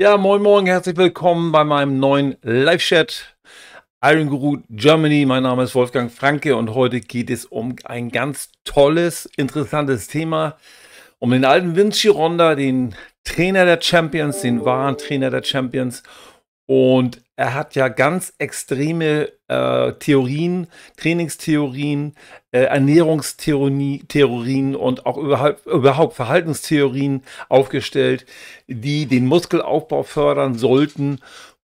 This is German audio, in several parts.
Ja, moin moin, herzlich willkommen bei meinem neuen Live-Chat. Iron Guru Germany, mein Name ist Wolfgang Franke und heute geht es um ein ganz tolles, interessantes Thema. Um den alten Vinci Ronda, den Trainer der Champions, den wahren Trainer der Champions. Und er hat ja ganz extreme äh, Theorien, Trainingstheorien, äh, Ernährungstheorien und auch überhaupt, überhaupt Verhaltenstheorien aufgestellt, die den Muskelaufbau fördern sollten.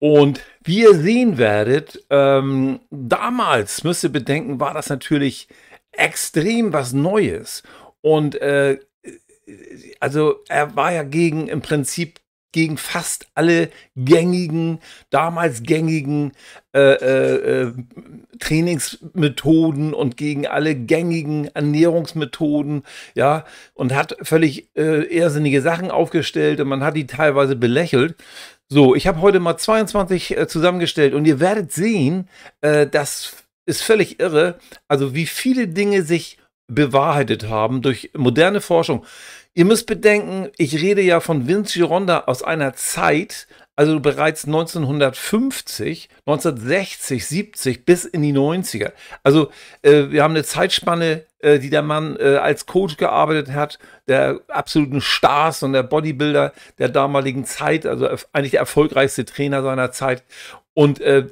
Und wie ihr sehen werdet, ähm, damals, müsst ihr bedenken, war das natürlich extrem was Neues. Und äh, also er war ja gegen im Prinzip gegen fast alle gängigen, damals gängigen äh, äh, äh, Trainingsmethoden und gegen alle gängigen Ernährungsmethoden, ja, und hat völlig äh, irrsinnige Sachen aufgestellt und man hat die teilweise belächelt. So, ich habe heute mal 22 äh, zusammengestellt und ihr werdet sehen, äh, das ist völlig irre, also wie viele Dinge sich bewahrheitet haben durch moderne Forschung. Ihr müsst bedenken, ich rede ja von Vince Gironda aus einer Zeit, also bereits 1950, 1960, 70 bis in die 90er. Also äh, wir haben eine Zeitspanne, äh, die der Mann äh, als Coach gearbeitet hat, der absoluten Stars und der Bodybuilder der damaligen Zeit, also eigentlich der erfolgreichste Trainer seiner Zeit. Und äh,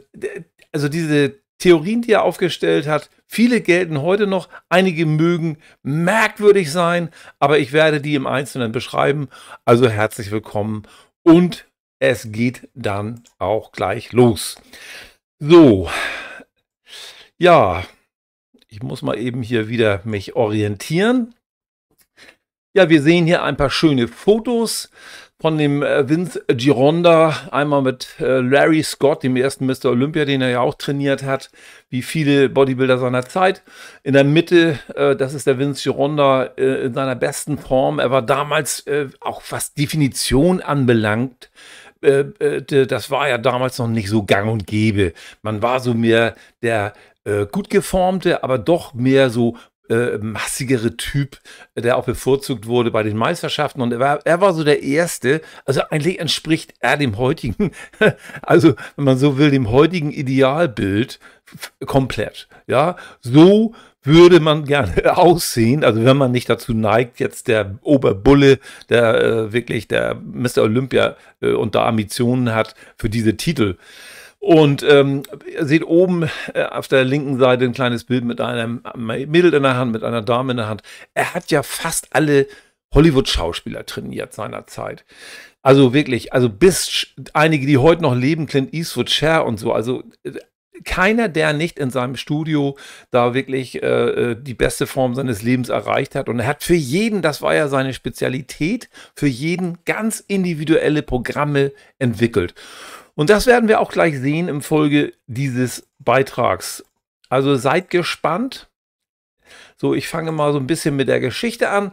also diese Theorien, die er aufgestellt hat. Viele gelten heute noch, einige mögen merkwürdig sein, aber ich werde die im Einzelnen beschreiben. Also herzlich willkommen und es geht dann auch gleich los. So, ja, ich muss mal eben hier wieder mich orientieren. Ja, wir sehen hier ein paar schöne Fotos von dem äh, Vince Gironda, einmal mit äh, Larry Scott, dem ersten Mr. Olympia, den er ja auch trainiert hat, wie viele Bodybuilder seiner Zeit. In der Mitte, äh, das ist der Vince Gironda in seiner besten Form. Er war damals auch was Definition anbelangt, das war ja damals noch nicht so gang und gäbe. Man war so mehr der gut geformte, aber doch mehr so äh, massigere Typ, der auch bevorzugt wurde bei den Meisterschaften. Und er war, er war so der Erste. Also eigentlich entspricht er dem heutigen, also wenn man so will, dem heutigen Idealbild komplett. Ja, so würde man gerne aussehen, also wenn man nicht dazu neigt, jetzt der Oberbulle, der äh, wirklich der Mr. Olympia äh, unter Ambitionen hat für diese Titel. Und ähm, ihr seht oben äh, auf der linken Seite ein kleines Bild mit einem Mädel in der Hand, mit einer Dame in der Hand. Er hat ja fast alle Hollywood-Schauspieler trainiert seinerzeit. Also wirklich, also bis einige, die heute noch leben, Clint Eastwood, Cher und so, also äh, keiner, der nicht in seinem Studio da wirklich äh, äh, die beste Form seines Lebens erreicht hat. Und er hat für jeden, das war ja seine Spezialität, für jeden ganz individuelle Programme entwickelt. Und das werden wir auch gleich sehen im Folge dieses Beitrags. Also seid gespannt. So, ich fange mal so ein bisschen mit der Geschichte an.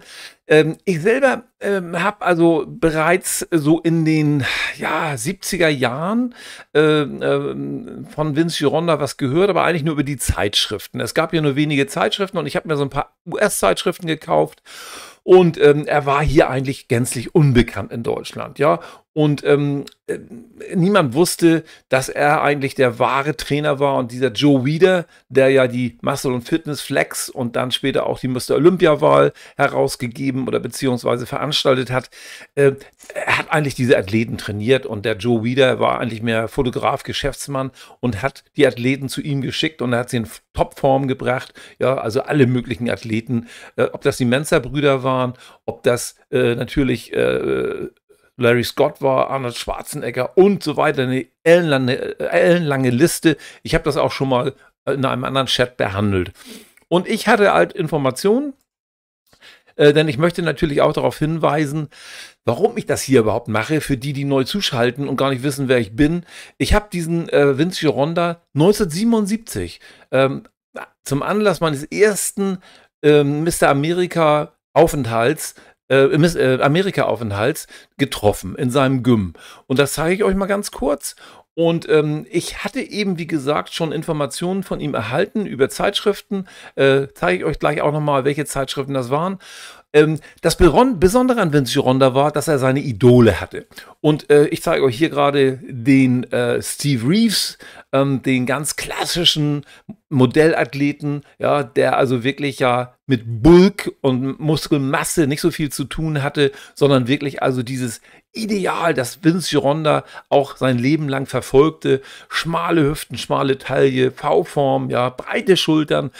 Ähm, ich selber ähm, habe also bereits so in den ja, 70er Jahren äh, äh, von Vince Gironda was gehört, aber eigentlich nur über die Zeitschriften. Es gab ja nur wenige Zeitschriften und ich habe mir so ein paar US-Zeitschriften gekauft. Und ähm, er war hier eigentlich gänzlich unbekannt in Deutschland, ja. Und ähm, äh, niemand wusste, dass er eigentlich der wahre Trainer war. Und dieser Joe Wieder, der ja die Muscle und Fitness Flex und dann später auch die Mr. Olympia-Wahl herausgegeben oder beziehungsweise veranstaltet hat, äh, er hat eigentlich diese Athleten trainiert. Und der Joe Wieder war eigentlich mehr Fotograf, Geschäftsmann und hat die Athleten zu ihm geschickt und er hat sie in Topform gebracht. Ja, also alle möglichen Athleten, äh, ob das die Menzer-Brüder waren, ob das äh, natürlich äh, Larry Scott war, Arnold Schwarzenegger und so weiter. Eine ellenlange, äh, ellenlange Liste. Ich habe das auch schon mal in einem anderen Chat behandelt. Und ich hatte halt Informationen, äh, denn ich möchte natürlich auch darauf hinweisen, warum ich das hier überhaupt mache, für die, die neu zuschalten und gar nicht wissen, wer ich bin. Ich habe diesen äh, Vince Gironda 1977 ähm, zum Anlass meines ersten ähm, Mr. America Aufenthalts äh, äh, Amerika-Aufenthalts getroffen in seinem Gym. Und das zeige ich euch mal ganz kurz. Und ähm, ich hatte eben, wie gesagt, schon Informationen von ihm erhalten über Zeitschriften. Äh, zeige ich euch gleich auch nochmal, welche Zeitschriften das waren. Ähm, das Besondere an Vince Gironda war, dass er seine Idole hatte. Und äh, ich zeige euch hier gerade den äh, Steve Reeves, ähm, den ganz klassischen Modellathleten, ja, der also wirklich ja mit Bulk und Muskelmasse nicht so viel zu tun hatte, sondern wirklich also dieses Ideal, das Vince Gironda auch sein Leben lang verfolgte. Schmale Hüften, schmale Taille, V-Form, ja, breite Schultern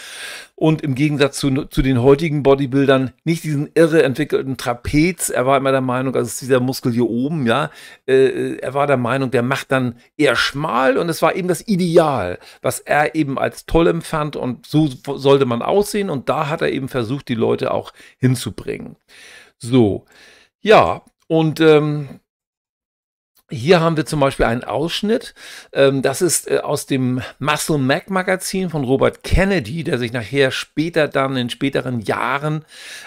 und im Gegensatz zu, zu den heutigen Bodybuildern nicht diesen irre entwickelten Trapez. Er war immer der Meinung, also ist dieser Muskel hier oben, ja, äh, äh, er war der Meinung, der macht dann eher schmal und es war eben das Ideal, was er eben als toll empfand und so sollte man aussehen und da hat er eben versucht, die Leute auch hinzubringen. So. Ja, und ähm, hier haben wir zum Beispiel einen Ausschnitt. Ähm, das ist äh, aus dem Muscle Mac Magazin von Robert Kennedy, der sich nachher später dann in späteren Jahren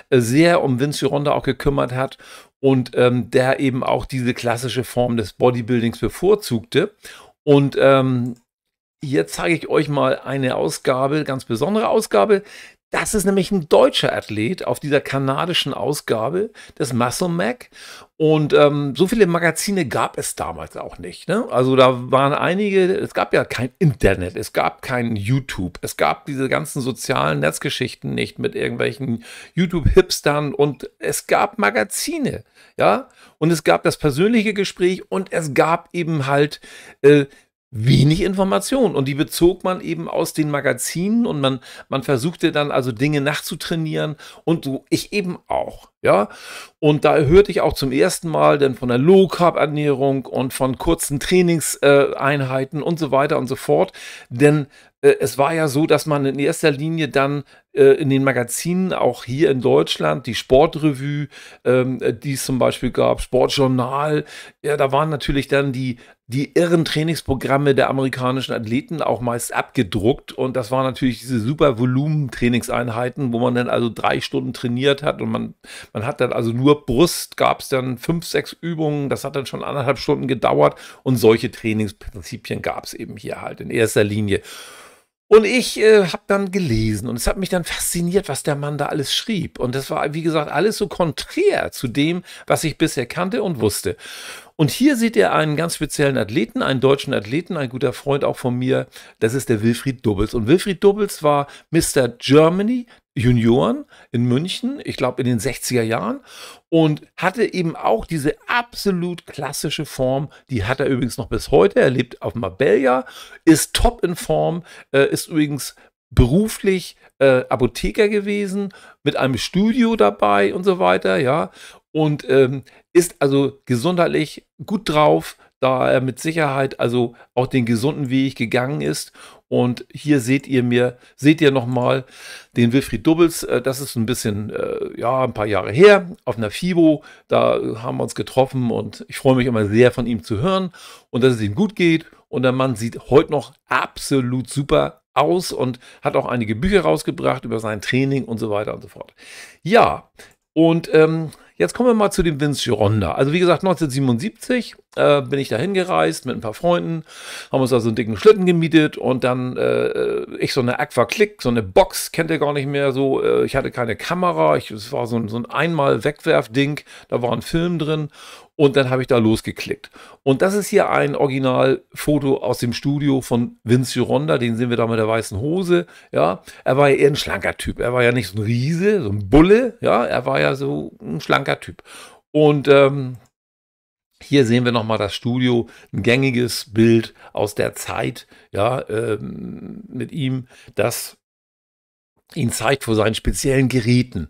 äh, sehr um Vince Gironda auch gekümmert hat und ähm, der eben auch diese klassische Form des Bodybuildings bevorzugte. Und ähm, hier zeige ich euch mal eine Ausgabe, ganz besondere Ausgabe, das ist nämlich ein deutscher Athlet auf dieser kanadischen Ausgabe des Muscle Mag. Und ähm, so viele Magazine gab es damals auch nicht. Ne? Also da waren einige, es gab ja kein Internet, es gab kein YouTube, es gab diese ganzen sozialen Netzgeschichten nicht mit irgendwelchen YouTube-Hipstern und es gab Magazine, ja, und es gab das persönliche Gespräch und es gab eben halt äh, wenig Information und die bezog man eben aus den Magazinen und man, man versuchte dann also Dinge nachzutrainieren und so ich eben auch. Ja, und da hörte ich auch zum ersten Mal dann von der Low Carb Ernährung und von kurzen Trainingseinheiten äh, und so weiter und so fort. Denn äh, es war ja so, dass man in erster Linie dann äh, in den Magazinen auch hier in Deutschland die Sportrevue, ähm, die es zum Beispiel gab, Sportjournal, ja, da waren natürlich dann die die irren Trainingsprogramme der amerikanischen Athleten auch meist abgedruckt. Und das waren natürlich diese super Volumen-Trainingseinheiten, wo man dann also drei Stunden trainiert hat und man man hat dann also nur Brust, gab es dann fünf, sechs Übungen, das hat dann schon anderthalb Stunden gedauert und solche Trainingsprinzipien gab es eben hier halt in erster Linie. Und ich äh, habe dann gelesen und es hat mich dann fasziniert, was der Mann da alles schrieb. Und das war, wie gesagt, alles so konträr zu dem, was ich bisher kannte und wusste. Und hier seht ihr einen ganz speziellen Athleten, einen deutschen Athleten, ein guter Freund auch von mir. Das ist der Wilfried Dubbels. Und Wilfried Dubbels war Mr. Germany, Junioren in München, ich glaube in den 60er Jahren, und hatte eben auch diese absolut klassische Form, die hat er übrigens noch bis heute, er lebt auf Marbella, ist top in Form, äh, ist übrigens beruflich äh, Apotheker gewesen, mit einem Studio dabei und so weiter, ja, und ähm, ist also gesundheitlich gut drauf, da er mit Sicherheit also auch den gesunden Weg gegangen ist und hier seht ihr mir, seht ihr nochmal den Wilfried Dubbels. Äh, das ist ein bisschen, äh, ja, ein paar Jahre her auf einer FIBO. Da haben wir uns getroffen und ich freue mich immer sehr von ihm zu hören und dass es ihm gut geht. Und der Mann sieht heute noch absolut super aus und hat auch einige Bücher rausgebracht über sein Training und so weiter und so fort. Ja, und ähm, jetzt kommen wir mal zu dem Vince Gironda. Also wie gesagt, 1977 äh, bin ich da hingereist mit ein paar Freunden, haben uns da so einen dicken Schlitten gemietet und dann äh, ich so eine Aqua Click, so eine Box, kennt ihr gar nicht mehr so. Äh, ich hatte keine Kamera, es war so ein, so ein einmal Wegwerfding, da war ein Film drin und dann habe ich da losgeklickt. Und das ist hier ein Originalfoto aus dem Studio von Vince Gironda, den sehen wir da mit der weißen Hose. Ja, er war ja eher ein schlanker Typ. Er war ja nicht so ein Riese, so ein Bulle. Ja, er war ja so ein schlanker Typ. Und ähm, hier sehen wir nochmal das Studio, ein gängiges Bild aus der Zeit, ja, äh, mit ihm, das ihn zeigt vor seinen speziellen Geräten.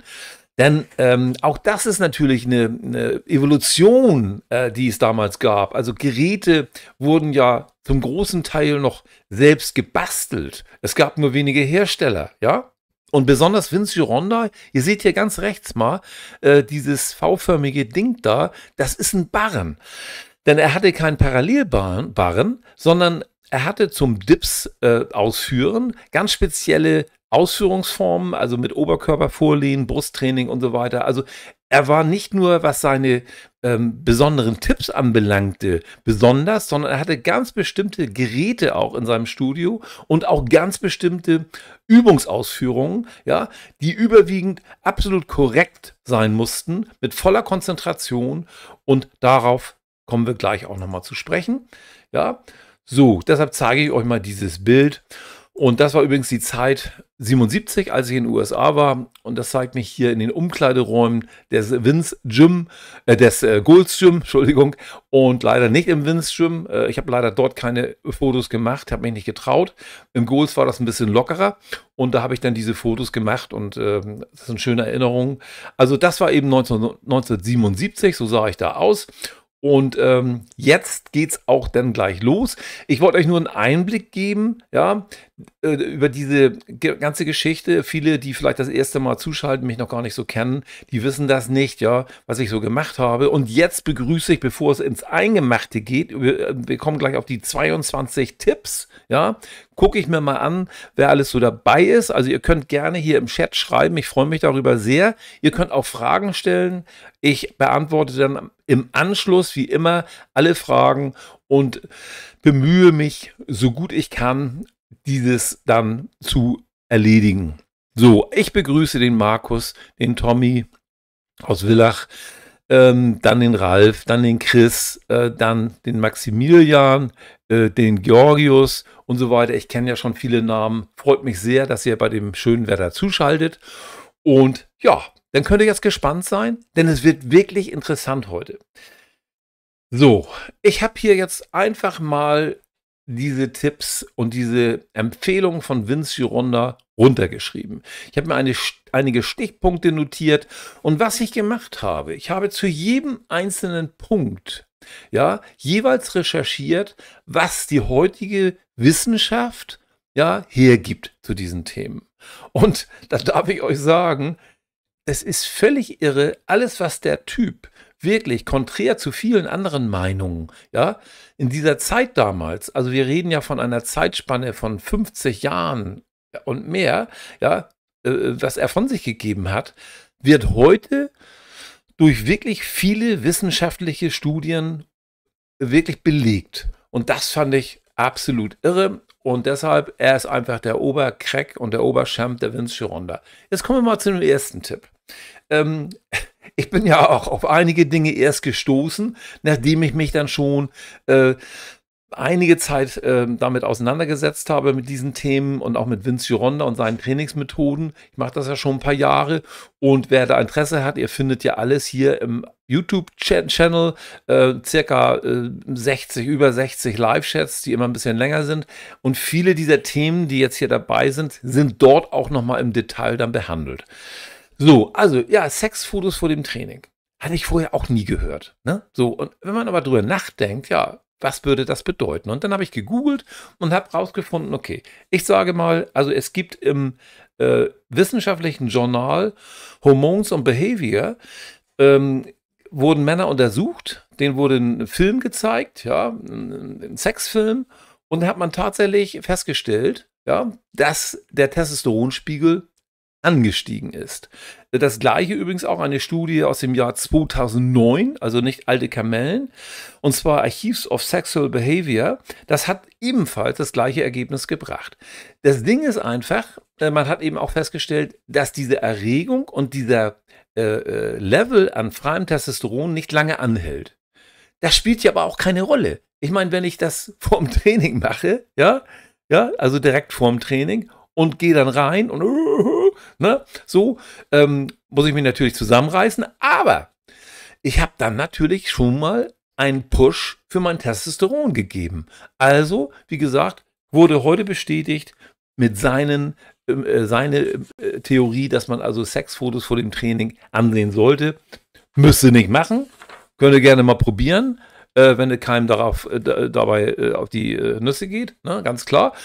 Denn ähm, auch das ist natürlich eine, eine Evolution, äh, die es damals gab. Also Geräte wurden ja zum großen Teil noch selbst gebastelt. Es gab nur wenige Hersteller, ja. Und besonders Vince Gironda, ihr seht hier ganz rechts mal, äh, dieses V-förmige Ding da, das ist ein Barren. Denn er hatte keinen Parallelbarren, sondern er hatte zum Dips äh, ausführen ganz spezielle Ausführungsformen, also mit Oberkörpervorlehnen, Brusttraining und so weiter. Also er war nicht nur, was seine ähm, besonderen Tipps anbelangte, besonders, sondern er hatte ganz bestimmte Geräte auch in seinem Studio und auch ganz bestimmte Übungsausführungen, ja, die überwiegend absolut korrekt sein mussten, mit voller Konzentration und darauf kommen wir gleich auch nochmal zu sprechen. Ja, so, deshalb zeige ich euch mal dieses Bild. Und das war übrigens die Zeit 77, als ich in den USA war. Und das zeigt mich hier in den Umkleideräumen des Vince Gym, äh, des äh, Golds Gym, Entschuldigung, und leider nicht im Vince Gym. Äh, ich habe leider dort keine Fotos gemacht, habe mich nicht getraut. Im Golds war das ein bisschen lockerer und da habe ich dann diese Fotos gemacht und äh, das sind schöne Erinnerungen. Also das war eben 19, 1977, so sah ich da aus. Und ähm, jetzt es auch dann gleich los. Ich wollte euch nur einen Einblick geben, ja, äh, über diese ganze Geschichte, viele, die vielleicht das erste Mal zuschalten, mich noch gar nicht so kennen, die wissen das nicht, ja, was ich so gemacht habe. Und jetzt begrüße ich, bevor es ins Eingemachte geht, wir, äh, wir kommen gleich auf die 22 Tipps, ja, gucke ich mir mal an, wer alles so dabei ist. Also ihr könnt gerne hier im Chat schreiben, ich freue mich darüber sehr. Ihr könnt auch Fragen stellen. Ich beantworte dann im Anschluss wie immer alle Fragen und bemühe mich so gut ich kann, dieses dann zu erledigen. So, ich begrüße den Markus, den Tommy aus Villach, ähm, dann den Ralf, dann den Chris, äh, dann den Maximilian, äh, den Georgius und so weiter. Ich kenne ja schon viele Namen. Freut mich sehr, dass ihr bei dem schönen Wetter zuschaltet. Und ja, dann könnt ihr jetzt gespannt sein, denn es wird wirklich interessant heute. So, ich habe hier jetzt einfach mal diese Tipps und diese Empfehlungen von Vince Gironda runtergeschrieben. Ich habe mir eine, einige Stichpunkte notiert und was ich gemacht habe, ich habe zu jedem einzelnen Punkt ja, jeweils recherchiert, was die heutige Wissenschaft ja hergibt zu diesen Themen. Und da darf ich euch sagen, es ist völlig irre, alles was der Typ wirklich konträr zu vielen anderen Meinungen, ja, in dieser Zeit damals, also wir reden ja von einer Zeitspanne von 50 Jahren und mehr, ja, was äh, er von sich gegeben hat, wird heute durch wirklich viele wissenschaftliche Studien wirklich belegt. Und das fand ich absolut irre. Und deshalb, er ist einfach der Obercrack und der Oberschamp der Vince Gironda. Jetzt kommen wir mal zu dem ersten Tipp. Ähm, ich bin ja auch auf einige Dinge erst gestoßen, nachdem ich mich dann schon äh, einige Zeit äh, damit auseinandergesetzt habe, mit diesen Themen und auch mit Vince Gironda und seinen Trainingsmethoden. Ich mache das ja schon ein paar Jahre und wer da Interesse hat, ihr findet ja alles hier im YouTube-Channel, äh, circa äh, 60, über 60 Live-Chats, die immer ein bisschen länger sind. Und viele dieser Themen, die jetzt hier dabei sind, sind dort auch nochmal im Detail dann behandelt. So, also ja, Sexfotos vor dem Training. Hatte ich vorher auch nie gehört. Ne? So, und wenn man aber drüber nachdenkt, ja, was würde das bedeuten? Und dann habe ich gegoogelt und habe rausgefunden, okay, ich sage mal, also es gibt im äh, wissenschaftlichen Journal Hormones and Behavior, ähm, wurden Männer untersucht, denen wurde ein Film gezeigt, ja, ein Sexfilm, und da hat man tatsächlich festgestellt, ja, dass der Testosteronspiegel angestiegen ist. Das gleiche übrigens auch eine Studie aus dem Jahr 2009, also nicht alte Kamellen, und zwar Archives of Sexual Behavior. Das hat ebenfalls das gleiche Ergebnis gebracht. Das Ding ist einfach, äh, man hat eben auch festgestellt, dass diese Erregung und dieser äh, äh, Level an freiem Testosteron nicht lange anhält. Das spielt ja aber auch keine Rolle. Ich meine, wenn ich das vorm Training mache, ja, ja, also direkt vorm Training und gehe dann rein und ne, so, ähm, muss ich mich natürlich zusammenreißen. Aber ich habe dann natürlich schon mal einen Push für mein Testosteron gegeben. Also, wie gesagt, wurde heute bestätigt mit seinen ähm, äh, seine äh, Theorie, dass man also Sexfotos vor dem Training ansehen sollte, müsste nicht machen. Könnte gerne mal probieren, äh, wenn der Keim darauf, äh, dabei äh, auf die äh, Nüsse geht, ne? ganz klar.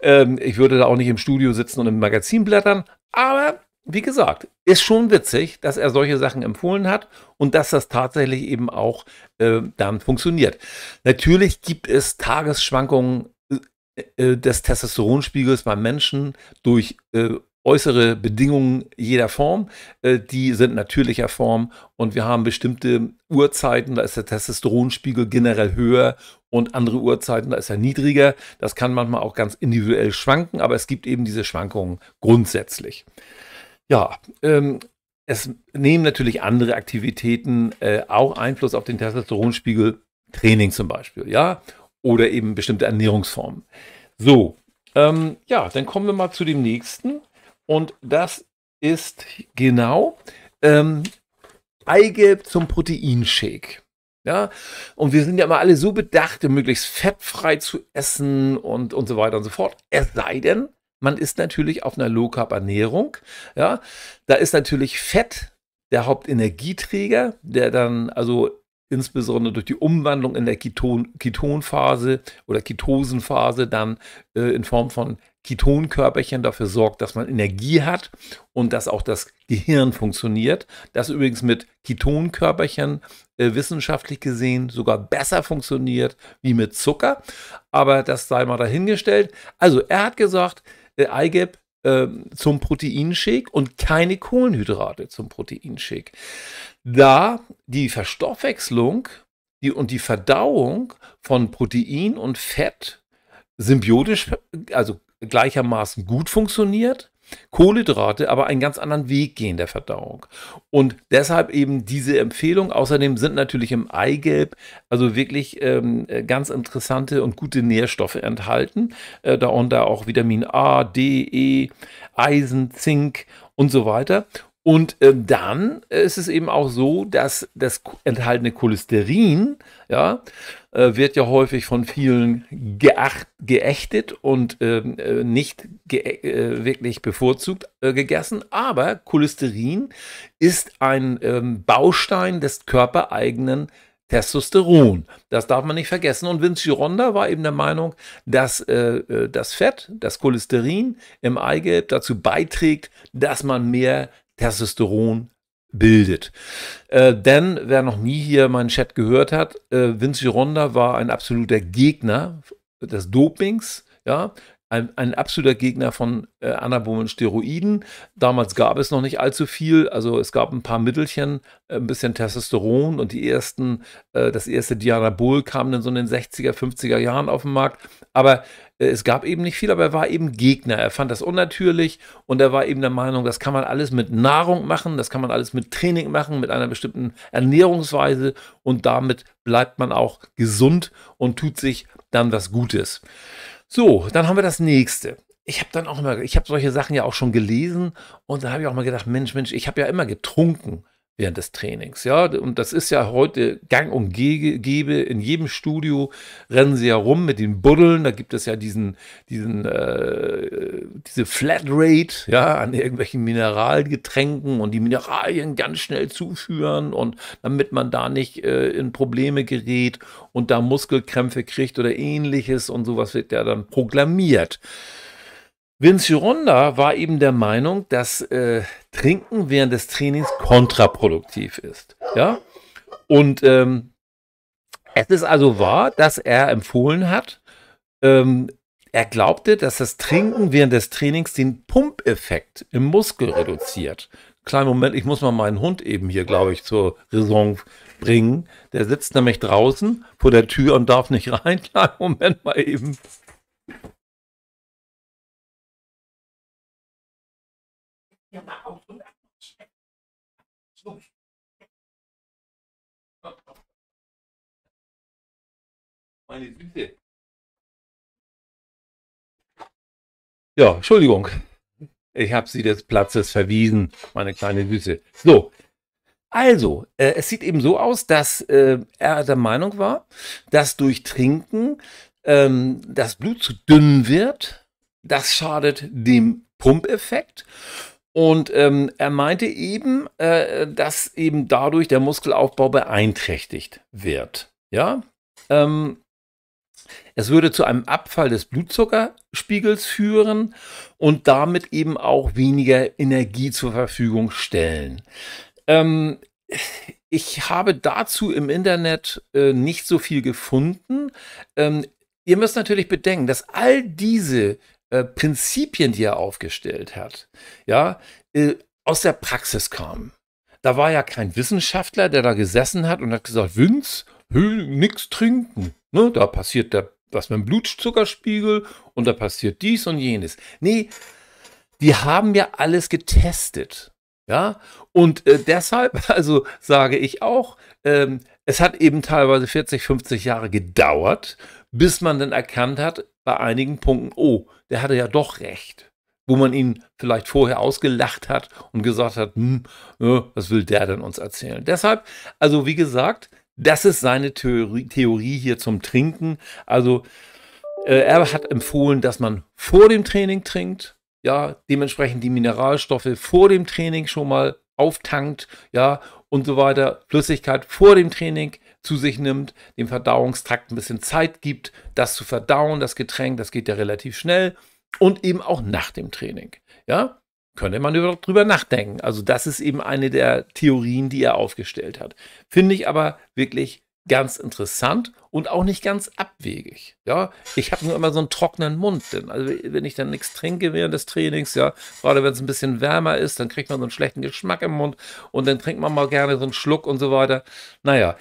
Ähm, ich würde da auch nicht im Studio sitzen und im Magazin blättern. Aber wie gesagt, ist schon witzig, dass er solche Sachen empfohlen hat und dass das tatsächlich eben auch äh, dann funktioniert. Natürlich gibt es Tagesschwankungen äh, äh, des Testosteronspiegels beim Menschen durch äh, äußere Bedingungen jeder Form, äh, die sind natürlicher Form und wir haben bestimmte Uhrzeiten, da ist der Testosteronspiegel generell höher und andere Uhrzeiten, da ist er niedriger. Das kann manchmal auch ganz individuell schwanken, aber es gibt eben diese Schwankungen grundsätzlich. Ja, ähm, es nehmen natürlich andere Aktivitäten äh, auch Einfluss auf den Testosteronspiegel, Training zum Beispiel, ja, oder eben bestimmte Ernährungsformen. So, ähm, ja, dann kommen wir mal zu dem nächsten. Und das ist genau ähm, Eigelb zum Proteinshake. Ja, und wir sind ja immer alle so bedacht, möglichst fettfrei zu essen und, und so weiter und so fort. Es sei denn, man ist natürlich auf einer Low-Carb-Ernährung. Ja, da ist natürlich Fett der Hauptenergieträger, der dann also insbesondere durch die Umwandlung in der Keton, Ketonphase oder Ketosenphase dann äh, in Form von Ketonkörperchen dafür sorgt, dass man Energie hat und dass auch das Gehirn funktioniert. Das übrigens mit Ketonkörperchen äh, wissenschaftlich gesehen sogar besser funktioniert wie mit Zucker. Aber das sei mal dahingestellt. Also er hat gesagt, äh, Eigelb äh, zum Proteinshake und keine Kohlenhydrate zum Proteinshake. Da die Verstoffwechslung die, und die Verdauung von Protein und Fett symbiotisch, also gleichermaßen gut funktioniert, Kohlenhydrate aber einen ganz anderen Weg gehen der Verdauung. Und deshalb eben diese Empfehlung. Außerdem sind natürlich im Eigelb also wirklich ähm, ganz interessante und gute Nährstoffe enthalten. Äh, darunter auch Vitamin A, D, E, Eisen, Zink und so weiter. Und äh, dann ist es eben auch so, dass das enthaltene Cholesterin, ja, äh, wird ja häufig von vielen geacht, geächtet und ähm, äh, nicht ge äh, wirklich bevorzugt äh, gegessen. Aber Cholesterin ist ein ähm, Baustein des körpereigenen Testosteron. Das darf man nicht vergessen. Und Vince Gironda war eben der Meinung, dass äh, äh, das Fett, das Cholesterin im Eigelb dazu beiträgt, dass man mehr Testosteron bildet. Äh, denn wer noch nie hier meinen Chat gehört hat, äh, Vinci Ronda war ein absoluter Gegner des Dopings, ja, ein, ein absoluter Gegner von äh, anabolen Steroiden. Damals gab es noch nicht allzu viel, also es gab ein paar Mittelchen, äh, ein bisschen Testosteron und die ersten, äh, das erste Dianabol kam dann so in den 60er, 50er Jahren auf den Markt, aber es gab eben nicht viel, aber er war eben Gegner. Er fand das unnatürlich und er war eben der Meinung, das kann man alles mit Nahrung machen, das kann man alles mit Training machen, mit einer bestimmten Ernährungsweise und damit bleibt man auch gesund und tut sich dann was Gutes. So, dann haben wir das nächste ich habe dann auch immer, ich habe solche Sachen ja auch schon gelesen und da habe ich auch mal gedacht, Mensch, Mensch, ich habe ja immer getrunken während des Trainings. Ja, und das ist ja heute gang und gäbe. In jedem Studio rennen sie ja rum mit den Buddeln. Da gibt es ja diesen, diesen, äh, diese Flatrate, ja, an irgendwelchen Mineralgetränken und die Mineralien ganz schnell zuführen und damit man da nicht äh, in Probleme gerät und da Muskelkrämpfe kriegt oder ähnliches und sowas wird ja dann proklamiert. Vince Ronda war eben der Meinung, dass äh, Trinken während des Trainings kontraproduktiv ist. Ja? Und ähm, es ist also wahr, dass er empfohlen hat, ähm, er glaubte, dass das Trinken während des Trainings den Pumpeffekt im Muskel reduziert. Kleinen Moment, ich muss mal meinen Hund eben hier, glaube ich, zur Raison bringen. Der sitzt nämlich draußen vor der Tür und darf nicht rein. Kleinen Moment mal eben. Ja, maar ook doen. Soms. Meine Güte. Ja, Entschuldigung. Ich habe sie des Platzes verwiesen, meine kleine Süße. So, also, äh, es sieht eben so aus, dass äh, er der Meinung war, dass durch Trinken ähm, das Blut zu dünn wird. Das schadet dem Pumpeffekt. Und ähm, er meinte eben, äh, dass eben dadurch der Muskelaufbau beeinträchtigt wird. Ja, ähm, es würde zu einem Abfall des Blutzuckerspiegels führen und damit eben auch weniger Energie zur Verfügung stellen. Ähm, ich habe dazu im Internet äh, nicht so viel gefunden. Ähm, ihr müsst natürlich bedenken, dass all diese äh, Prinzipien, die er aufgestellt hat, ja, äh, aus der Praxis kamen. Da war ja kein Wissenschaftler, der da gesessen hat und hat gesagt, Vince, nix trinken. Ne, da passiert der, was mit dem Blutzuckerspiegel und da passiert dies und jenes. Nee, die haben ja alles getestet. Ja, und äh, deshalb, also sage ich auch, ähm, es hat eben teilweise 40, 50 Jahre gedauert, bis man dann erkannt hat, bei einigen Punkten, oh, der hatte ja doch recht. Wo man ihn vielleicht vorher ausgelacht hat und gesagt hat, hm, ne, was will der denn uns erzählen? Deshalb, also wie gesagt, das ist seine Theorie, Theorie hier zum Trinken. Also äh, er hat empfohlen, dass man vor dem Training trinkt, ja, dementsprechend die Mineralstoffe vor dem Training schon mal auftankt, ja, und so weiter, Flüssigkeit vor dem Training zu sich nimmt, dem Verdauungstrakt ein bisschen Zeit gibt, das zu verdauen, das Getränk, das geht ja relativ schnell und eben auch nach dem Training. Ja, könnte man darüber nachdenken. Also das ist eben eine der Theorien, die er aufgestellt hat. Finde ich aber wirklich ganz interessant und auch nicht ganz abwegig. Ja, ich habe nur immer so einen trockenen Mund, denn also wenn ich dann nichts trinke während des Trainings, ja, gerade wenn es ein bisschen wärmer ist, dann kriegt man so einen schlechten Geschmack im Mund und dann trinkt man mal gerne so einen Schluck und so weiter. Naja.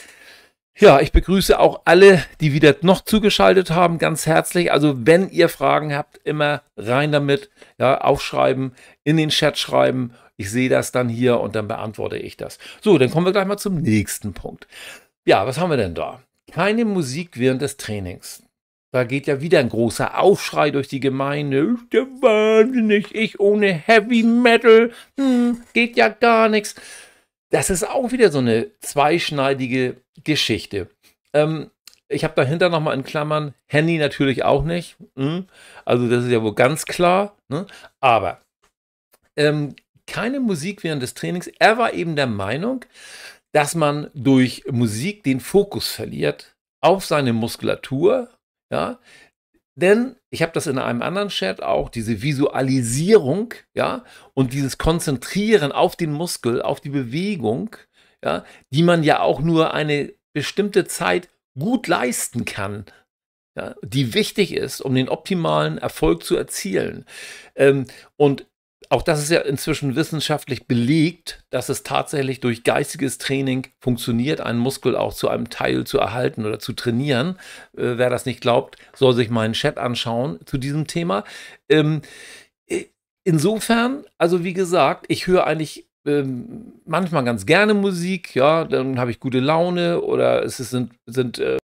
Ja, ich begrüße auch alle, die wieder noch zugeschaltet haben, ganz herzlich. Also wenn ihr Fragen habt, immer rein damit, ja, aufschreiben, in den Chat schreiben. Ich sehe das dann hier und dann beantworte ich das. So, dann kommen wir gleich mal zum nächsten Punkt. Ja, was haben wir denn da? Keine Musik während des Trainings. Da geht ja wieder ein großer Aufschrei durch die Gemeinde. der wahnsinnig, ich ohne Heavy Metal, hm, geht ja gar nichts. Das ist auch wieder so eine zweischneidige Geschichte. Ähm, ich habe dahinter nochmal in Klammern Handy natürlich auch nicht. Hm, also das ist ja wohl ganz klar. Ne? Aber ähm, keine Musik während des Trainings. Er war eben der Meinung, dass man durch Musik den Fokus verliert auf seine Muskulatur. Ja? Denn ich habe das in einem anderen Chat auch, diese Visualisierung ja? und dieses Konzentrieren auf den Muskel, auf die Bewegung, ja? die man ja auch nur eine bestimmte Zeit gut leisten kann. Ja, die wichtig ist, um den optimalen Erfolg zu erzielen. Ähm, und auch das ist ja inzwischen wissenschaftlich belegt, dass es tatsächlich durch geistiges Training funktioniert, einen Muskel auch zu einem Teil zu erhalten oder zu trainieren. Äh, wer das nicht glaubt, soll sich meinen Chat anschauen zu diesem Thema. Ähm, insofern, also wie gesagt, ich höre eigentlich ähm, manchmal ganz gerne Musik, ja, dann habe ich gute Laune oder es sind, sind äh,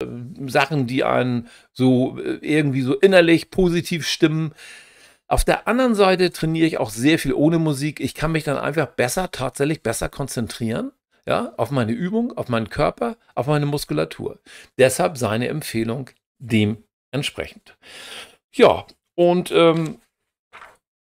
Sachen, die einen so äh, irgendwie so innerlich positiv stimmen. Auf der anderen Seite trainiere ich auch sehr viel ohne Musik. Ich kann mich dann einfach besser, tatsächlich besser konzentrieren. Ja, auf meine Übung, auf meinen Körper, auf meine Muskulatur. Deshalb seine Empfehlung dementsprechend. Ja, und ähm,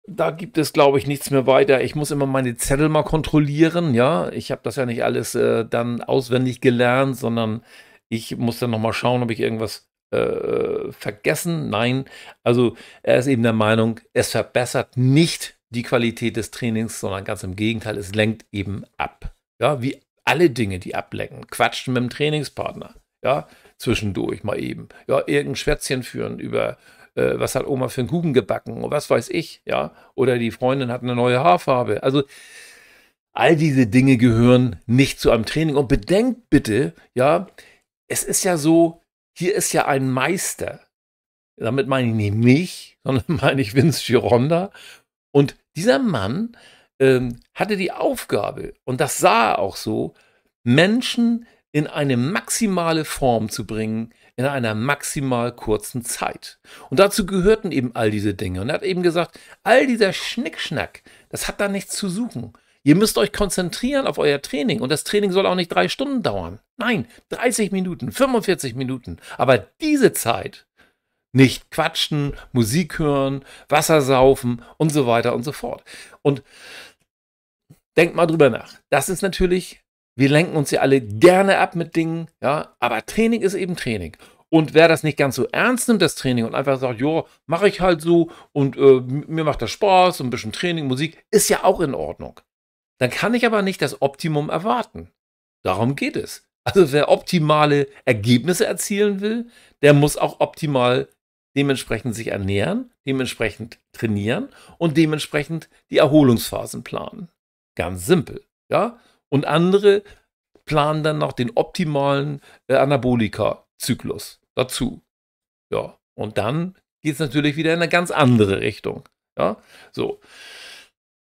da gibt es, glaube ich, nichts mehr weiter. Ich muss immer meine Zettel mal kontrollieren. Ja, ich habe das ja nicht alles äh, dann auswendig gelernt, sondern ich muss dann nochmal schauen, ob ich irgendwas äh, vergessen. Nein, also er ist eben der Meinung, es verbessert nicht die Qualität des Trainings, sondern ganz im Gegenteil, es lenkt eben ab. Ja, wie alle Dinge, die ablenken. Quatschen mit dem Trainingspartner. Ja, zwischendurch mal eben. Ja, irgendein Schwätzchen führen über, äh, was hat Oma für einen Kuchen gebacken und was weiß ich. Ja, oder die Freundin hat eine neue Haarfarbe. Also, all diese Dinge gehören nicht zu einem Training. Und bedenkt bitte, ja, es ist ja so, hier ist ja ein Meister. Damit meine ich nicht mich, sondern meine ich Vince Gironda. Und dieser Mann ähm, hatte die Aufgabe, und das sah er auch so, Menschen in eine maximale Form zu bringen, in einer maximal kurzen Zeit. Und dazu gehörten eben all diese Dinge. Und er hat eben gesagt, all dieser Schnickschnack, das hat da nichts zu suchen. Ihr müsst euch konzentrieren auf euer Training und das Training soll auch nicht drei Stunden dauern. Nein, 30 Minuten, 45 Minuten. Aber diese Zeit nicht quatschen, Musik hören, Wasser saufen und so weiter und so fort. Und denkt mal drüber nach. Das ist natürlich, wir lenken uns ja alle gerne ab mit Dingen, ja, aber Training ist eben Training. Und wer das nicht ganz so ernst nimmt, das Training, und einfach sagt, jo, mache ich halt so und äh, mir macht das Spaß, ein bisschen Training, Musik, ist ja auch in Ordnung dann kann ich aber nicht das Optimum erwarten. Darum geht es. Also wer optimale Ergebnisse erzielen will, der muss auch optimal dementsprechend sich ernähren, dementsprechend trainieren und dementsprechend die Erholungsphasen planen. Ganz simpel, ja? Und andere planen dann noch den optimalen äh, Anabolika-Zyklus dazu. Ja, und dann geht es natürlich wieder in eine ganz andere Richtung. Ja, so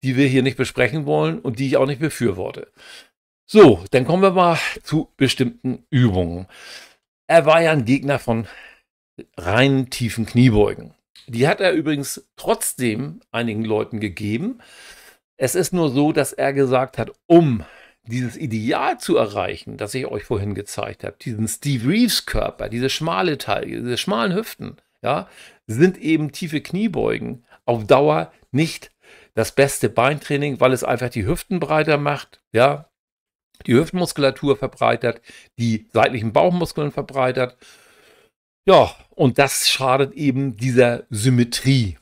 die wir hier nicht besprechen wollen und die ich auch nicht befürworte. So, dann kommen wir mal zu bestimmten Übungen. Er war ja ein Gegner von reinen tiefen Kniebeugen. Die hat er übrigens trotzdem einigen Leuten gegeben. Es ist nur so, dass er gesagt hat, um dieses Ideal zu erreichen, das ich euch vorhin gezeigt habe, diesen Steve Reeves Körper, diese schmale Taille, diese schmalen Hüften, ja, sind eben tiefe Kniebeugen auf Dauer nicht das beste Beintraining, weil es einfach die Hüften breiter macht, ja, die Hüftmuskulatur verbreitert, die seitlichen Bauchmuskeln verbreitert. Ja, und das schadet eben dieser Symmetrie.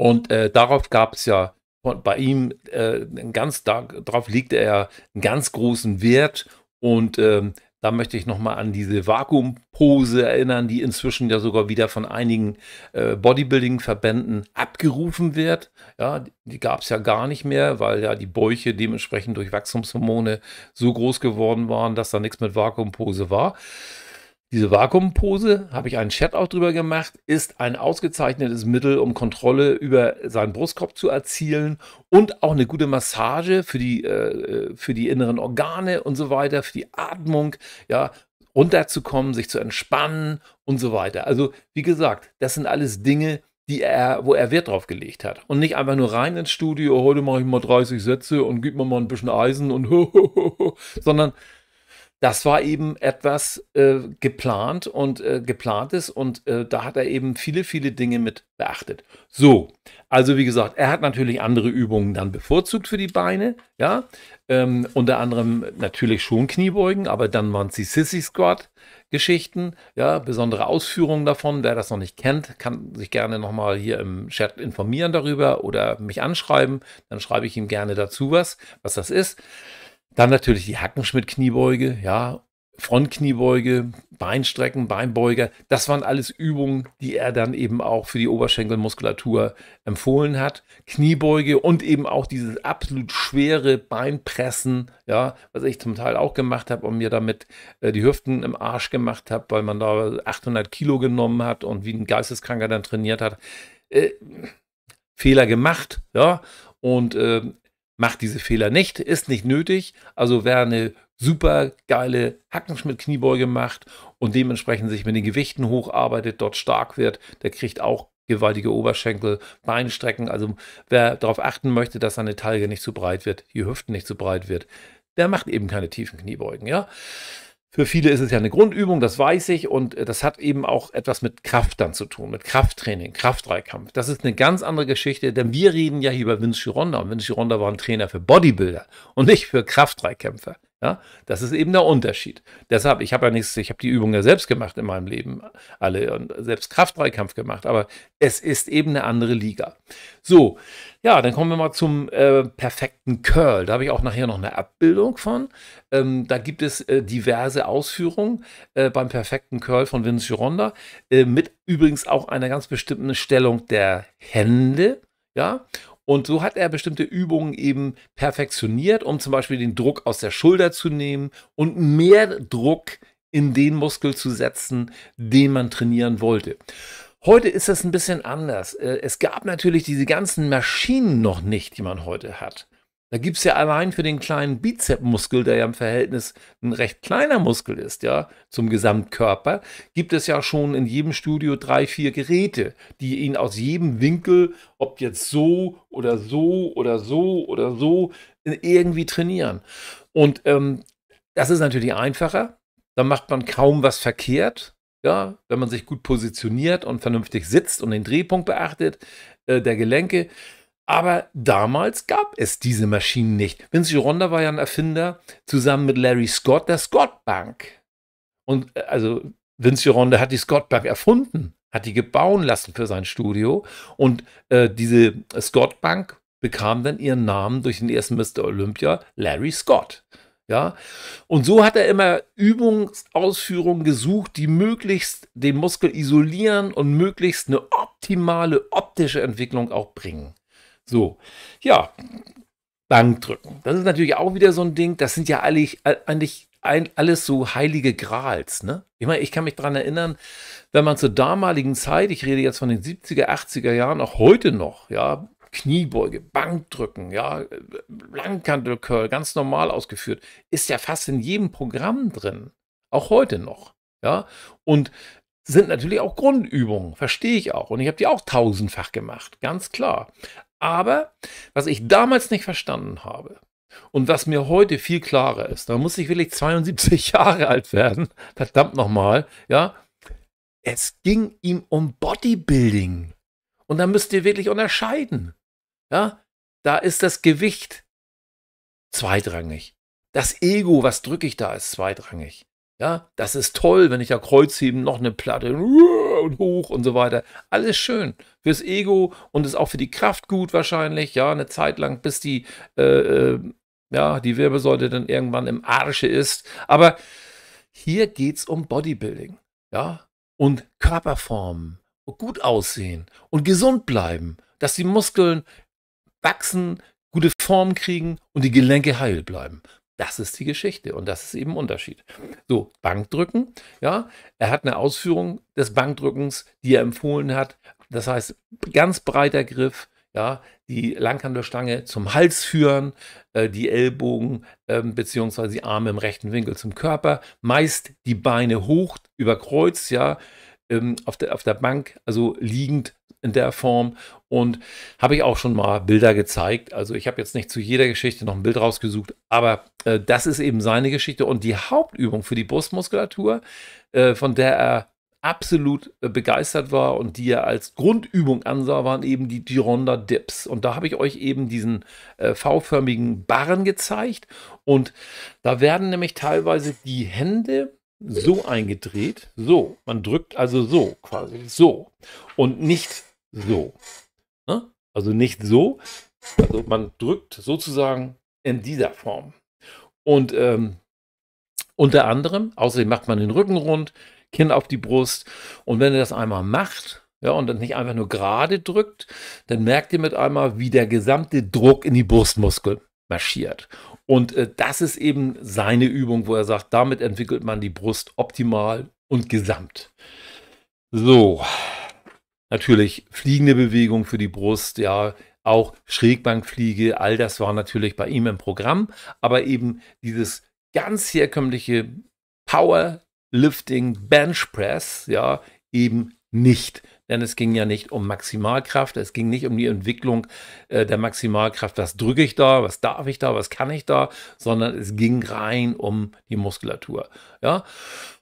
Und äh, darauf gab es ja bei ihm äh, ganz darauf legte er einen ganz großen Wert und ähm, da möchte ich nochmal an diese Vakuumpose erinnern, die inzwischen ja sogar wieder von einigen äh, Bodybuilding-Verbänden abgerufen wird. Ja, die gab es ja gar nicht mehr, weil ja die Bäuche dementsprechend durch Wachstumshormone so groß geworden waren, dass da nichts mit Vakuumpose war. Diese Vakuumpose, habe ich einen Chat auch drüber gemacht, ist ein ausgezeichnetes Mittel, um Kontrolle über seinen Brustkorb zu erzielen und auch eine gute Massage für die, äh, äh, für die inneren Organe und so weiter, für die Atmung, ja, runterzukommen, sich zu entspannen und so weiter. Also, wie gesagt, das sind alles Dinge, die er, wo er Wert drauf gelegt hat. Und nicht einfach nur rein ins Studio, heute mache ich mal 30 Sätze und gib mir mal ein bisschen Eisen und sondern das war eben etwas äh, geplant und äh, geplantes und äh, da hat er eben viele, viele Dinge mit beachtet. So, also wie gesagt, er hat natürlich andere Übungen dann bevorzugt für die Beine, ja, ähm, unter anderem natürlich schon Kniebeugen, aber dann waren es die Sissy Squat Geschichten, ja, besondere Ausführungen davon. Wer das noch nicht kennt, kann sich gerne nochmal hier im Chat informieren darüber oder mich anschreiben, dann schreibe ich ihm gerne dazu was, was das ist. Dann natürlich die Hackenschmidt-Kniebeuge, ja, Frontkniebeuge, Beinstrecken, Beinbeuger. Das waren alles Übungen, die er dann eben auch für die Oberschenkelmuskulatur empfohlen hat. Kniebeuge und eben auch dieses absolut schwere Beinpressen, ja, was ich zum Teil auch gemacht habe und mir damit äh, die Hüften im Arsch gemacht habe, weil man da 800 Kilo genommen hat und wie ein Geisteskranker dann trainiert hat. Äh, Fehler gemacht, ja, und äh, macht diese Fehler nicht, ist nicht nötig. Also wer eine super geile Hackenschmidt-Kniebeuge macht und dementsprechend sich mit den Gewichten hocharbeitet, dort stark wird, der kriegt auch gewaltige Oberschenkel, Beinstrecken. Also wer darauf achten möchte, dass seine Taille nicht zu breit wird, die Hüften nicht zu breit wird, der macht eben keine tiefen Kniebeugen, ja. Für viele ist es ja eine Grundübung, das weiß ich, und äh, das hat eben auch etwas mit Kraft dann zu tun, mit Krafttraining, Kraftdreikampf. Das ist eine ganz andere Geschichte, denn wir reden ja hier über Vince Gironda und Vince Gironda war ein Trainer für Bodybuilder und nicht für Kraftdreikämpfer. Ja, das ist eben der Unterschied. Deshalb, ich habe ja nichts, ich habe die Übung ja selbst gemacht in meinem Leben, alle und selbst Kraftdreikampf gemacht, aber es ist eben eine andere Liga. So, ja, dann kommen wir mal zum äh, perfekten Curl. Da habe ich auch nachher noch eine Abbildung von. Ähm, da gibt es äh, diverse Ausführungen äh, beim perfekten Curl von Vince Gironda, äh, mit übrigens auch einer ganz bestimmten Stellung der Hände. Ja, und so hat er bestimmte Übungen eben perfektioniert, um zum Beispiel den Druck aus der Schulter zu nehmen und mehr Druck in den Muskel zu setzen, den man trainieren wollte. Heute ist das ein bisschen anders. Äh, es gab natürlich diese ganzen Maschinen noch nicht, die man heute hat. Da gibt es ja allein für den kleinen Bizepsmuskel, der ja im Verhältnis ein recht kleiner Muskel ist, ja, zum Gesamtkörper, gibt es ja schon in jedem Studio drei, vier Geräte, die ihn aus jedem Winkel, ob jetzt so oder so oder so oder so, irgendwie trainieren. Und ähm, das ist natürlich einfacher. Da macht man kaum was verkehrt. Ja, wenn man sich gut positioniert und vernünftig sitzt und den Drehpunkt beachtet, äh, der Gelenke, aber damals gab es diese Maschinen nicht. Vince Gironda war ja ein Erfinder zusammen mit Larry Scott der Scott Bank. Und äh, also Vince Gironda hat die Scott Bank erfunden, hat die gebauen lassen für sein Studio. Und äh, diese Scott Bank bekam dann ihren Namen durch den ersten Mr. Olympia, Larry Scott. Ja, und so hat er immer Übungsausführungen gesucht, die möglichst den Muskel isolieren und möglichst eine optimale optische Entwicklung auch bringen. So, ja, Bankdrücken. Das ist natürlich auch wieder so ein Ding. Das sind ja eigentlich, äh, eigentlich ein, alles so heilige Grals. Ne? Ich meine, ich kann mich daran erinnern, wenn man zur damaligen Zeit, ich rede jetzt von den 70er, 80er Jahren, auch heute noch, ja, Kniebeuge, Bankdrücken, ja, Langkantelcurl, ganz normal ausgeführt, ist ja fast in jedem Programm drin. Auch heute noch. Ja, und sind natürlich auch Grundübungen, verstehe ich auch. Und ich habe die auch tausendfach gemacht, ganz klar. Aber was ich damals nicht verstanden habe und was mir heute viel klarer ist, da muss ich wirklich 72 Jahre alt werden, verdammt nochmal, ja, es ging ihm um Bodybuilding. Und da müsst ihr wirklich unterscheiden. Ja, da ist das Gewicht zweitrangig. Das Ego, was drücke ich da, ist zweitrangig. Ja, das ist toll, wenn ich ja Kreuzheben noch eine Platte und hoch und so weiter. Alles schön fürs Ego und ist auch für die Kraft gut wahrscheinlich. Ja, eine Zeit lang, bis die, äh, äh ja, die Wirbelsäule dann irgendwann im Arsche ist. Aber hier geht es um Bodybuilding. Ja, und Körperformen, gut aussehen und gesund bleiben, dass die Muskeln wachsen, gute Form kriegen und die Gelenke heil bleiben. Das ist die Geschichte und das ist eben ein Unterschied. So, Bankdrücken, ja, er hat eine Ausführung des Bankdrückens, die er empfohlen hat. Das heißt, ganz breiter Griff, ja, die Langhandelstange zum Hals führen, äh, die Ellbogen äh, bzw. die Arme im rechten Winkel zum Körper, meist die Beine hoch überkreuzt, ja, ähm, auf, der, auf der Bank, also liegend in der Form. Und habe ich auch schon mal Bilder gezeigt. Also ich habe jetzt nicht zu jeder Geschichte noch ein Bild rausgesucht, aber äh, das ist eben seine Geschichte. Und die Hauptübung für die Brustmuskulatur, äh, von der er absolut äh, begeistert war und die er als Grundübung ansah, waren eben die Gironda Dips. Und da habe ich euch eben diesen äh, V-förmigen Barren gezeigt. Und da werden nämlich teilweise die Hände so eingedreht, so. Man drückt also so quasi, so. Und nicht so. Ne? Also nicht so. Also man drückt sozusagen in dieser Form. Und ähm, unter anderem, außerdem macht man den Rücken rund, Kinn auf die Brust. Und wenn ihr das einmal macht, ja, und dann nicht einfach nur gerade drückt, dann merkt ihr mit einmal, wie der gesamte Druck in die Brustmuskel marschiert. Und äh, das ist eben seine Übung, wo er sagt, damit entwickelt man die Brust optimal und gesamt. So, natürlich fliegende Bewegung für die Brust, ja, auch Schrägbankfliege, all das war natürlich bei ihm im Programm, aber eben dieses ganz herkömmliche Powerlifting Bench Press, ja, eben nicht denn es ging ja nicht um Maximalkraft, es ging nicht um die Entwicklung äh, der Maximalkraft, was drücke ich da, was darf ich da, was kann ich da, sondern es ging rein um die Muskulatur. Ja,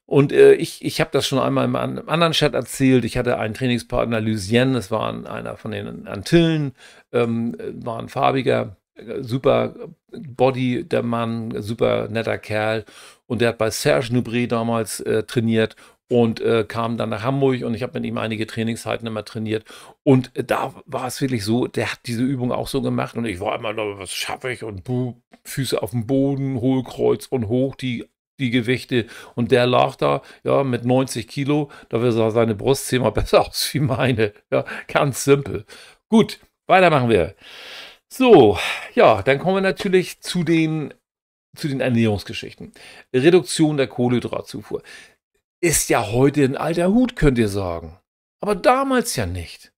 und äh, ich, ich habe das schon einmal in einem anderen Chat erzählt. Ich hatte einen Trainingspartner, Lucien, das war einer von den Antillen, ähm, war ein farbiger, super Body, der Mann, super netter Kerl. Und der hat bei Serge Nubré damals äh, trainiert und äh, kam dann nach Hamburg und ich habe mit ihm einige Trainingszeiten immer trainiert. Und äh, da war es wirklich so, der hat diese Übung auch so gemacht und ich war immer, was schaffe ich? Und buh, Füße auf dem Boden, Hohlkreuz und hoch die die Gewichte und der lag da, ja, mit 90 Kilo, da sah seine Brust zehnmal besser aus wie meine. Ja, ganz simpel. Gut, weitermachen wir. So, ja, dann kommen wir natürlich zu den zu den Ernährungsgeschichten. Reduktion der Kohlenhydratzufuhr ist ja heute ein alter Hut, könnt ihr sagen. Aber damals ja nicht.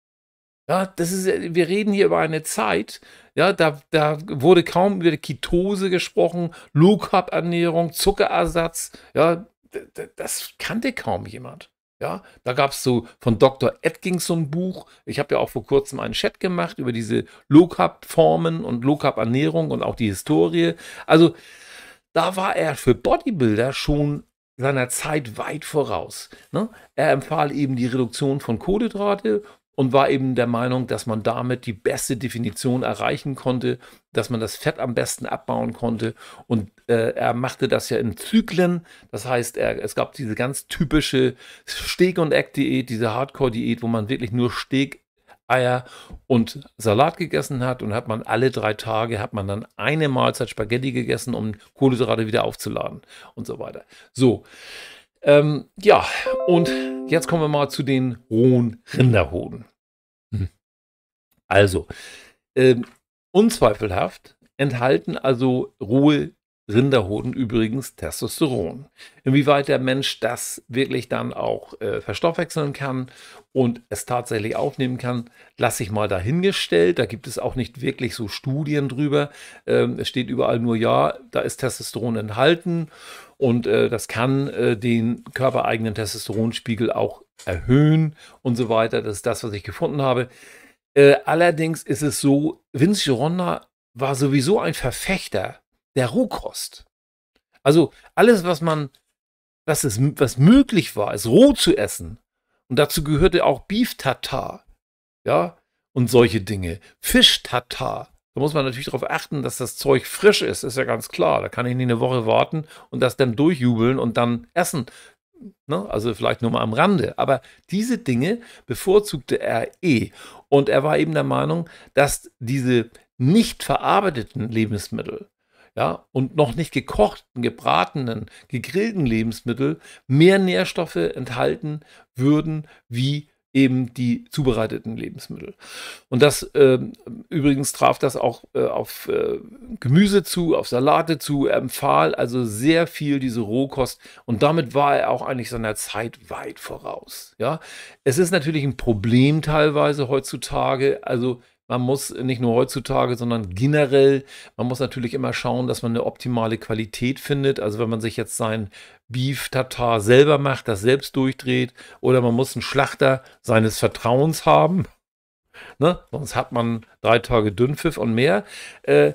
Ja, das ist, wir reden hier über eine Zeit, ja, da, da wurde kaum über Ketose gesprochen, Low-Carb-Ernährung, Zuckerersatz, ja, das kannte kaum jemand. Ja, da gab es so von Dr. Edgings so ein Buch. Ich habe ja auch vor kurzem einen Chat gemacht über diese Low-Carb-Formen und Low-Carb-Ernährung und auch die Historie. Also da war er für Bodybuilder schon seiner Zeit weit voraus. Ne? Er empfahl eben die Reduktion von Kohlenhydrate und war eben der Meinung, dass man damit die beste Definition erreichen konnte, dass man das Fett am besten abbauen konnte. Und äh, er machte das ja in Zyklen. Das heißt, er, es gab diese ganz typische Steg- und Eck-Diät, diese Hardcore-Diät, wo man wirklich nur Steg Eier und Salat gegessen hat und hat man alle drei Tage, hat man dann eine Mahlzeit Spaghetti gegessen, um Kohlenhydrate wieder aufzuladen und so weiter. So, ähm, ja, und jetzt kommen wir mal zu den rohen Rinderhoden. Hm. Also, ähm, unzweifelhaft enthalten also rohe Rinderhoden übrigens Testosteron. Inwieweit der Mensch das wirklich dann auch äh, verstoffwechseln kann und es tatsächlich aufnehmen kann, lasse ich mal dahingestellt. Da gibt es auch nicht wirklich so Studien drüber. Ähm, es steht überall nur, ja, da ist Testosteron enthalten und äh, das kann äh, den körpereigenen Testosteronspiegel auch erhöhen und so weiter. Das ist das, was ich gefunden habe. Äh, allerdings ist es so, Vince Gironda war sowieso ein Verfechter der Rohkost. Also alles, was man, was, es, was möglich war, es roh zu essen. Und dazu gehörte auch Beef Tatar. Ja, und solche Dinge. Fisch Tatar. Da muss man natürlich darauf achten, dass das Zeug frisch ist, ist ja ganz klar. Da kann ich nicht eine Woche warten und das dann durchjubeln und dann essen. Ne? Also vielleicht nur mal am Rande. Aber diese Dinge bevorzugte er eh. Und er war eben der Meinung, dass diese nicht verarbeiteten Lebensmittel, ja, und noch nicht gekochten, gebratenen, gegrillten Lebensmittel mehr Nährstoffe enthalten würden wie eben die zubereiteten Lebensmittel. Und das äh, übrigens traf das auch äh, auf äh, Gemüse zu, auf Salate zu, er empfahl also sehr viel diese Rohkost und damit war er auch eigentlich seiner Zeit weit voraus. Ja, es ist natürlich ein Problem teilweise heutzutage, also man muss nicht nur heutzutage, sondern generell, man muss natürlich immer schauen, dass man eine optimale Qualität findet. Also wenn man sich jetzt sein Beef Tatar selber macht, das selbst durchdreht, oder man muss einen Schlachter seines Vertrauens haben. Ne? Sonst hat man drei Tage Dünnpfiff und mehr. Äh,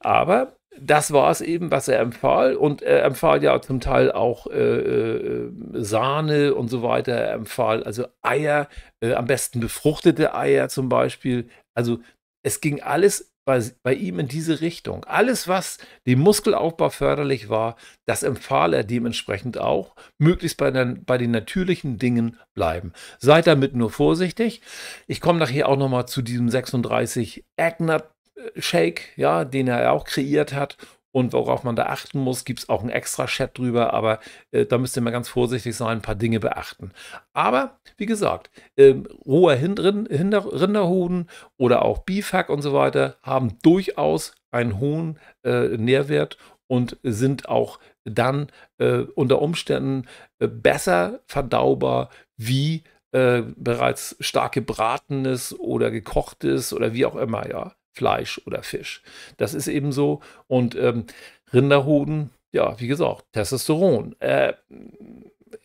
aber das war es eben, was er empfahl. Und er empfahl ja zum Teil auch äh, äh Sahne und so weiter. Er empfahl also Eier, äh, am besten befruchtete Eier zum Beispiel, also es ging alles bei, bei, ihm in diese Richtung. Alles, was dem Muskelaufbau förderlich war, das empfahl er dementsprechend auch. Möglichst bei den, bei den natürlichen Dingen bleiben. Seid damit nur vorsichtig. Ich komme nachher auch nochmal zu diesem 36 Agnat äh, Shake, ja, den er auch kreiert hat und worauf man da achten muss, gibt es auch einen extra Chat drüber, aber äh, da müsst ihr mal ganz vorsichtig sein, ein paar Dinge beachten. Aber wie gesagt, äh, roher Hinder Hinder oder auch Bifack und so weiter haben durchaus einen hohen äh, Nährwert und sind auch dann äh, unter Umständen äh, besser verdaubar wie äh, bereits stark gebratenes oder gekochtes oder wie auch immer, ja. Fleisch oder Fisch. Das ist eben so. Und ähm, Rinderhoden, ja, wie gesagt, Testosteron. Äh,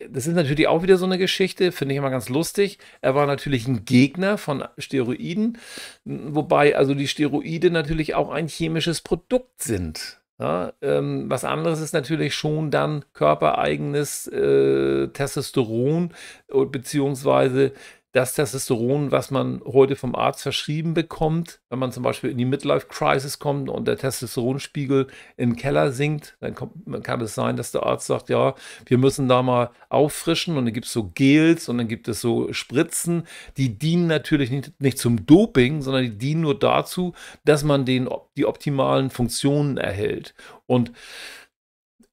das ist natürlich auch wieder so eine Geschichte, finde ich immer ganz lustig. Er war natürlich ein Gegner von Steroiden, wobei also die Steroide natürlich auch ein chemisches Produkt sind. Ja, ähm, was anderes ist natürlich schon dann körpereigenes äh, Testosteron äh, beziehungsweise das Testosteron, was man heute vom Arzt verschrieben bekommt, wenn man zum Beispiel in die Midlife-Crisis kommt und der Testosteronspiegel im Keller sinkt, dann kommt, kann es sein, dass der Arzt sagt, ja, wir müssen da mal auffrischen und dann gibt es so Gels und dann gibt es so Spritzen, die dienen natürlich nicht, nicht zum Doping, sondern die dienen nur dazu, dass man den, die optimalen Funktionen erhält. Und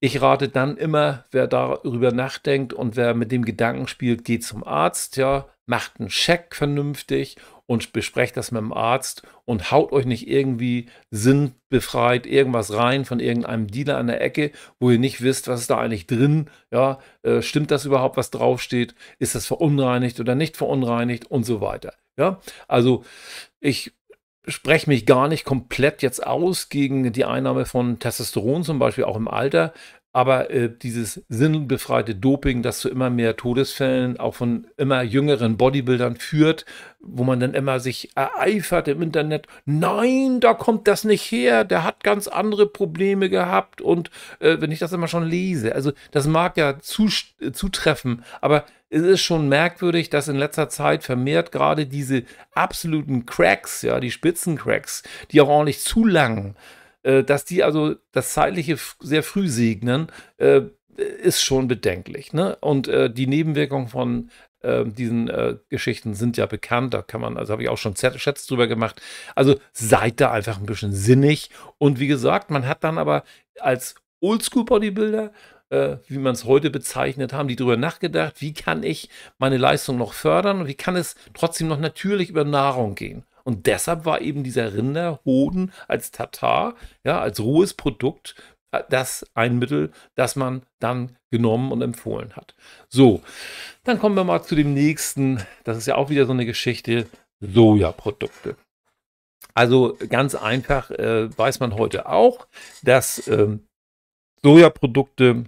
ich rate dann immer, wer darüber nachdenkt und wer mit dem Gedanken spielt, geht zum Arzt, ja, macht einen Check vernünftig und besprecht das mit dem Arzt und haut euch nicht irgendwie sinnbefreit irgendwas rein von irgendeinem Dealer an der Ecke, wo ihr nicht wisst, was ist da eigentlich drin, ja, äh, stimmt das überhaupt, was draufsteht, ist das verunreinigt oder nicht verunreinigt und so weiter, ja. Also ich spreche mich gar nicht komplett jetzt aus gegen die Einnahme von Testosteron zum Beispiel, auch im Alter. Aber äh, dieses sinnbefreite Doping, das zu immer mehr Todesfällen, auch von immer jüngeren Bodybuildern führt, wo man dann immer sich ereifert im Internet, nein, da kommt das nicht her, der hat ganz andere Probleme gehabt. Und äh, wenn ich das immer schon lese, also das mag ja zu, äh, zutreffen, aber es ist schon merkwürdig, dass in letzter Zeit vermehrt gerade diese absoluten Cracks, ja, die Spitzencracks, die auch ordentlich zu lang äh, dass die also das Zeitliche sehr früh segnen, äh, ist schon bedenklich. Ne? Und äh, die Nebenwirkungen von ähm, diesen äh, Geschichten sind ja bekannt. Da kann man, also habe ich auch schon Chats drüber gemacht. Also seid da einfach ein bisschen sinnig. Und wie gesagt, man hat dann aber als Oldschool-Bodybuilder äh, wie man es heute bezeichnet, haben die darüber nachgedacht, wie kann ich meine Leistung noch fördern und wie kann es trotzdem noch natürlich über Nahrung gehen. Und deshalb war eben dieser Rinderhoden als Tatar, ja, als rohes Produkt, äh, das ein Mittel, das man dann genommen und empfohlen hat. So, dann kommen wir mal zu dem nächsten. Das ist ja auch wieder so eine Geschichte: Sojaprodukte. Also ganz einfach äh, weiß man heute auch, dass ähm, Sojaprodukte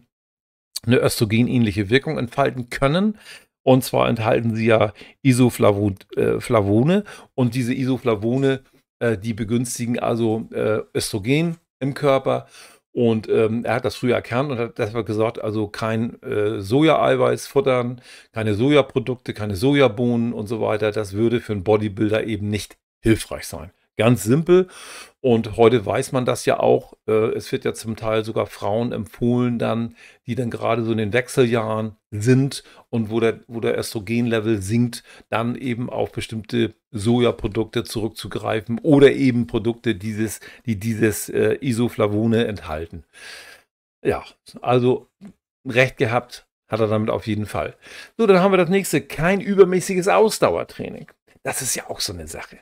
eine östrogenähnliche Wirkung entfalten können. Und zwar enthalten sie ja Isoflavone äh, und diese Isoflavone, äh, die begünstigen also äh, Östrogen im Körper. Und ähm, er hat das früher erkannt und hat deshalb gesagt, also kein äh, Sojaeiweiß futtern, keine Sojaprodukte, keine Sojabohnen und so weiter. Das würde für einen Bodybuilder eben nicht hilfreich sein. Ganz simpel. Und heute weiß man das ja auch. Äh, es wird ja zum Teil sogar Frauen empfohlen, dann, die dann gerade so in den Wechseljahren sind und wo der, wo der Östrogenlevel sinkt, dann eben auf bestimmte Sojaprodukte zurückzugreifen oder eben Produkte, dieses, die dieses äh, Isoflavone enthalten. Ja, also recht gehabt hat er damit auf jeden Fall. So, dann haben wir das nächste, kein übermäßiges Ausdauertraining. Das ist ja auch so eine Sache.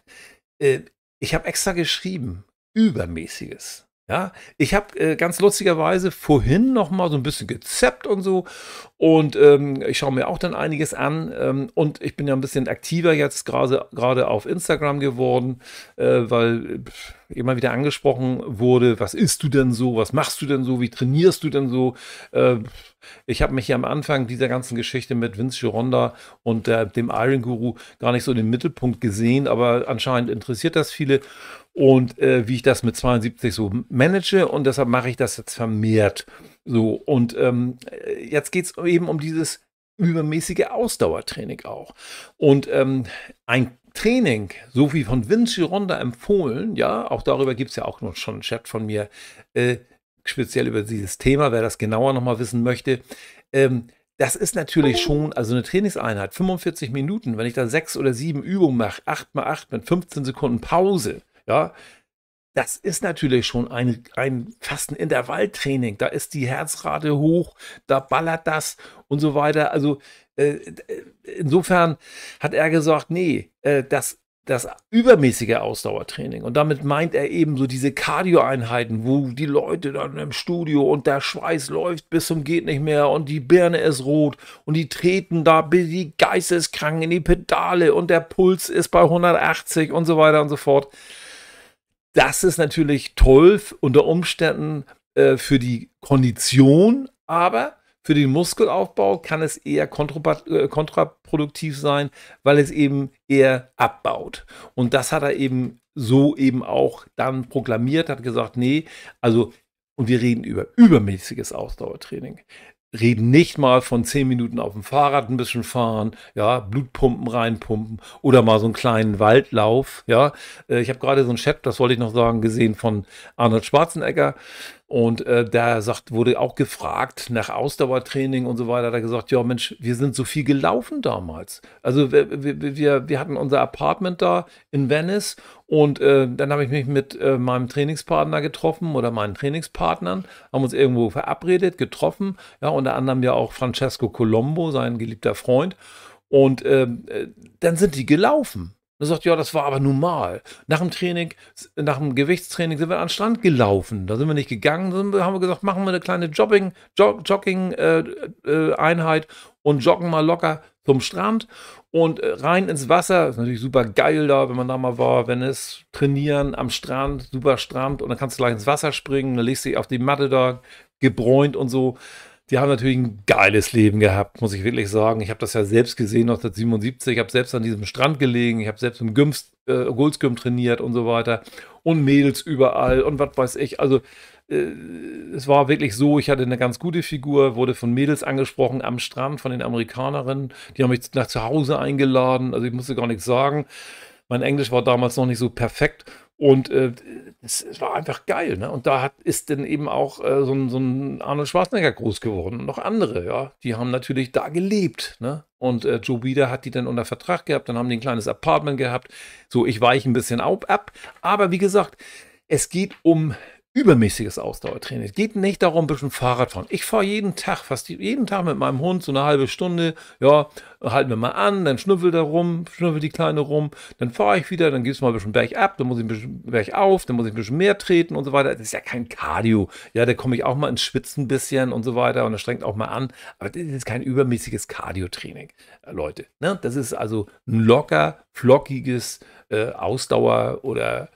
Äh, ich habe extra geschrieben, Übermäßiges. Ja, ich habe äh, ganz lustigerweise vorhin noch mal so ein bisschen gezappt und so und ähm, ich schaue mir auch dann einiges an ähm, und ich bin ja ein bisschen aktiver jetzt gerade auf Instagram geworden, äh, weil immer wieder angesprochen wurde, was isst du denn so, was machst du denn so, wie trainierst du denn so? Äh, ich habe mich ja am Anfang dieser ganzen Geschichte mit Vince Gironda und äh, dem Iron Guru gar nicht so in den Mittelpunkt gesehen, aber anscheinend interessiert das viele und äh, wie ich das mit 72 so manage und deshalb mache ich das jetzt vermehrt so. Und ähm, äh, jetzt geht es eben um dieses übermäßige Ausdauertraining auch. Und ähm, ein Training, so wie von Vinci Ronda empfohlen, ja, auch darüber gibt es ja auch noch schon einen Chat von mir, äh, speziell über dieses Thema, wer das genauer nochmal wissen möchte. Ähm, das ist natürlich schon, also eine Trainingseinheit, 45 Minuten, wenn ich da sechs oder sieben Übungen mache, acht mal acht mit 15 Sekunden Pause, ja, das ist natürlich schon ein, ein fast ein Intervalltraining. Da ist die Herzrate hoch, da ballert das und so weiter. Also äh, äh, insofern hat er gesagt, nee, äh, das das übermäßige Ausdauertraining. Und damit meint er eben so diese Cardio-Einheiten, wo die Leute dann im Studio und der Schweiß läuft bis zum geht nicht mehr und die Birne ist rot und die treten da bis die geisteskrank in die Pedale und der Puls ist bei 180 und so weiter und so fort das ist natürlich toll unter Umständen äh, für die Kondition, aber für den Muskelaufbau kann es eher äh, kontraproduktiv sein, weil es eben eher abbaut. Und das hat er eben so eben auch dann proklamiert, hat gesagt, nee, also, und wir reden über übermäßiges Ausdauertraining reden nicht mal von zehn Minuten auf dem Fahrrad ein bisschen fahren, ja, Blutpumpen reinpumpen oder mal so einen kleinen Waldlauf, ja. Äh, ich habe gerade so einen Chat, das wollte ich noch sagen, gesehen von Arnold Schwarzenegger. Und äh, da sagt, wurde auch gefragt nach Ausdauertraining und so weiter. Da hat er gesagt, ja Mensch, wir sind so viel gelaufen damals. Also wir, wir, wir hatten unser Apartment da in Venice und äh, dann habe ich mich mit äh, meinem Trainingspartner getroffen oder meinen Trainingspartnern, haben uns irgendwo verabredet, getroffen. Ja, unter anderem ja auch Francesco Colombo, sein geliebter Freund. Und ähm, äh, dann sind die gelaufen. Und er sagt, ja, das war aber normal. Nach dem Training, nach dem Gewichtstraining sind wir an den Strand gelaufen. Da sind wir nicht gegangen, wir, haben wir gesagt, machen wir eine kleine Jogging, Jogging äh, äh, Einheit und joggen mal locker zum Strand und äh, rein ins Wasser. Ist natürlich super geil da, wenn man da mal war. Wenn es trainieren am Strand, super Strand und dann kannst du gleich ins Wasser springen. Dann legst du dich auf die Matte da, gebräunt und so die haben natürlich ein geiles Leben gehabt, muss ich wirklich sagen. Ich habe das ja selbst gesehen 1977. Ich habe selbst an diesem Strand gelegen. Ich habe selbst im Gümst, äh, Guldsgym trainiert und so weiter. Und Mädels überall und was weiß ich. Also äh, es war wirklich so, ich hatte eine ganz gute Figur, wurde von Mädels angesprochen am Strand, von den Amerikanerinnen. Die haben mich nach zu Hause eingeladen. Also ich musste gar nichts sagen. Mein Englisch war damals noch nicht so perfekt. Und äh, war einfach geil. Ne? Und da hat, ist dann eben auch äh, so, ein, so, ein, Arnold Schwarzenegger groß geworden und noch andere. Ja? Die haben natürlich da gelebt. Ne? Und äh, Joe Bieder hat die dann unter Vertrag gehabt. Dann haben die ein kleines Apartment gehabt. So, ich weiche ein bisschen ab. Aber wie gesagt, es geht um übermäßiges Ausdauertraining. Es geht nicht darum, ein bisschen Fahrrad fahren. Ich fahre jeden Tag, fast jeden Tag mit meinem Hund so eine halbe Stunde. Ja, halten wir mal an, dann schnüffelt er rum, schnüffelt die Kleine rum, dann fahre ich wieder, dann geht es mal ein bisschen bergab, dann muss ich ein bisschen bergauf, dann muss ich ein bisschen mehr treten und so weiter. Das ist ja kein Cardio. Ja, da komme ich auch mal ins Schwitzen ein bisschen und so weiter und das strengt auch mal an. Aber das ist kein übermäßiges Cardio-Training, äh, Leute. Ne? Das ist also ein locker, flockiges äh, Ausdauer- oder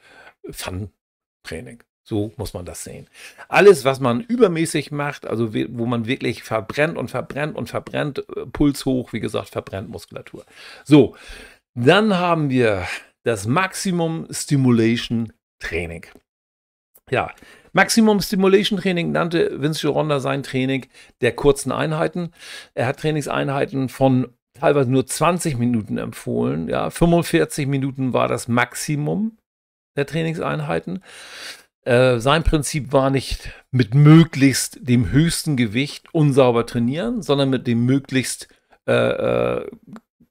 Fun-Training. So muss man das sehen. Alles, was man übermäßig macht, also wo man wirklich verbrennt und verbrennt und verbrennt, äh, Puls hoch, wie gesagt, verbrennt Muskulatur. So, dann haben wir das Maximum Stimulation Training. Ja, Maximum Stimulation Training nannte Vince Gironda sein Training der kurzen Einheiten. Er hat Trainingseinheiten von teilweise nur 20 Minuten empfohlen. Ja, 45 Minuten war das Maximum der Trainingseinheiten. Äh, sein Prinzip war nicht mit möglichst dem höchsten Gewicht unsauber trainieren, sondern mit dem möglichst äh, äh,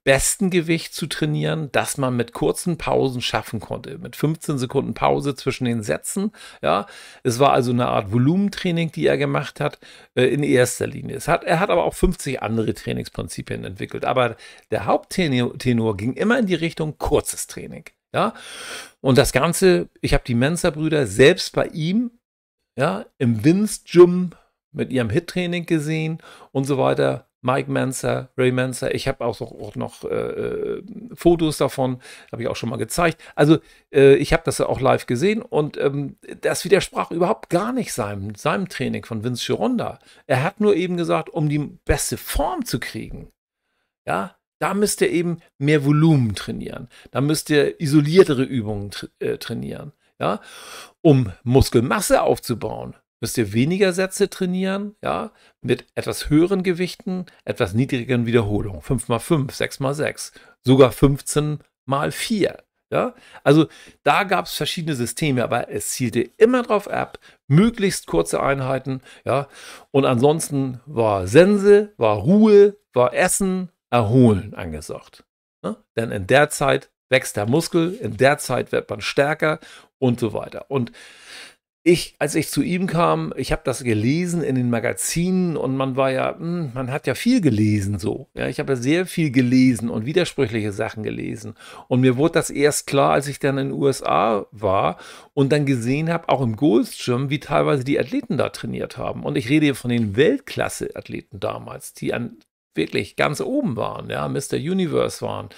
besten Gewicht zu trainieren, das man mit kurzen Pausen schaffen konnte. Mit 15 Sekunden Pause zwischen den Sätzen. Ja, es war also eine Art Volumentraining, die er gemacht hat, äh, in erster Linie. Es hat, er hat aber auch 50 andere Trainingsprinzipien entwickelt. Aber der Haupttenor ging immer in die Richtung kurzes Training. Ja? Und das Ganze, ich habe die Mensa-Brüder selbst bei ihm ja, im Winz-Gym mit ihrem Hit-Training gesehen und so weiter. Mike Manser, Ray Manser, ich habe auch noch, auch noch äh, äh, Fotos davon, habe ich auch schon mal gezeigt. Also äh, ich habe das auch live gesehen und ähm, das widersprach überhaupt gar nicht seinem, seinem Training von Vince Gironda. Er hat nur eben gesagt, um die beste Form zu kriegen, ja, da müsst ihr eben mehr Volumen trainieren. Da müsst ihr isoliertere Übungen tra äh, trainieren. Ja? Um Muskelmasse aufzubauen, müsst ihr weniger Sätze trainieren, ja, mit etwas höheren Gewichten, etwas niedrigeren Wiederholungen. 5x5, 6x6, sogar 15 mal 4. Ja? Also da gab es verschiedene Systeme, aber es zielte immer darauf ab, möglichst kurze Einheiten. Ja? Und ansonsten war Sense, war Ruhe, war Essen, Erholen angesagt. Ne? Denn in der Zeit wächst der Muskel, in der Zeit wird man stärker und so weiter. Und ich, als ich zu ihm kam, ich habe das gelesen in den Magazinen und man war ja, hm, man hat ja viel gelesen so. Ja, ich habe ja sehr viel gelesen und widersprüchliche Sachen gelesen. Und mir wurde das erst klar, als ich dann in den USA war und dann gesehen habe, auch im Goldschirm, wie teilweise die Athleten da trainiert haben. Und ich rede hier von den Weltklasse-Athleten damals, die an wirklich ganz oben waren, ja, Mr. Universe waren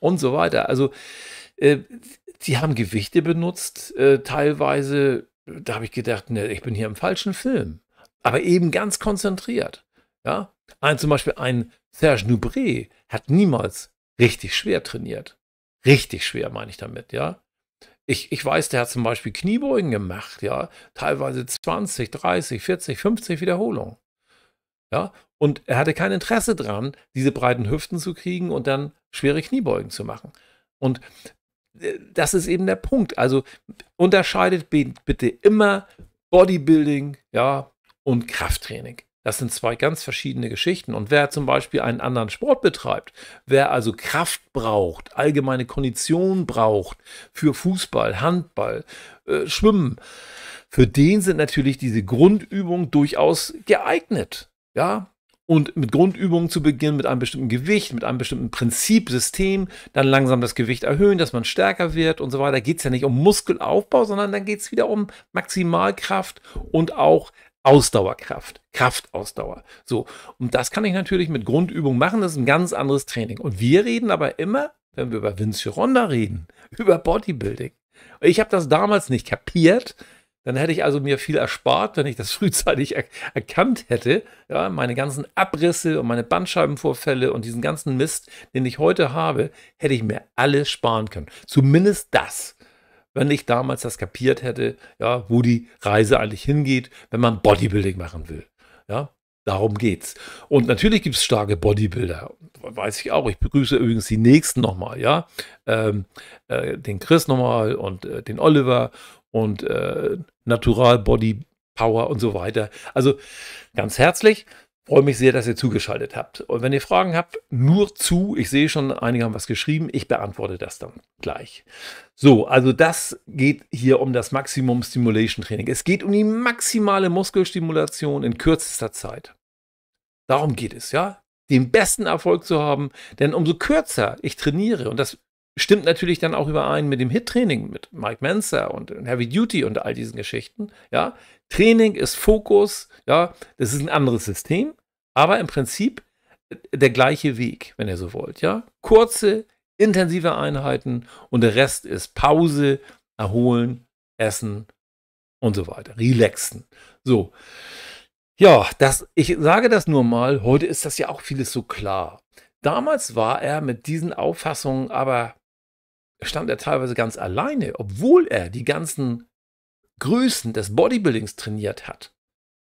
und so weiter. Also äh, die haben Gewichte benutzt, äh, teilweise, da habe ich gedacht, ne, ich bin hier im falschen Film. Aber eben ganz konzentriert. Ja? Ein, zum Beispiel ein Serge Nubré hat niemals richtig schwer trainiert. Richtig schwer meine ich damit, ja. Ich, ich weiß, der hat zum Beispiel Kniebeugen gemacht, ja, teilweise 20, 30, 40, 50 Wiederholungen. Ja, und er hatte kein Interesse daran, diese breiten Hüften zu kriegen und dann schwere Kniebeugen zu machen. Und äh, das ist eben der Punkt. Also unterscheidet bitte immer Bodybuilding ja, und Krafttraining. Das sind zwei ganz verschiedene Geschichten. Und wer zum Beispiel einen anderen Sport betreibt, wer also Kraft braucht, allgemeine Kondition braucht für Fußball, Handball, äh, Schwimmen, für den sind natürlich diese Grundübungen durchaus geeignet. Ja, und mit Grundübungen zu beginnen, mit einem bestimmten Gewicht, mit einem bestimmten Prinzip, System, dann langsam das Gewicht erhöhen, dass man stärker wird und so weiter. Da Geht es ja nicht um Muskelaufbau, sondern dann geht es wieder um Maximalkraft und auch Ausdauerkraft, Kraftausdauer. So, und das kann ich natürlich mit Grundübungen machen, das ist ein ganz anderes Training. Und wir reden aber immer, wenn wir über Vince Gironda reden, über Bodybuilding. Ich habe das damals nicht kapiert, dann hätte ich also mir viel erspart, wenn ich das frühzeitig er erkannt hätte. Ja, meine ganzen Abrisse und meine Bandscheibenvorfälle und diesen ganzen Mist, den ich heute habe, hätte ich mir alles sparen können. Zumindest das, wenn ich damals das kapiert hätte, ja, wo die Reise eigentlich hingeht, wenn man Bodybuilding machen will. Ja, Darum geht's. Und natürlich gibt es starke Bodybuilder. Weiß ich auch. Ich begrüße übrigens die nächsten nochmal, ja. Ähm, äh, den Chris nochmal und äh, den Oliver und äh, Natural Body Power und so weiter. Also ganz herzlich. Freue mich sehr, dass ihr zugeschaltet habt. Und wenn ihr Fragen habt, nur zu. Ich sehe schon, einige haben was geschrieben. Ich beantworte das dann gleich. So, also das geht hier um das Maximum Stimulation Training. Es geht um die maximale Muskelstimulation in kürzester Zeit. Darum geht es, ja? Den besten Erfolg zu haben, denn umso kürzer ich trainiere, und das stimmt natürlich dann auch überein mit dem Hit-Training mit Mike Manser und Heavy Duty und all diesen Geschichten. Ja, Training ist Fokus, ja, das ist ein anderes System, aber im Prinzip äh, der gleiche Weg, wenn ihr so wollt, ja. Kurze, intensive Einheiten und der Rest ist Pause, erholen, essen und so weiter, relaxen. So. Ja, das, ich sage das nur mal, heute ist das ja auch vieles so klar. Damals war er mit diesen Auffassungen aber stand er teilweise ganz alleine, obwohl er die ganzen Größen des Bodybuildings trainiert hat.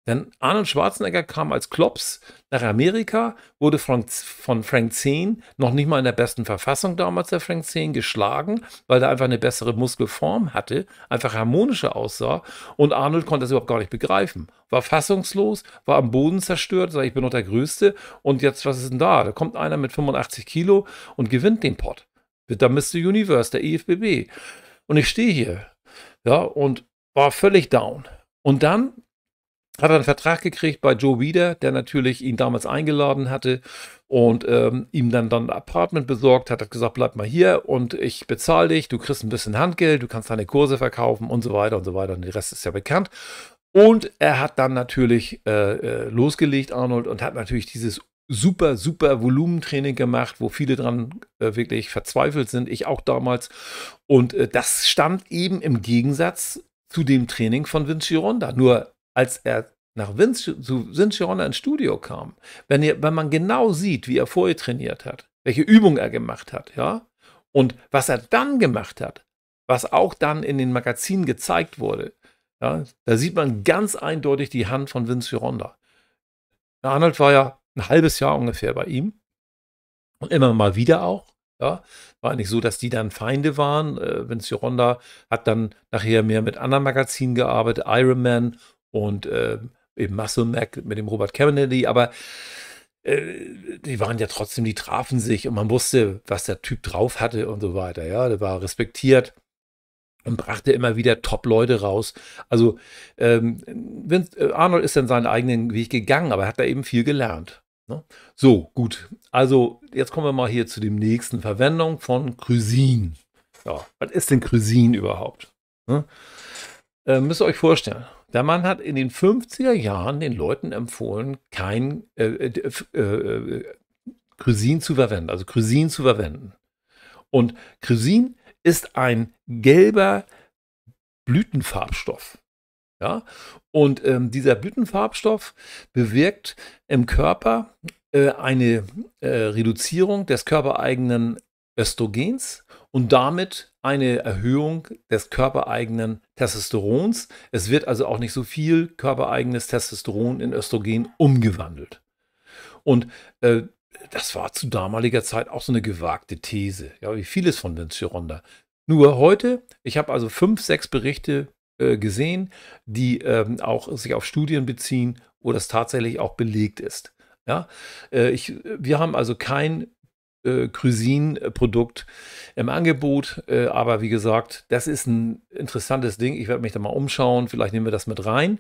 Denn Arnold Schwarzenegger kam als Klops nach Amerika, wurde von, von Frank 10 noch nicht mal in der besten Verfassung damals der Frank 10 geschlagen, weil er einfach eine bessere Muskelform hatte, einfach harmonischer aussah und Arnold konnte das überhaupt gar nicht begreifen. War fassungslos, war am Boden zerstört, sagt ich bin noch der Größte und jetzt was ist denn da? Da kommt einer mit 85 Kilo und gewinnt den Pott. Da Mr. Universe, der IFBB. E und ich stehe hier. Ja, und war völlig down. Und dann hat er einen Vertrag gekriegt bei Joe Wieder, der natürlich ihn damals eingeladen hatte und ähm, ihm dann, dann ein Apartment besorgt hat, hat gesagt, bleib mal hier und ich bezahle dich, du kriegst ein bisschen Handgeld, du kannst deine Kurse verkaufen und so weiter und so weiter und der Rest ist ja bekannt. Und er hat dann natürlich äh, äh losgelegt, Arnold, und hat natürlich dieses super, super Volumentraining gemacht, wo viele dran äh, wirklich verzweifelt sind, ich auch damals. Und äh, das stand eben im Gegensatz zu dem Training von Vince Gironda. Nur als er nach Vince, zu Vince Gironda ins Studio kam, wenn, ihr, wenn man genau sieht, wie er vorher trainiert hat, welche Übung er gemacht hat, ja, und was er dann gemacht hat, was auch dann in den Magazinen gezeigt wurde, ja, da sieht man ganz eindeutig die Hand von Vince Gironda. Arnold war ja ein halbes Jahr ungefähr bei ihm. Und immer mal wieder auch. Ja, war nicht so, dass die dann Feinde waren. Äh, Vince Gironda hat dann nachher mehr mit anderen Magazinen gearbeitet, Iron Man und äh, eben Muscle Mac mit dem Robert Kennedy, aber äh, die waren ja trotzdem, die trafen sich und man wusste, was der Typ drauf hatte und so weiter. Ja, der war respektiert und brachte immer wieder Top-Leute raus. Also ähm, Vince, äh, Arnold ist dann seinen eigenen Weg gegangen, aber hat da eben viel gelernt. Ne? So, gut. Also, jetzt kommen wir mal hier zu dem nächsten Verwendung von Krysin. Ja, was ist denn Krysin überhaupt? Ne? Äh, müsst ihr euch vorstellen. Der Mann hat in den 50er Jahren den Leuten empfohlen, kein äh, äh, Krysin äh, äh, zu verwenden, also Krysin zu verwenden. Und Krysin ist ein gelber Blütenfarbstoff. Ja? Und ähm, dieser Blütenfarbstoff bewirkt im Körper äh, eine äh, Reduzierung des körpereigenen Östrogens und damit eine Erhöhung des körpereigenen Testosterons. Es wird also auch nicht so viel körpereigenes Testosteron in Östrogen umgewandelt. Und äh, das war zu damaliger Zeit auch so eine gewagte These, ja, wie vieles von Vince Gironda. Nur heute, ich habe also fünf, sechs Berichte äh, gesehen, die ähm, auch sich auf Studien beziehen, wo das tatsächlich auch belegt ist. Ja, äh, ich, wir haben also kein äh, Cuisine-Produkt im Angebot. Äh, aber wie gesagt, das ist ein interessantes Ding. Ich werde mich da mal umschauen. Vielleicht nehmen wir das mit rein.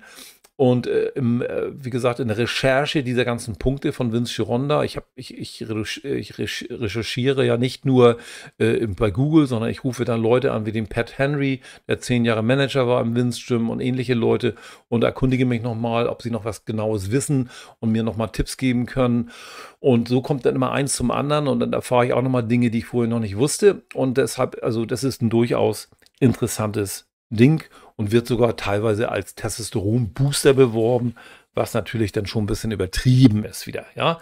Und äh, im, äh, wie gesagt, in der Recherche dieser ganzen Punkte von Vince Gironda, ich, hab, ich, ich, ich recherchiere ja nicht nur äh, bei Google, sondern ich rufe dann Leute an wie den Pat Henry, der zehn Jahre Manager war im Vince Gym und ähnliche Leute und erkundige mich nochmal, ob sie noch was Genaues wissen und mir nochmal Tipps geben können. Und so kommt dann immer eins zum anderen und dann dann erfahre ich auch nochmal Dinge, die ich vorher noch nicht wusste. Und deshalb, also das ist ein durchaus interessantes Ding und wird sogar teilweise als Testosteron-Booster beworben, was natürlich dann schon ein bisschen übertrieben ist wieder, ja.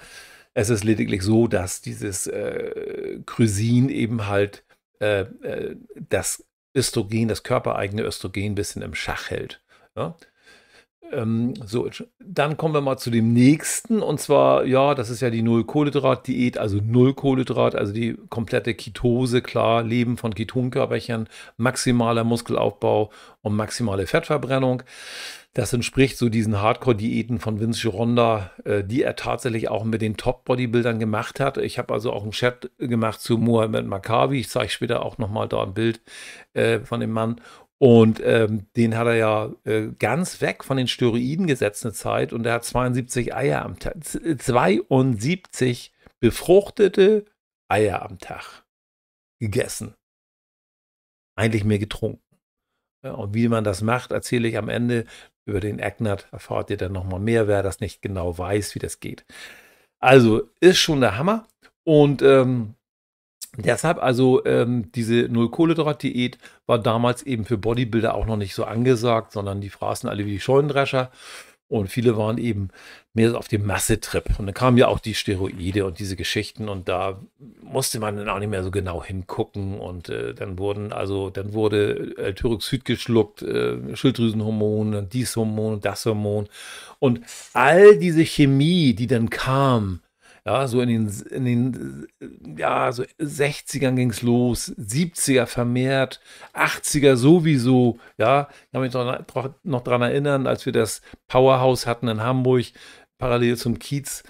Es ist lediglich so, dass dieses äh, Chrysin eben halt äh, äh das Östrogen, das körpereigene Östrogen ein bisschen im Schach hält. Ja? Ähm, so, dann kommen wir mal zu dem nächsten. Und zwar, ja, das ist ja die Null-Kohlenhydrat-Diät, also Null-Kohlenhydrat, also die komplette Ketose, klar, Leben von Ketonkörperchen, maximaler Muskelaufbau und maximale Fettverbrennung. Das entspricht so diesen Hardcore-Diäten von Vince Gironda, äh, die er tatsächlich auch mit den Top-Bodybuildern gemacht hat. Ich habe also auch einen Chat gemacht zu Mohamed Makavi. Ich zeige später auch nochmal da ein Bild äh, von dem Mann. Und ähm, den hat er ja äh, ganz weg von den Steroiden gesetzt eine Zeit und er hat 72 Eier am Tag. 72 befruchtete Eier am Tag gegessen. Eigentlich mehr getrunken. Ja, und wie man das macht, erzähle ich am Ende über den Ecknert. Erfahrt ihr dann nochmal mehr, wer das nicht genau weiß, wie das geht. Also ist schon der Hammer. Und ähm, Deshalb also ähm, diese Null-Kohlenhydrat-Diät war damals eben für Bodybuilder auch noch nicht so angesagt, sondern die fraßen alle wie die Scheunendrescher und viele waren eben mehr auf dem Massetrip. Und dann kamen ja auch die Steroide und diese Geschichten und da musste man dann auch nicht mehr so genau hingucken und äh, dann wurden also dann wurde äh, Thyroxid geschluckt, äh, Schilddrüsenhormon, dann dies Hormon, das Hormon und all diese Chemie, die dann kam ja, so in den, in den ja, so 60ern ging es los, 70er vermehrt, 80er sowieso. Ja, ich kann mich noch, noch daran erinnern, als wir das Powerhouse hatten in Hamburg, parallel zum Kiez.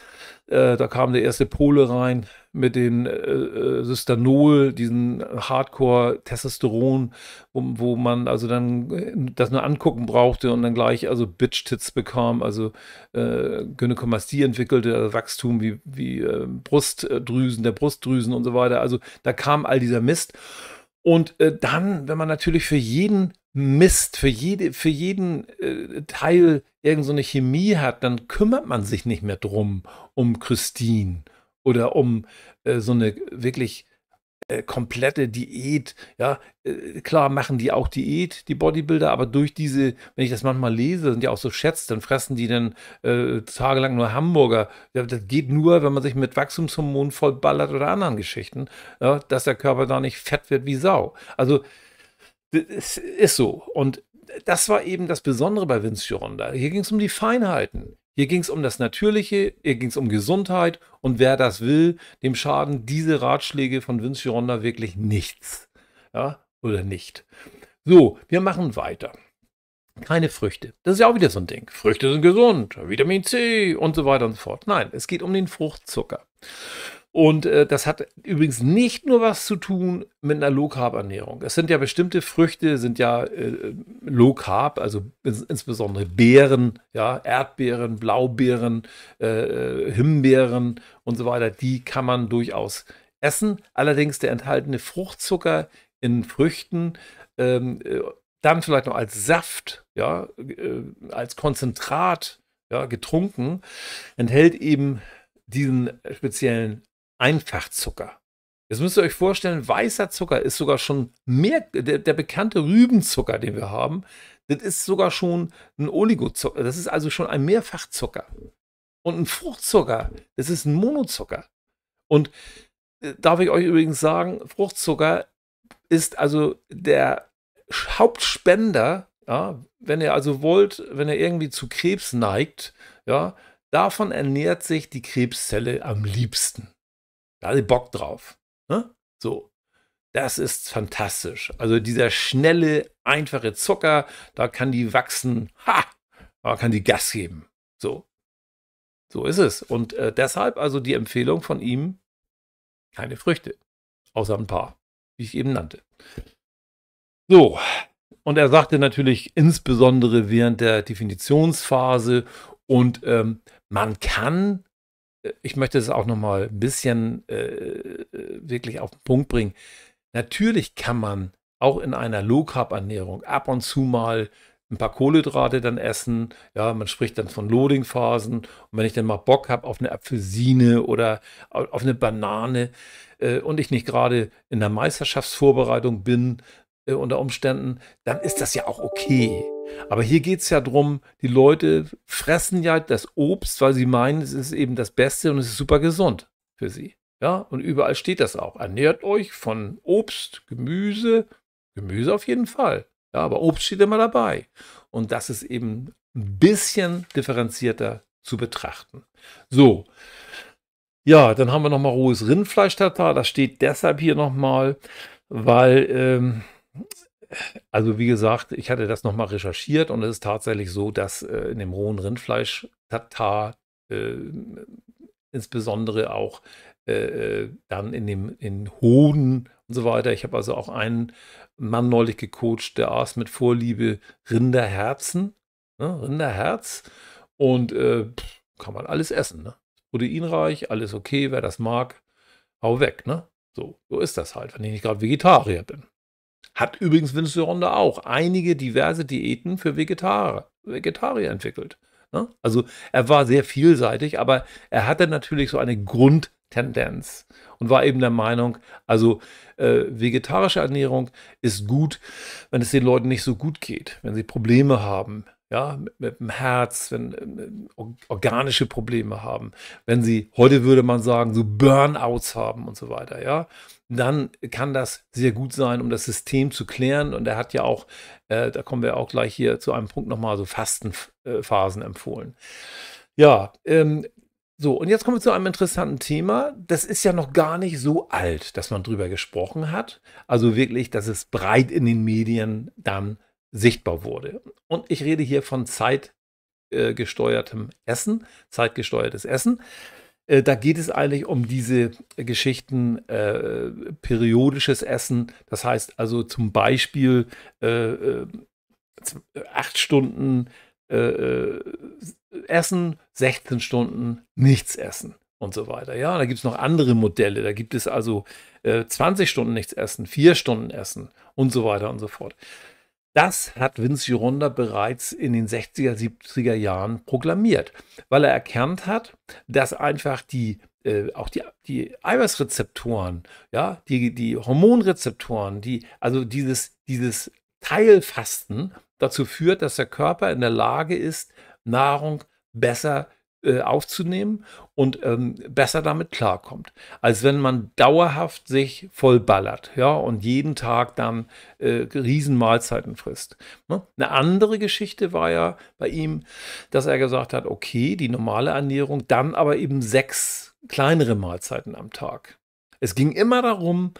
Äh, da kam der erste Pole rein, mit den äh, äh Systanol, diesen Hardcore-Testosteron, wo, wo, man also dann äh, das nur angucken brauchte und dann gleich also Bitch-Tits bekam, also äh, Gynäkomastie entwickelte, also Wachstum wie, wie äh, Brustdrüsen, der Brustdrüsen und so weiter. Also da kam all dieser Mist. Und äh, dann, wenn man natürlich für jeden Mist, für, jede, für jeden äh, Teil irgendeine so eine Chemie hat, dann kümmert man sich nicht mehr drum um Christine oder um äh, so eine wirklich äh, komplette Diät. Ja, äh, klar machen die auch Diät, die Bodybuilder, aber durch diese, wenn ich das manchmal lese, sind die auch so schätzt, dann fressen die dann äh, tagelang nur Hamburger. Ja, das geht nur, wenn man sich mit Wachstumshormonen vollballert oder anderen Geschichten, ja, dass der Körper da nicht fett wird wie Sau. Also, es ist so. Und das war eben das Besondere bei Vince Gironda. Hier ging es um die Feinheiten. Hier ging es um das Natürliche, hier ging es um Gesundheit und wer das will, dem schaden diese Ratschläge von Vince Gironda wirklich nichts. Ja, oder nicht. So, wir machen weiter. Keine Früchte. Das ist ja auch wieder so ein Ding. Früchte sind gesund, Vitamin C und so weiter und so fort. Nein, es geht um den Fruchtzucker. Und äh, das hat übrigens nicht nur was zu tun mit einer Low Carb Ernährung. Es sind ja bestimmte Früchte, sind ja äh, äh Low Carb, also ins insbesondere Beeren, ja, Erdbeeren, Blaubeeren, äh, äh, Himbeeren und so weiter. Die kann man durchaus essen. Allerdings der enthaltene Fruchtzucker in Früchten ähm, äh, dann vielleicht noch als Saft, ja, als Konzentrat ja, getrunken, enthält eben diesen speziellen Einfachzucker. Jetzt müsst ihr euch vorstellen, weißer Zucker ist sogar schon mehr, der, der bekannte Rübenzucker, den wir haben, das ist sogar schon ein Oligozucker. Das ist also schon ein Mehrfachzucker. Und ein Fruchtzucker, das ist ein Monozucker. Und äh, darf ich euch übrigens sagen, Fruchtzucker ist also der Hauptspender, ja, wenn ihr also wollt, wenn ihr irgendwie zu Krebs neigt, ja, davon ernährt sich die Krebszelle am liebsten. Da hat sie Bock drauf. Ne? So. Das ist fantastisch. Also dieser schnelle, einfache Zucker, da kann die wachsen. Ha! Da kann die Gas geben. So. So ist es. Und äh, deshalb also die Empfehlung von ihm, keine Früchte. Außer ein paar, wie ich eben nannte. So. Und er sagte natürlich insbesondere während der Definitionsphase und ähm, man kann ich möchte es auch nochmal ein bisschen äh, wirklich auf den Punkt bringen. Natürlich kann man auch in einer Low-Carb-Ernährung ab und zu mal ein paar Kohlenhydrate dann essen. Ja, man spricht dann von Loading-Phasen. Und wenn ich dann mal Bock habe auf eine Apfelsine oder auf eine Banane äh, und ich nicht gerade in der Meisterschaftsvorbereitung bin, äh, unter Umständen, dann ist das ja auch okay. Aber hier geht es ja darum, die Leute fressen ja das Obst, weil sie meinen, es ist eben das Beste und es ist super gesund für sie. Ja, und überall steht das auch. Ernährt euch von Obst, Gemüse, Gemüse auf jeden Fall. Ja, aber Obst steht immer dabei. Und das ist eben ein bisschen differenzierter zu betrachten. So. Ja, dann haben wir nochmal rohes Rindfleisch-Tatar. Das steht deshalb hier nochmal, weil ähm, also wie gesagt, ich hatte das nochmal recherchiert und es ist tatsächlich so, dass äh, in dem rohen Rindfleisch Tatar äh, insbesondere auch äh, äh, dann in dem in Hoden und so weiter. Ich habe also auch einen Mann neulich gecoacht, der aß mit Vorliebe Rinderherzen, ne? Rinderherz und äh, pff, kann man alles essen. Ne? Proteinreich, alles okay, wer das mag, hau weg. Ne? So, so ist das halt, wenn ich nicht gerade Vegetarier bin. Hat übrigens Vince Ronda auch einige diverse Diäten für Vegetarier, Vegetarier entwickelt. Ne? Also er war sehr vielseitig, aber er hatte natürlich so eine Grundtendenz und war eben der Meinung, also äh, vegetarische Ernährung ist gut, wenn es den Leuten nicht so gut geht, wenn sie Probleme haben, ja, mit, mit, dem Herz, wenn äh, organische Probleme haben, wenn sie, heute würde man sagen, so Burnouts haben und so weiter, ja, dann kann das sehr gut sein, um das System zu klären. Und er hat ja auch, äh, da kommen wir auch gleich hier zu einem Punkt nochmal, so Fastenphasen äh, empfohlen. Ja, ähm, so, und jetzt kommen wir zu einem interessanten Thema. Das ist ja noch gar nicht so alt, dass man drüber gesprochen hat. Also wirklich, dass es breit in den Medien dann sichtbar wurde. Und ich rede hier von zeitgesteuertem Essen, zeitgesteuertes Essen. Äh, da geht es eigentlich um diese Geschichten äh, periodisches Essen. Das heißt also zum Beispiel äh, äh acht Stunden äh, äh essen, 16 Stunden nichts essen und so weiter. Ja, da gibt es noch andere Modelle. Da gibt es also äh, 20 Stunden nichts essen, 4 Stunden essen und so weiter und so fort. Das hat Vince Gironda bereits in den 60er, 70er Jahren proklamiert, weil er erkannt hat, dass einfach die äh, auch die, die Eiweißrezeptoren, ja, die, die Hormonrezeptoren, die, also dieses, dieses Teilfasten dazu führt, dass der Körper in der Lage ist, Nahrung besser zu äh, aufzunehmen und ähm, besser damit klarkommt, als wenn man dauerhaft sich vollballert ja, und jeden Tag dann äh, Riesenmahlzeiten frisst. Ne? Eine andere Geschichte war ja bei ihm, dass er gesagt hat, okay, die normale Ernährung, dann aber eben sechs kleinere Mahlzeiten am Tag. Es ging immer darum,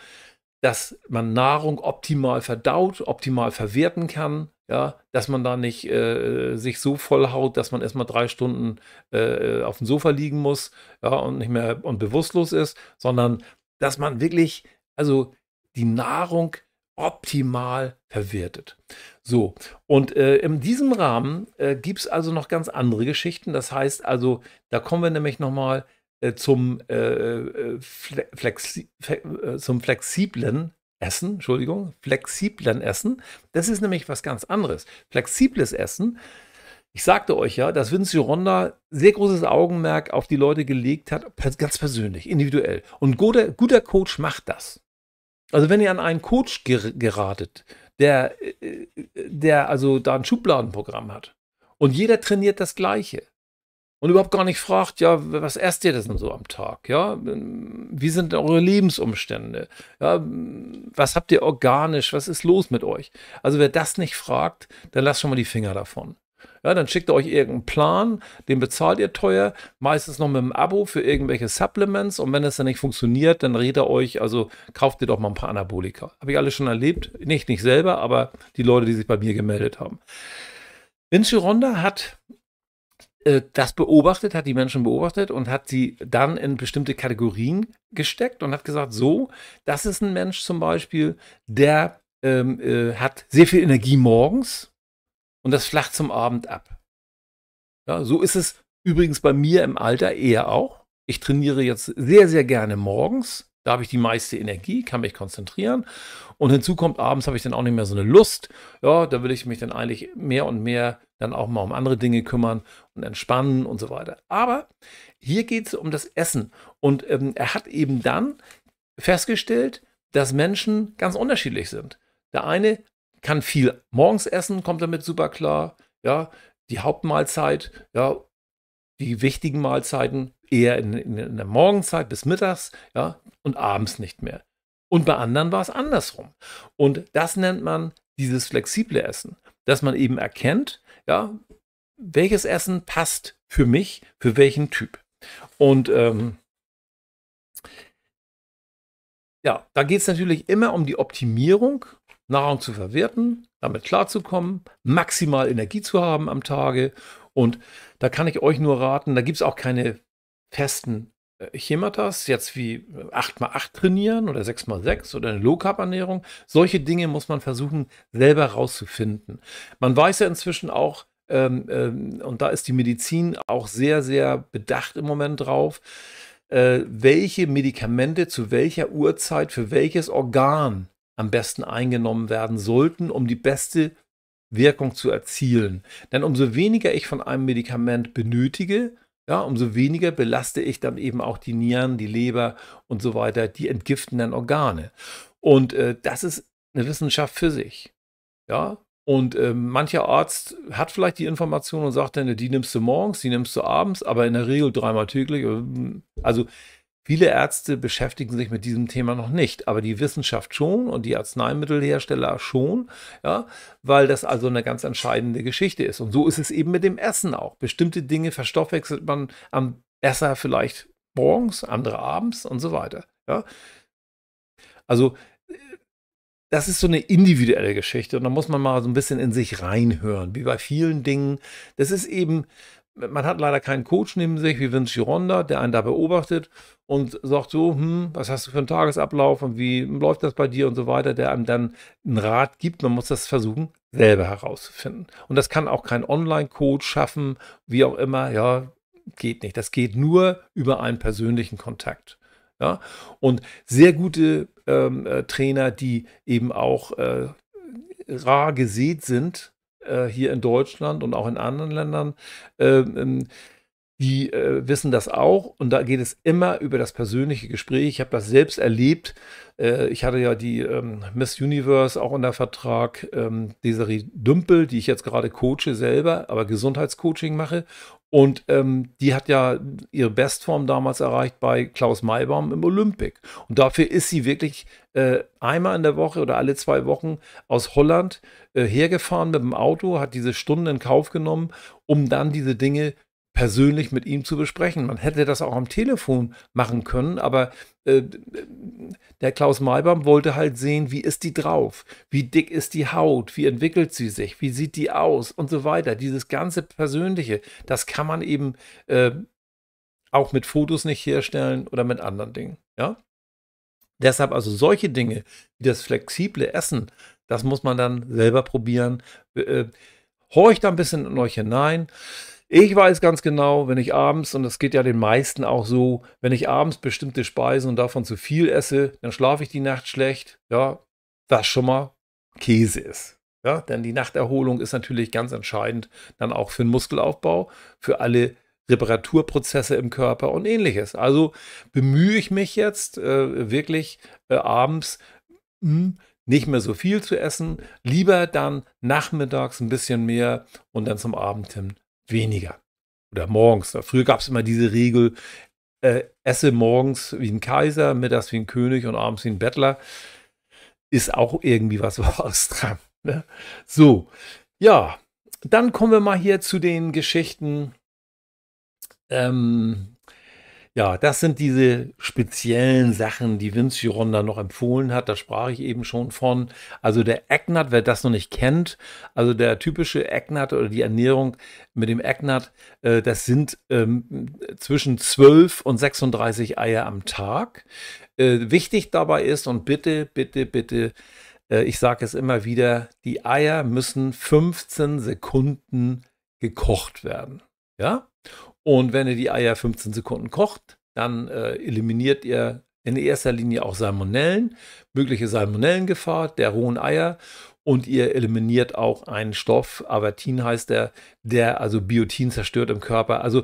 dass man Nahrung optimal verdaut, optimal verwerten kann, ja, dass man da nicht äh, sich so vollhaut, dass man erstmal drei Stunden äh, auf dem Sofa liegen muss, ja, und nicht mehr und bewusstlos ist, sondern dass man wirklich, also die Nahrung optimal verwertet. So, und äh, in diesem Rahmen äh, gibt es also noch ganz andere Geschichten. Das heißt also, da kommen wir nämlich nochmal äh, zum, äh, äh flexi äh, zum flexiblen Essen, Entschuldigung, flexiblen Essen. Das ist nämlich was ganz anderes. Flexibles Essen ich sagte euch ja, dass Vinci Ronda sehr großes Augenmerk auf die Leute gelegt hat, ganz persönlich, individuell. Und guter, guter Coach macht das. Also wenn ihr an einen Coach geratet, der, äh, äh, der also da ein Schubladenprogramm hat und jeder trainiert das Gleiche, und überhaupt gar nicht fragt, ja, was esst ihr denn so am Tag? Ja, wie sind eure Lebensumstände? Ja, was habt ihr organisch? Was ist los mit euch? Also wer das nicht fragt, dann lasst schon mal die Finger davon. Ja, dann schickt ihr euch irgendeinen Plan, den bezahlt ihr teuer, meistens noch mit einem Abo für irgendwelche Supplements und wenn es dann nicht funktioniert, dann redet er euch, also kauft ihr doch mal ein paar Anabolika. Habe ich alles schon erlebt, nicht, nicht selber, aber die Leute, die sich bei mir gemeldet haben. Vinci Ronda hat äh, das beobachtet, hat die Menschen beobachtet und hat sie dann in bestimmte Kategorien gesteckt und hat gesagt, so, das ist ein Mensch zum Beispiel, der ähm, äh, hat sehr viel Energie morgens und das flacht zum Abend ab. Ja, so ist es übrigens bei mir im Alter eher auch. Ich trainiere jetzt sehr, sehr gerne morgens. Da habe ich die meiste Energie, kann mich konzentrieren. Und hinzu kommt, abends habe ich dann auch nicht mehr so eine Lust. Ja, da will ich mich dann eigentlich mehr und mehr dann auch mal um andere Dinge kümmern und entspannen und so weiter. Aber hier geht es um das Essen. Und ähm, er hat eben dann festgestellt, dass Menschen ganz unterschiedlich sind. Der eine kann viel morgens essen, kommt damit super klar. Ja, die Hauptmahlzeit, ja, die wichtigen Mahlzeiten eher in, in, in der Morgenzeit bis mittags, ja, und abends nicht mehr. Und bei anderen war es andersrum. Und das nennt man dieses flexible Essen, dass man eben erkennt, ja, welches Essen passt für mich, für welchen Typ? Und ähm, ja, da geht es natürlich immer um die Optimierung, Nahrung zu verwerten, damit klarzukommen, maximal Energie zu haben am Tage. Und da kann ich euch nur raten, da gibt es auch keine festen Chematas äh, jetzt wie 8x8 äh, trainieren oder 6x6 oder eine Low-Carb-Ernährung. Solche Dinge muss man versuchen, selber rauszufinden. Man weiß ja inzwischen auch, ähm, ähm, und da ist die Medizin auch sehr, sehr bedacht im Moment drauf, äh, welche Medikamente zu welcher Uhrzeit für welches Organ am besten eingenommen werden sollten, um die beste Wirkung zu erzielen. Denn umso weniger ich von einem Medikament benötige, ja, umso weniger belaste ich dann eben auch die Nieren, die Leber und so weiter, die entgiftenden Organe. Und äh, das ist eine Wissenschaft für sich. Ja, und äh, mancher Arzt hat vielleicht die Information und sagt dann, die nimmst du morgens, die nimmst du abends, aber in der Regel dreimal täglich. Äh, also Viele Ärzte beschäftigen sich mit diesem Thema noch nicht, aber die Wissenschaft schon und die Arzneimittelhersteller schon, ja, weil das also eine ganz entscheidende Geschichte ist. Und so ist es eben mit dem Essen auch. Bestimmte Dinge verstoffwechselt man am besser vielleicht morgens, andere abends und so weiter. Ja. Also äh, das ist so eine individuelle Geschichte und da muss man mal so ein bisschen in sich reinhören, wie bei vielen Dingen. Das ist eben, man hat leider keinen Coach neben sich wie Vince Gironda, der einen da beobachtet und sagt so, hm, was hast du für einen Tagesablauf und wie läuft das bei dir und so weiter, der einem dann einen Rat gibt. Man muss das versuchen, selber herauszufinden. Und das kann auch kein Online-Code schaffen, wie auch immer. Ja, geht nicht. Das geht nur über einen persönlichen Kontakt. Ja? Und sehr gute ähm, äh, Trainer, die eben auch äh, rar gesät sind, äh, hier in Deutschland und auch in anderen Ländern, ähm, die äh, wissen das auch und da geht es immer über das persönliche Gespräch. Ich habe das selbst erlebt. Äh, ich hatte ja die ähm, Miss Universe auch unter Vertrag, ähm, Desiree Dümpel, die ich jetzt gerade coache selber, aber Gesundheitscoaching mache. Und ähm, die hat ja ihre Bestform damals erreicht bei Klaus Maybaum im Olympic. Und dafür ist sie wirklich äh, einmal in der Woche oder alle zwei Wochen aus Holland äh, hergefahren mit dem Auto, hat diese Stunden in Kauf genommen, um dann diese Dinge persönlich mit ihm zu besprechen. Man hätte das auch am Telefon machen können, aber äh, der Klaus Malbaum wollte halt sehen, wie ist die drauf, wie dick ist die Haut, wie entwickelt sie sich, wie sieht die aus und so weiter. Dieses ganze Persönliche, das kann man eben äh, auch mit Fotos nicht herstellen oder mit anderen Dingen. Ja? Deshalb also solche Dinge wie das flexible Essen, das muss man dann selber probieren. Äh, äh horcht da ein bisschen in euch hinein. Ich weiß ganz genau, wenn ich abends, und das geht ja den meisten auch so, wenn ich abends bestimmte Speisen und davon zu viel esse, dann schlafe ich die Nacht schlecht. Ja, das schon mal Käse ist. Ja, denn die Nachterholung ist natürlich ganz entscheidend dann auch für den Muskelaufbau, für alle Reparaturprozesse im Körper und ähnliches. Also bemühe ich mich jetzt äh, wirklich äh, abends mh, hm, nicht mehr so viel zu essen, lieber dann nachmittags ein bisschen mehr und dann zum Abend hin weniger. Oder morgens. Früher gab es immer diese Regel, äh, esse morgens wie ein Kaiser, mittags wie ein König und abends wie ein Bettler. Ist auch irgendwie was Wahres dran. Ne? So, ja, dann kommen wir mal hier zu den Geschichten, ähm, ja, das sind diese speziellen Sachen, die Vince Giron dann noch empfohlen hat. Da sprach ich eben schon von. Also der Ecknut, wer das noch nicht kennt, also der typische Ecknut oder die Ernährung mit dem Ecknut, äh, das sind ähm, zwischen 12 und 36 Eier am Tag. Äh, wichtig dabei ist und bitte, bitte, bitte, äh, ich sage es immer wieder, die Eier müssen 15 Sekunden gekocht werden. Ja? Und wenn ihr die Eier 15 Sekunden kocht, dann äh, eliminiert ihr in erster Linie auch Salmonellen, mögliche Salmonellengefahr der rohen Eier und ihr eliminiert auch einen Stoff, Avertin heißt der, der also Biotin zerstört im Körper. Also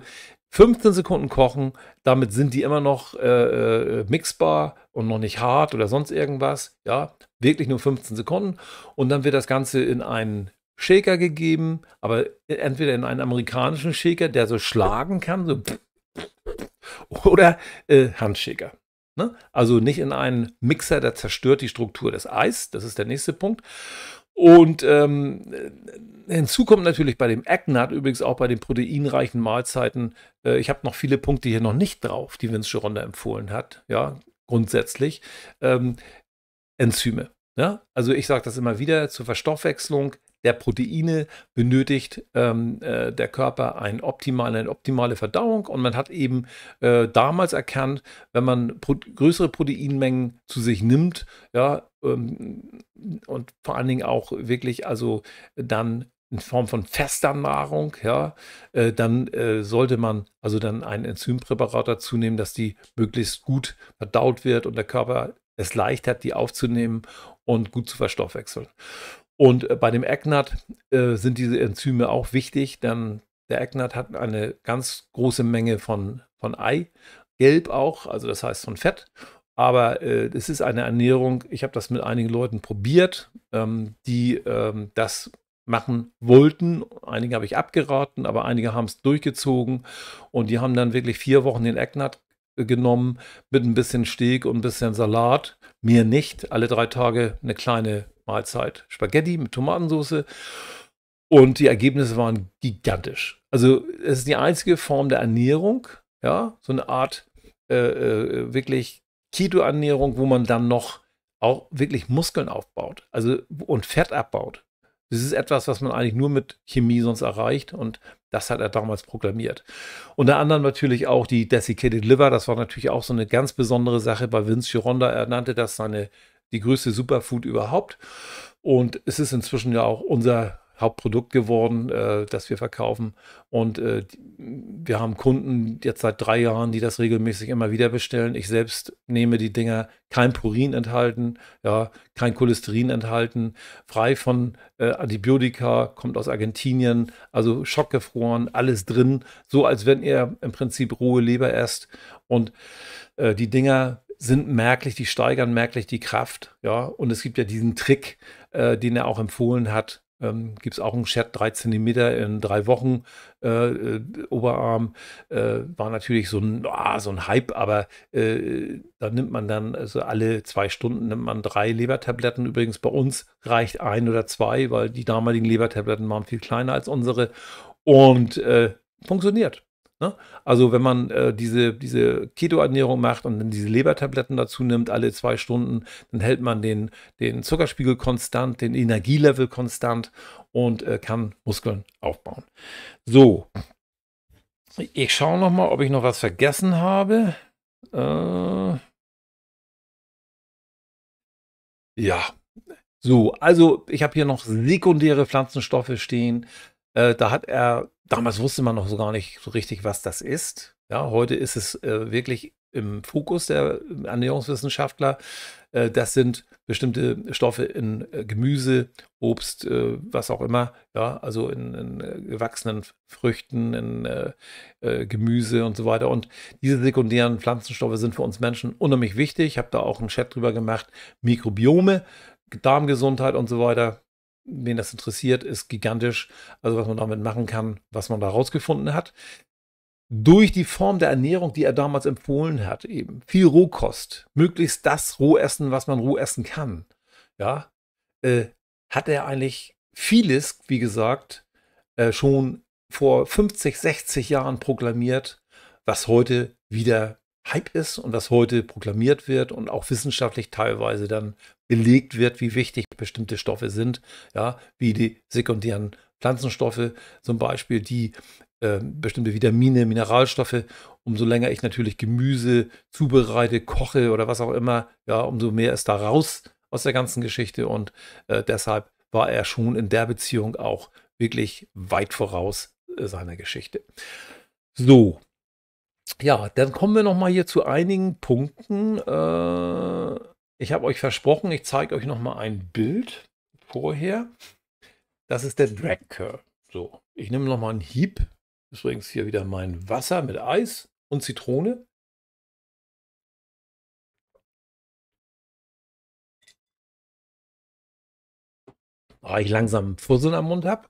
15 Sekunden kochen, damit sind die immer noch äh, äh, mixbar und noch nicht hart oder sonst irgendwas. Ja, wirklich nur 15 Sekunden und dann wird das Ganze in einen Shaker gegeben, aber entweder in einen amerikanischen Shaker, der so schlagen kann, so oder äh, Handshaker. Ne? Also nicht in einen Mixer, der zerstört die Struktur des Eis. Das ist der nächste Punkt. Und ähm, hinzu kommt natürlich bei dem Ecknut, übrigens auch bei den proteinreichen Mahlzeiten, äh, ich habe noch viele Punkte hier noch nicht drauf, die Vince Gironda empfohlen hat, ja, grundsätzlich, ähm, Enzyme. Ja? Also ich sage das immer wieder zur Verstoffwechslung, der Proteine benötigt ähm, äh, der Körper ein optimal, eine optimale Verdauung. Und man hat eben äh, damals erkannt, wenn man pro größere Proteinmengen zu sich nimmt, ja, ähm, und vor allen Dingen auch wirklich, also dann in Form von fester Nahrung, ja, äh, dann äh, sollte man also dann ein Enzympräparat dazu nehmen, dass die möglichst gut verdaut wird und der Körper es leicht hat, die aufzunehmen und gut zu verstoffwechseln. Und äh, bei dem ECNAT äh, sind diese Enzyme auch wichtig, denn der ECNAT hat eine ganz große Menge von, von gelb auch, also das heißt von Fett. Aber äh, es äh, ist eine Ernährung, ich habe das mit einigen Leuten probiert, ähm, die ähm, das machen wollten. Einige habe ich abgeraten, aber einige haben es durchgezogen und die haben dann wirklich vier Wochen den Ecknut äh, genommen mit ein bisschen Steg und ein bisschen Salat. Mir nicht. Alle drei Tage eine kleine Mahlzeit Spaghetti mit Tomatensauce. Und die Ergebnisse waren gigantisch. Also es ist die einzige Form der Ernährung, ja, so eine Art äh, äh, wirklich Keto-Ernährung, wo man dann noch auch wirklich Muskeln aufbaut, also und Fett abbaut. Das ist etwas, was man eigentlich nur mit Chemie sonst erreicht und das hat er damals proklamiert. Unter anderem natürlich auch die Desiccated Liver, das war natürlich auch so eine ganz besondere Sache bei Vince Gironda. Er nannte das seine die größte Superfood überhaupt. Und es ist inzwischen ja auch unser Hauptprodukt geworden, äh, das wir verkaufen. Und äh, wir haben Kunden jetzt seit drei Jahren, die das regelmäßig immer wieder bestellen. Ich selbst nehme die Dinger kein Purin enthalten, ja, kein Cholesterin enthalten, frei von äh, Antibiotika, kommt aus Argentinien, also schockgefroren, alles drin, so als wenn ihr im Prinzip rohe Leber esst. Und äh, die Dinger sind merklich, die steigern merklich die Kraft. Ja, und es gibt ja diesen Trick, äh, den er auch empfohlen hat. Ähm, gibt es auch einen Chat 3 cm in drei Wochen äh, äh, Oberarm. Äh, war natürlich so ein, oh, so ein Hype, aber äh, da nimmt man dann, also alle zwei Stunden nimmt man drei Lebertabletten. Übrigens bei uns reicht ein oder zwei, weil die damaligen Lebertabletten waren viel kleiner als unsere. Und äh, funktioniert. Ne? Also wenn man äh, diese, diese Keto-Ernährung macht und dann diese Lebertabletten dazu nimmt, alle zwei Stunden, dann hält man den, den Zuckerspiegel konstant, den Energielevel konstant und äh, kann Muskeln aufbauen. So, ich schaue noch mal, ob ich noch was vergessen habe. Äh ja, so, also ich habe hier noch sekundäre Pflanzenstoffe stehen, äh, da hat er, damals wusste man noch so gar nicht so richtig, was das ist. Ja, heute ist es äh, wirklich im Fokus der Ernährungswissenschaftler. Äh, das sind bestimmte Stoffe in äh, Gemüse, Obst, äh, was auch immer. Ja, also in, in gewachsenen Früchten, in Gemüse und so weiter. Und diese sekundären Pflanzenstoffe sind für uns Menschen unheimlich wichtig. Ich habe da auch einen Chat drüber gemacht. Mikrobiome, Darmgesundheit und so weiter wen das interessiert, ist gigantisch. Also was man damit machen kann, was man da rausgefunden hat. Durch die Form der Ernährung, die er damals empfohlen hat, eben viel Rohkost, möglichst das Rohessen, was man roh essen kann, ja, äh, hat er eigentlich vieles, wie gesagt, äh, schon vor 50, 60 Jahren proklamiert, was heute wieder Hype ist und was heute proklamiert wird und auch wissenschaftlich teilweise dann gelegt wird, wie wichtig bestimmte Stoffe sind, ja, wie die sekundären Pflanzenstoffe zum Beispiel, die äh, bestimmte Vitamine, Mineralstoffe. Umso länger ich natürlich Gemüse zubereite, koche oder was auch immer, ja, umso mehr ist da raus aus der ganzen Geschichte und äh, deshalb war er schon in der Beziehung auch wirklich weit voraus äh, seiner Geschichte. So, ja, dann kommen wir noch mal hier zu einigen Punkten. Äh, ich habe euch versprochen, ich zeige euch nochmal ein Bild vorher. Das ist der Drag Curl. So, ich nehme nochmal einen Hieb. Ist übrigens hier wieder mein Wasser mit Eis und Zitrone. Weil ah, ich langsam Fusseln am Mund habe.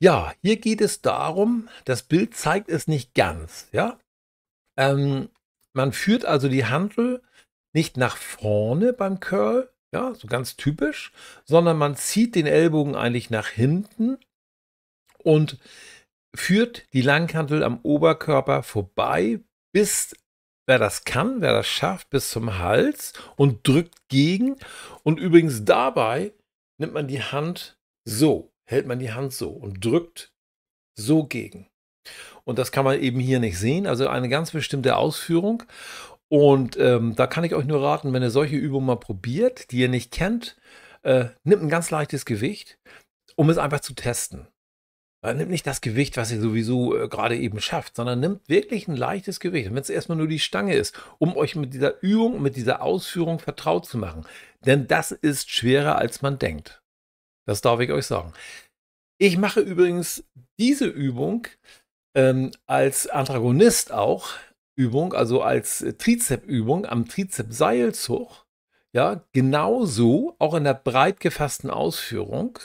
Ja, hier geht es darum, das Bild zeigt es nicht ganz. Ja, ähm, Man führt also die Handel nicht nach vorne beim Curl, ja, so ganz typisch, sondern man zieht den Ellbogen eigentlich nach hinten und führt die Langhantel am Oberkörper vorbei bis wer das kann, wer das schafft, bis zum Hals und drückt gegen und übrigens dabei nimmt man die Hand so, hält man die Hand so und drückt so gegen. Und das kann man eben hier nicht sehen, also eine ganz bestimmte Ausführung. Und ähm, da kann ich euch nur raten, wenn ihr solche Übungen mal probiert, die ihr nicht kennt, äh, nimmt ein ganz leichtes Gewicht, um es einfach zu testen. Äh, nimmt nicht das Gewicht, was ihr sowieso äh, gerade eben schafft, sondern nimmt wirklich ein leichtes Gewicht. Und wenn es erstmal nur die Stange ist, um euch mit dieser Übung, mit dieser Ausführung vertraut zu machen. Denn das ist schwerer, als man denkt. Das darf ich euch sagen. Ich mache übrigens diese Übung ähm, als Antagonist auch Übung, also als äh, Trizepübung am Trizepseilzug, ja, genauso auch in der breit gefassten Ausführung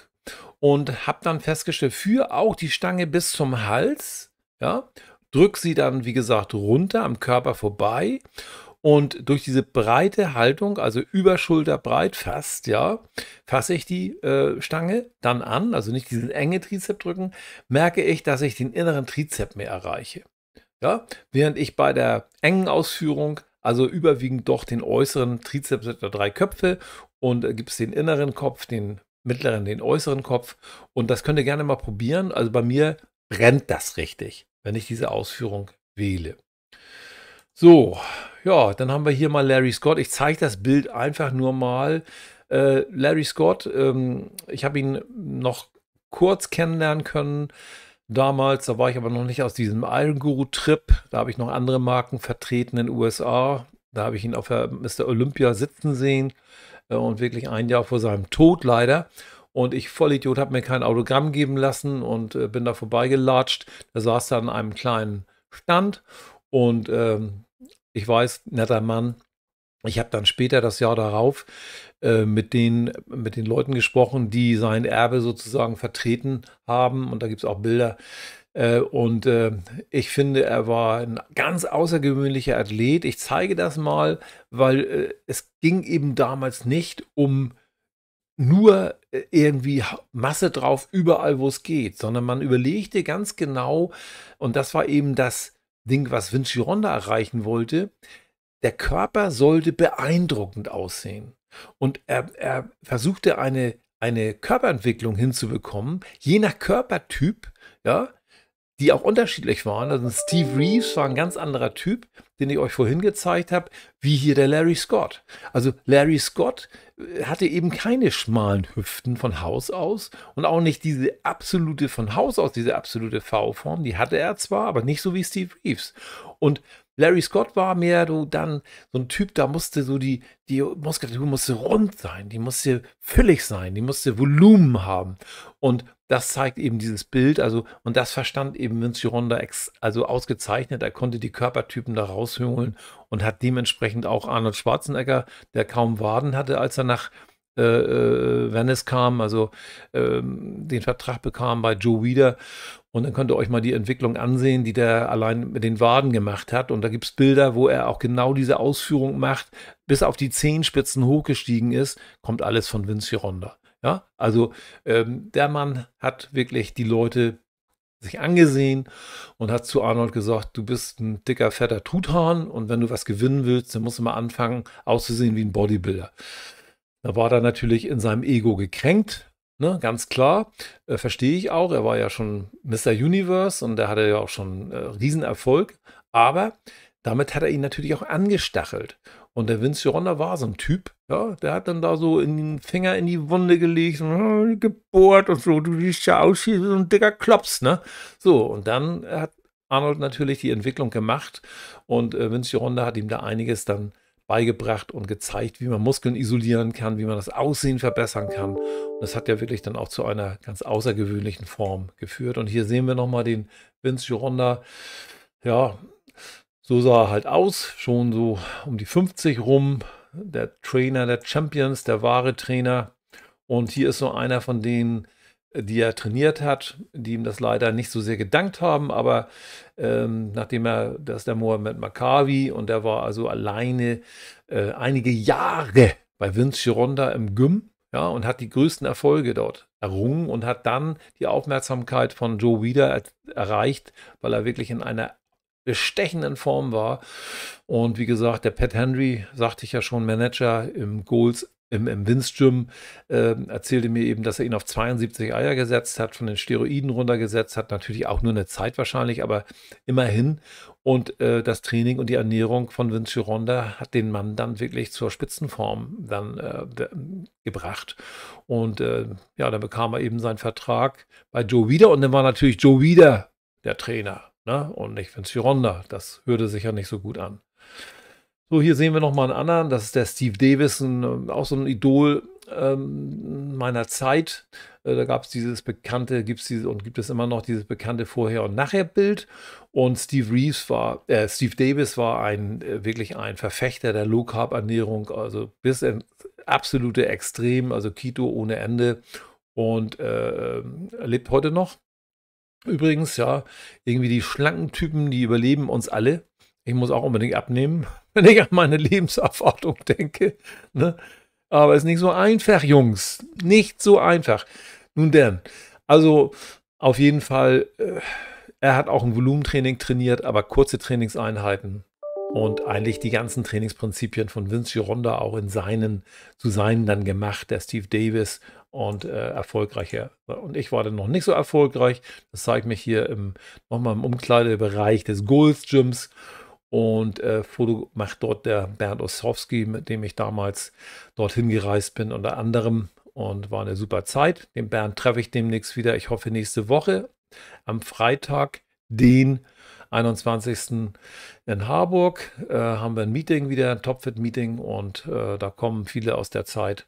und habe dann festgestellt, führe auch die Stange bis zum Hals, ja, drück sie dann, wie gesagt, runter am Körper vorbei und durch diese breite Haltung, also über Schulterbreit fast, ja, fasse ich die äh, Stange dann an, also nicht diesen enge Trizep drücken, merke ich, dass ich den inneren Trizep mehr erreiche. Ja? Während ich bei der engen Ausführung also überwiegend doch den äußeren Trizeps etwa drei Köpfe und äh, gibt es den inneren Kopf, den mittleren, den äußeren Kopf. Und das könnt ihr gerne mal probieren. Also bei mir brennt das richtig, wenn ich diese Ausführung wähle. So, ja, dann haben wir hier mal Larry Scott. Ich zeige das Bild einfach nur mal. Äh, Larry Scott, ähm, ich habe ihn noch kurz kennenlernen können damals. Da war ich aber noch nicht aus diesem Iron Guru Trip. Da habe ich noch andere Marken vertreten in den USA. Da habe ich ihn auf der Mr. Olympia sitzen sehen äh, und wirklich ein Jahr vor seinem Tod leider. Und ich, Vollidiot, habe mir kein Autogramm geben lassen und äh, bin da vorbeigelatscht. Da saß er an einem kleinen Stand und ähm, ich weiß, netter Mann. Ich habe dann später das Jahr darauf äh, mit, den, mit den Leuten gesprochen, die sein Erbe sozusagen vertreten haben. Und da gibt es auch Bilder. Äh, und äh, ich finde, er war ein ganz außergewöhnlicher Athlet. Ich zeige das mal, weil es ging eben damals nicht um nur irgendwie Masse drauf, überall wo es geht, sondern man überlegte ganz genau, und das war eben das Ding, was Vinci Ronda erreichen wollte, der Körper sollte beeindruckend aussehen. Und er, er versuchte eine, eine Körperentwicklung hinzubekommen, je nach Körpertyp, ja, die auch unterschiedlich waren. Also Steve Reeves war ein ganz anderer Typ, den ich euch vorhin gezeigt habe, wie hier der Larry Scott. Also Larry Scott äh, hatte eben keine schmalen Hüften von Haus aus und auch nicht diese absolute von Haus aus, diese absolute V-Form. Die hatte er zwar, aber nicht so wie Steve Reeves. Und Larry Scott war mehr so dann so ein Typ, da musste so die, die Muskulatur musste rund sein, die musste füllig sein, die musste Volumen haben. Und das zeigt eben dieses Bild, also, und das verstand eben Vince Ronda ex, also ausgezeichnet. Er konnte die Körpertypen da raushöhlen und hat dementsprechend auch Arnold Schwarzenegger, der kaum Waden hatte, als er nach äh, äh, wenn es kam, also ähm, den Vertrag bekam bei Joe Wieder. Und dann könnt ihr euch mal die Entwicklung ansehen, die der allein mit den Waden gemacht hat. Und da gibt es Bilder, wo er auch genau diese Ausführung macht, bis auf die Zehenspitzen hochgestiegen ist, kommt alles von Vince Gironda. Ja, also ähm, der Mann hat wirklich die Leute sich angesehen und hat zu Arnold gesagt, du bist ein dicker, fetter Truthahn und wenn du was gewinnen willst, dann musst du mal anfangen, auszusehen wie ein Bodybuilder. Da war er natürlich in seinem Ego gekränkt, Ne, ganz klar, äh, verstehe ich auch. Er war ja schon Mr. Universe und er hatte ja auch schon äh, Riesenerfolg. Aber damit hat er ihn natürlich auch angestachelt. Und der Vince Gironda war so ein Typ, ja, der hat dann da so in den Finger in die Wunde gelegt und oh, gebohrt und so, du siehst ja aus wie so ein dicker Klops, ne? So, und dann hat Arnold natürlich die Entwicklung gemacht und äh, Vince Gironda hat ihm da einiges dann beigebracht und gezeigt, wie man Muskeln isolieren kann, wie man das Aussehen verbessern kann. Und das hat ja wirklich dann auch zu einer ganz außergewöhnlichen Form geführt. Und hier sehen wir nochmal den Vince Gironda. Ja, so sah er halt aus, schon so um die 50 rum. Der Trainer der Champions, der wahre Trainer. Und hier ist so einer von denen, die er trainiert hat, die ihm das leider nicht so sehr gedankt haben, aber ähm, nachdem er, das ist der Mohammed Makavi und der war also alleine äh, einige Jahre bei Vince Gironda im Gym ja, und hat die größten Erfolge dort errungen und hat dann die Aufmerksamkeit von Joe wieder er erreicht, weil er wirklich in einer bestechenden Form war. Und wie gesagt, der Pat Henry, sagte ich ja schon, Manager im Goals im, im Windstürm äh, erzählte mir eben, dass er ihn auf 72 Eier gesetzt hat, von den Steroiden runtergesetzt hat. Natürlich auch nur eine Zeit wahrscheinlich, aber immerhin. Und äh, das Training und die Ernährung von Vince Gironda hat den Mann dann wirklich zur Spitzenform dann äh, gebracht. Und äh, ja, dann bekam er eben seinen Vertrag bei Joe wieder. Und dann war natürlich Joe wieder der Trainer. Ne? Und nicht Vince Gironda. Das hörte sich ja nicht so gut an. So, hier sehen wir nochmal einen anderen. Das ist der Steve Davis, ein, auch so ein Idol ähm, meiner Zeit. Äh, da gab es dieses bekannte, gibt es diese und gibt es immer noch dieses bekannte Vorher- und Nachher-Bild. Und Steve Reeves war, äh, Steve Davis war ein äh, wirklich ein Verfechter der Low Carb Ernährung, also bis ins absolute Extrem, also Keto ohne Ende und äh, äh, lebt heute noch. Übrigens, ja, irgendwie die schlanken Typen, die überleben uns alle. Ich muss auch unbedingt abnehmen wenn ich an meine Lebenserwartung denke. Ne? Aber es ist nicht so einfach, Jungs. Nicht so einfach. Nun denn, also auf jeden Fall, äh, er hat auch ein Volumentraining trainiert, aber kurze Trainingseinheiten und eigentlich die ganzen Trainingsprinzipien von Vince Gironda auch in seinen, zu seinen dann gemacht, der Steve Davis und äh, erfolgreicher. Und ich war dann noch nicht so erfolgreich. Das zeigt mich hier im, nochmal im Umkleidebereich des Goals Gyms. Und äh, Foto macht dort der Bernd Ossowski, mit dem ich damals dorthin gereist bin, unter anderem. Und war eine super Zeit. Den Bernd treffe ich demnächst wieder. Ich hoffe nächste Woche am Freitag, den 21. in Harburg, äh, haben wir ein Meeting wieder, ein Topfit-Meeting. Und äh, da kommen viele aus der Zeit,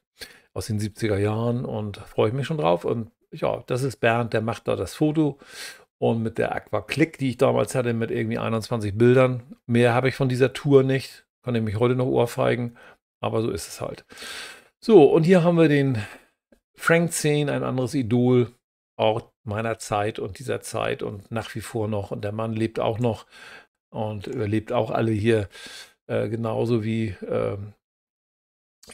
aus den 70er Jahren. Und freue ich mich schon drauf. Und ja, das ist Bernd, der macht da das Foto. Und mit der Aqua Click, die ich damals hatte, mit irgendwie 21 Bildern. Mehr habe ich von dieser Tour nicht. Kann ich mich heute noch ohrfeigen. Aber so ist es halt. So, und hier haben wir den Frank Zane, ein anderes Idol. Auch meiner Zeit und dieser Zeit und nach wie vor noch. Und der Mann lebt auch noch und überlebt auch alle hier. Äh, genauso wie äh,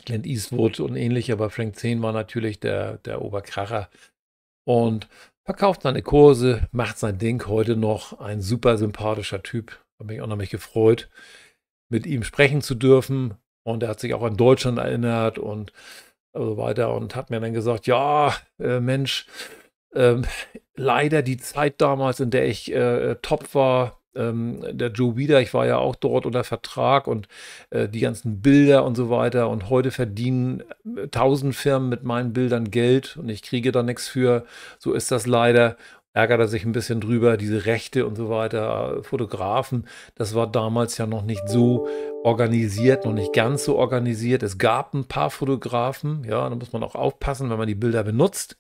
Clint Eastwood und ähnlich. Aber Frank Zane war natürlich der, der Oberkracher. Und verkauft seine Kurse, macht sein Ding heute noch. Ein super sympathischer Typ. Habe mich auch noch mich gefreut, mit ihm sprechen zu dürfen. Und er hat sich auch an Deutschland erinnert und so weiter und hat mir dann gesagt, ja, äh, Mensch, ähm, leider die Zeit damals, in der ich äh, äh top war, ähm, der Joe Wieder, ich war ja auch dort unter Vertrag und äh, die ganzen Bilder und so weiter. Und heute verdienen äh, tausend Firmen mit meinen Bildern Geld und ich kriege da nichts für. So ist das leider. Ärgert er sich ein bisschen drüber, diese Rechte und so weiter, äh, Fotografen. Das war damals ja noch nicht so organisiert, noch nicht ganz so organisiert. Es gab ein paar Fotografen, ja, da muss man auch aufpassen, wenn man die Bilder benutzt.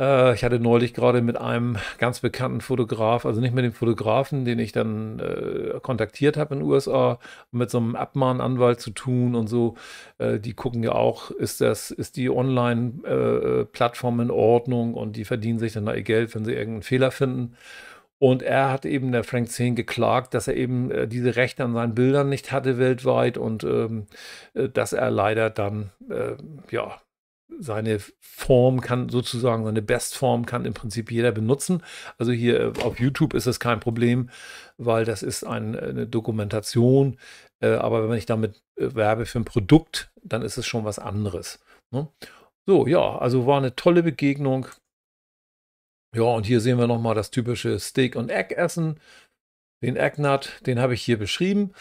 Äh, ich hatte neulich gerade mit einem ganz bekannten Fotograf, also nicht mit dem Fotografen, den ich dann äh, kontaktiert habe in den USA, mit so einem Abmahnanwalt zu tun und so. Äh, die gucken ja auch, ist das, ist die Online-Plattform äh, in Ordnung und die verdienen sich dann da ihr Geld, wenn sie irgendeinen Fehler finden. Und er hat eben, der Frank 10, geklagt, dass er eben äh, diese Rechte an seinen Bildern nicht hatte weltweit und ähm, äh, dass er leider dann, äh, ja, seine Form kann sozusagen, seine Bestform kann im Prinzip jeder benutzen. Also hier äh, auf YouTube ist das kein Problem, weil das ist ein, äh, eine Dokumentation. Äh, aber wenn ich damit äh, werbe für ein Produkt, dann ist es schon was anderes. Ne? So, ja, also war eine tolle Begegnung. Ja, und hier sehen wir nochmal das typische Steak- und Egg-Essen. Den Eggnut, den habe ich hier beschrieben.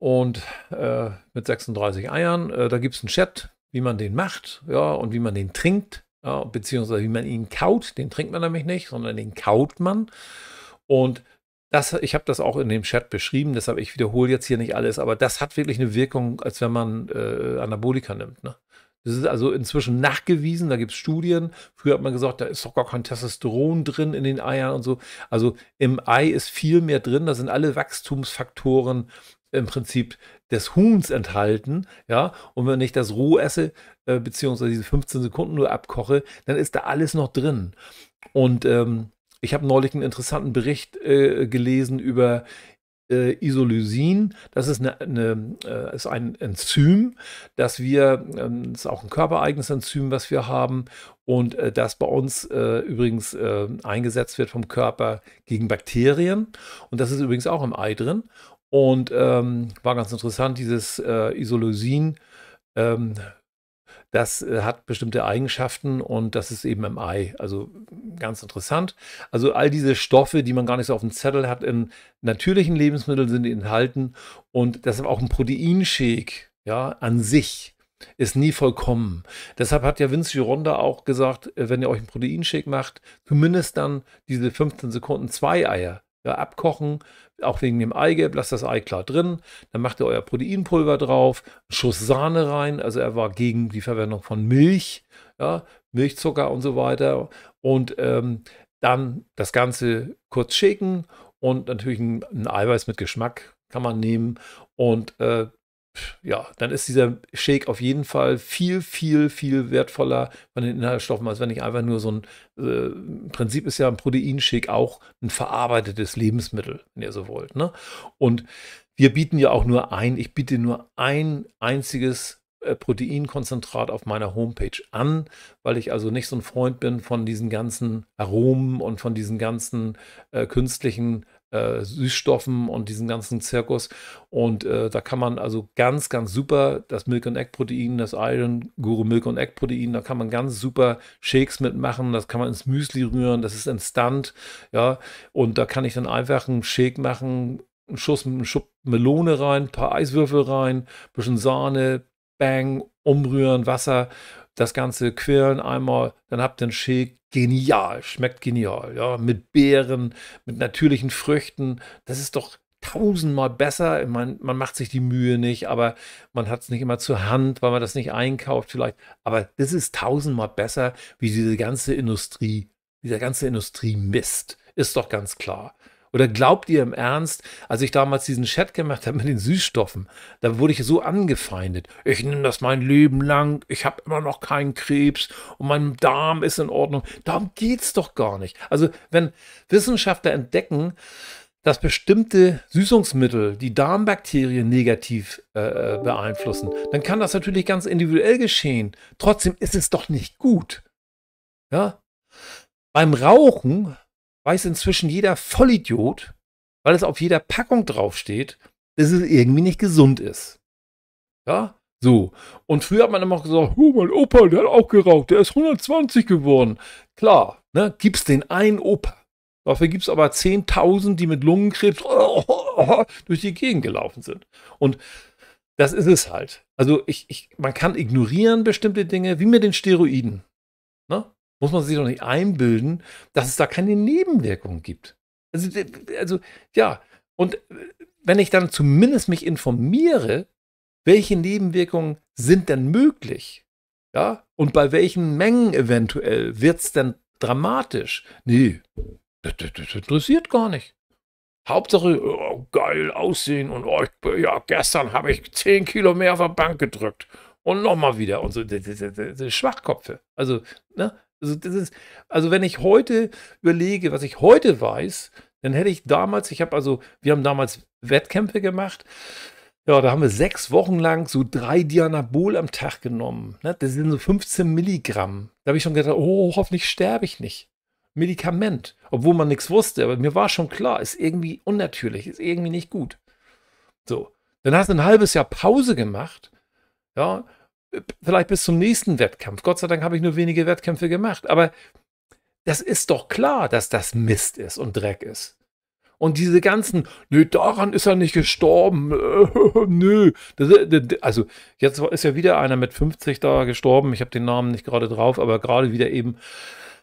Und äh, mit 36 Eiern, äh, da gibt es einen Chat, wie man den macht, ja, und wie man den trinkt, ja, beziehungsweise wie man ihn kaut. Den trinkt man nämlich nicht, sondern den kaut man. Und das, ich habe das auch in dem Chat beschrieben, deshalb ich wiederhole jetzt hier nicht alles, aber das hat wirklich eine Wirkung, als wenn man äh, Anabolika nimmt. Ne? Das ist also inzwischen nachgewiesen, da gibt es Studien. Früher hat man gesagt, da ist doch gar kein Testosteron drin in den Eiern und so. Also im Ei ist viel mehr drin, da sind alle Wachstumsfaktoren im Prinzip des Huhns enthalten, ja, und wenn ich das roh esse, äh, beziehungsweise diese 15 Sekunden nur abkoche, dann ist da alles noch drin. Und ähm, ich habe neulich einen interessanten Bericht äh, gelesen über äh, Isolysin. Das ist, eine, eine, äh, ist ein Enzym, das wir, ähm, das ist auch ein körpereigenes Enzym, was wir haben und äh, das bei uns äh, übrigens äh, eingesetzt wird vom Körper gegen Bakterien. Und das ist übrigens auch im Ei drin. Und ähm, war ganz interessant, dieses äh, Isoleucin. Ähm, das äh, hat bestimmte Eigenschaften und das ist eben im Ei. Also ganz interessant. Also all diese Stoffe, die man gar nicht so auf dem Zettel hat, in natürlichen Lebensmitteln sind enthalten und deshalb auch ein Proteinshake ja, an sich ist nie vollkommen. Deshalb hat ja Vince Gironda auch gesagt, äh, wenn ihr euch einen Proteinshake macht, zumindest dann diese 15 Sekunden zwei Eier abkochen, auch wegen dem Eigelb, lasst das Ei klar drin, dann macht ihr euer Proteinpulver drauf, Schuss Sahne rein, also er war gegen die Verwendung von Milch, ja, Milchzucker und so weiter und ähm, dann das Ganze kurz schicken und natürlich ein, ein Eiweiß mit Geschmack kann man nehmen und äh, ja, dann ist dieser Shake auf jeden Fall viel, viel, viel wertvoller von den Inhaltsstoffen, als wenn ich einfach nur so ein, äh, im Prinzip ist ja ein Proteinshake auch ein verarbeitetes Lebensmittel, wenn ihr so wollt. Ne? Und wir bieten ja auch nur ein, ich biete nur ein einziges äh, Proteinkonzentrat auf meiner Homepage an, weil ich also nicht so ein Freund bin von diesen ganzen Aromen und von diesen ganzen äh, künstlichen äh, Süßstoffen und diesen ganzen Zirkus. Und äh, da kann man also ganz, ganz super das Milk and Egg Protein, das Iron Guru Milk and Egg Protein, da kann man ganz super Shakes mitmachen, das kann man ins Müsli rühren, das ist instant, ja. Und da kann ich dann einfach einen Shake machen, einen Schuss, einen Schub Melone rein, ein paar Eiswürfel rein, bisschen Sahne, Bang, umrühren, Wasser das Ganze quirlen einmal, dann habt ihr einen Shake. Genial, schmeckt genial. Ja, mit Beeren, mit natürlichen Früchten. Das ist doch tausendmal besser. Man, man macht sich die Mühe nicht, aber man hat es nicht immer zur Hand, weil man das nicht einkauft vielleicht. Aber das ist tausendmal besser, wie diese ganze Industrie, dieser ganze Industrie Industriemist. Ist doch ganz klar. Oder glaubt ihr im Ernst, als ich damals diesen Chat gemacht habe mit den Süßstoffen, da wurde ich so angefeindet. Ich nehme das mein Leben lang, ich habe immer noch keinen Krebs und mein Darm ist in Ordnung. Darum geht es doch gar nicht. Also, wenn Wissenschaftler entdecken, dass bestimmte Süßungsmittel die Darmbakterien negativ äh, äh, beeinflussen, dann kann das natürlich ganz individuell geschehen. Trotzdem ist es doch nicht gut. Ja? Beim Rauchen weiß inzwischen jeder Vollidiot, weil es auf jeder Packung draufsteht, dass es irgendwie nicht gesund ist. Ja, so. Und früher hat man immer gesagt, oh, mein Opa, der hat auch geraucht, der ist 120 geworden. Klar, ne, es den einen Opa. Dafür gibt es aber 10.000, die mit Lungenkrebs oh, oh, oh, durch die Gegend gelaufen sind. Und das ist es halt. Also ich, ich, man kann ignorieren bestimmte Dinge, wie mit den Steroiden muss man sich doch nicht einbilden, dass es da keine Nebenwirkungen gibt. Also, also ja, und äh, wenn ich dann zumindest mich informiere, welche Nebenwirkungen sind denn möglich? Ja, und bei welchen Mengen eventuell wird es denn dramatisch? Nee, das, das, das, interessiert gar nicht. Hauptsache, oh, geil aussehen und oh, ja, gestern habe ich 10 Kilo mehr auf der Bank gedrückt und nochmal wieder und so. Das, das, das, Schwachkopfe. Also, ne? Also, das ist, also wenn ich heute überlege, was ich heute weiß, dann hätte ich damals, ich habe also, wir haben damals Wettkämpfe gemacht. Ja, da haben wir sechs Wochen lang so drei Dianabol am Tag genommen. Ne? Das sind so 15 Milligramm. Da habe ich schon gedacht, oh, hoffentlich sterbe ich nicht. Medikament, obwohl man nichts wusste, aber mir war schon klar, ist irgendwie unnatürlich, ist irgendwie nicht gut. So, dann hast du ein halbes Jahr Pause gemacht, ja, äh, vielleicht bis zum nächsten Wettkampf. Gott sei Dank habe ich nur wenige Wettkämpfe gemacht. Aber das ist doch klar, dass das Mist ist und Dreck ist. Und diese ganzen, nö, daran ist er nicht gestorben. nö. also, jetzt ist ja wieder einer mit 50 da gestorben. Ich habe den Namen nicht gerade drauf, aber gerade wieder eben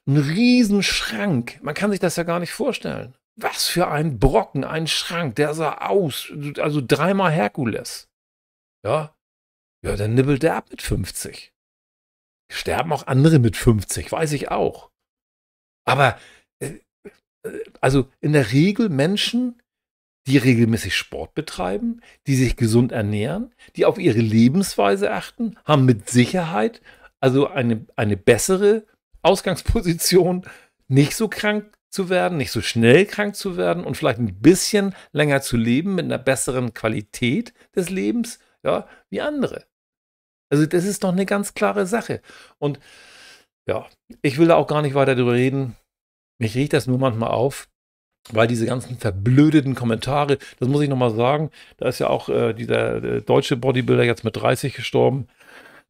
ein Riesenschrank. Man kann sich das ja gar nicht vorstellen. Was für ein Brocken, ein Schrank, der sah aus. Also dreimal Herkules. Ja, ja, dann nibbelt der ab mit 50. Sterben auch andere mit 50, weiß ich auch. Aber äh, äh, also in der Regel Menschen, die regelmäßig Sport betreiben, die sich gesund ernähren, die auf ihre Lebensweise achten, haben mit Sicherheit also eine, eine bessere Ausgangsposition, nicht so krank zu werden, nicht so schnell krank zu werden und vielleicht ein bisschen länger zu leben mit einer besseren Qualität des Lebens, ja, wie andere. Also das ist doch eine ganz klare Sache. Und ja, ich will da auch gar nicht weiter drüber reden. Mich riecht das nur manchmal auf, weil diese ganzen verblödeten Kommentare, das muss ich nochmal sagen, da ist ja auch äh, dieser äh, deutsche Bodybuilder jetzt mit 30 gestorben,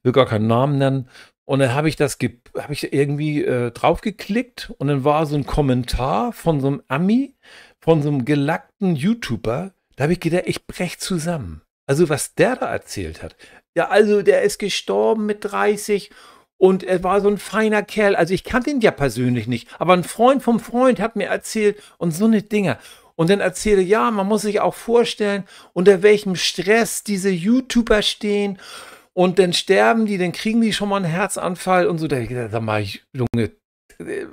will gar keinen Namen nennen. Und dann habe ich das hab ich irgendwie äh, draufgeklickt und dann war so ein Kommentar von so einem Ami, von so einem gelackten YouTuber. Da habe ich gedacht, ich brech zusammen. Also was der da erzählt hat, ja, also der ist gestorben mit 30 und er war so ein feiner Kerl. Also ich kannte ihn ja persönlich nicht, aber ein Freund vom Freund hat mir erzählt und so eine Dinge. Und dann erzähle, ja, man muss sich auch vorstellen, unter welchem Stress diese YouTuber stehen. Und dann sterben die, dann kriegen die schon mal einen Herzanfall und so. Da habe ich gesagt, sag mal, Junge,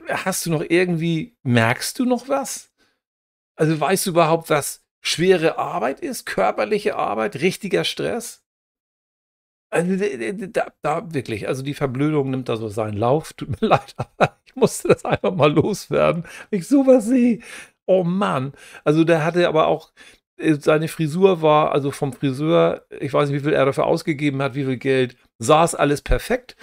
hast du noch irgendwie, merkst du noch was? Also weißt du überhaupt, was schwere Arbeit ist, körperliche Arbeit, richtiger Stress? Also da, da, wirklich, also die Verblödung nimmt da so seinen Lauf. Tut mir leid, aber ich musste das einfach mal loswerden. Wenn ich sowas sehe, oh Mann. Also der hatte aber auch, äh, seine Frisur war, also vom Friseur, ich weiß nicht, wie viel er dafür ausgegeben hat, wie viel Geld, saß alles perfekt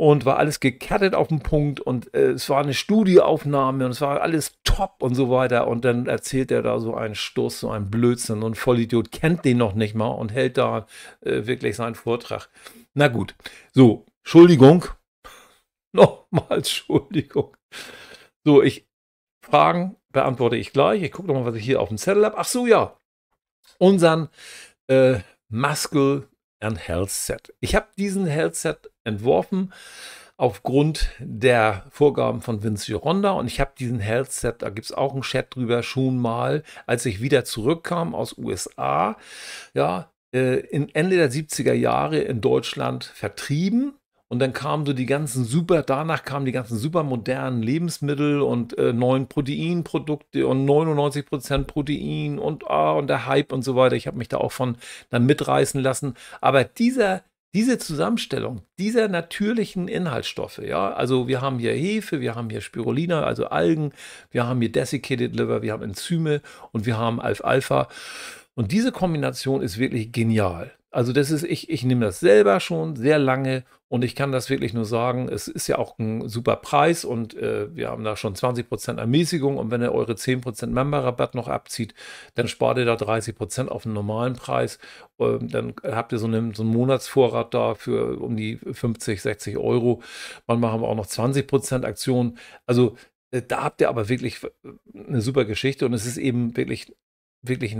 und war alles gekettet auf den Punkt und äh, es war eine Studioaufnahme und es war alles top und so weiter. Und dann erzählt er da so einen Stoß, so einen Blödsinn und Vollidiot kennt den noch nicht mal und hält da äh, wirklich seinen Vortrag. Na gut, so, Entschuldigung. Nochmals Entschuldigung. So, ich Fragen beantworte ich gleich. Ich gucke nochmal, was ich hier auf dem Zettel habe. Ach so, ja. Unseren äh, Muscle and Health Set. Ich habe diesen Health Set entworfen aufgrund der Vorgaben von Vince Gironda und ich habe diesen Health Set, da gibt es auch einen Chat drüber, schon mal, als ich wieder zurückkam aus USA, ja, äh, in Ende der 70er Jahre in Deutschland vertrieben. Und dann kamen so die ganzen super, danach kamen die ganzen super modernen Lebensmittel und äh, neuen Proteinprodukte und 99% Protein und, ah, und der Hype und so weiter. Ich habe mich da auch von dann mitreißen lassen. Aber dieser diese Zusammenstellung dieser natürlichen Inhaltsstoffe, ja, also wir haben hier Hefe, wir haben hier Spirulina, also Algen, wir haben hier Desiccated Liver, wir haben Enzyme und wir haben Alfalfa. Und diese Kombination ist wirklich genial. Also das ist, ich, ich nehme das selber schon sehr lange und ich kann das wirklich nur sagen, es ist ja auch ein super Preis und äh, wir haben da schon 20% Ermäßigung und wenn ihr eure 10% Member-Rabatt noch abzieht, dann spart ihr da 30% auf den normalen Preis. Ähm, dann habt ihr so einen, so einen Monatsvorrat da für um die 50, 60 Euro. Manchmal haben wir auch noch 20% Aktionen. Also äh, da habt ihr aber wirklich äh, eine super Geschichte und es ist eben wirklich wirklich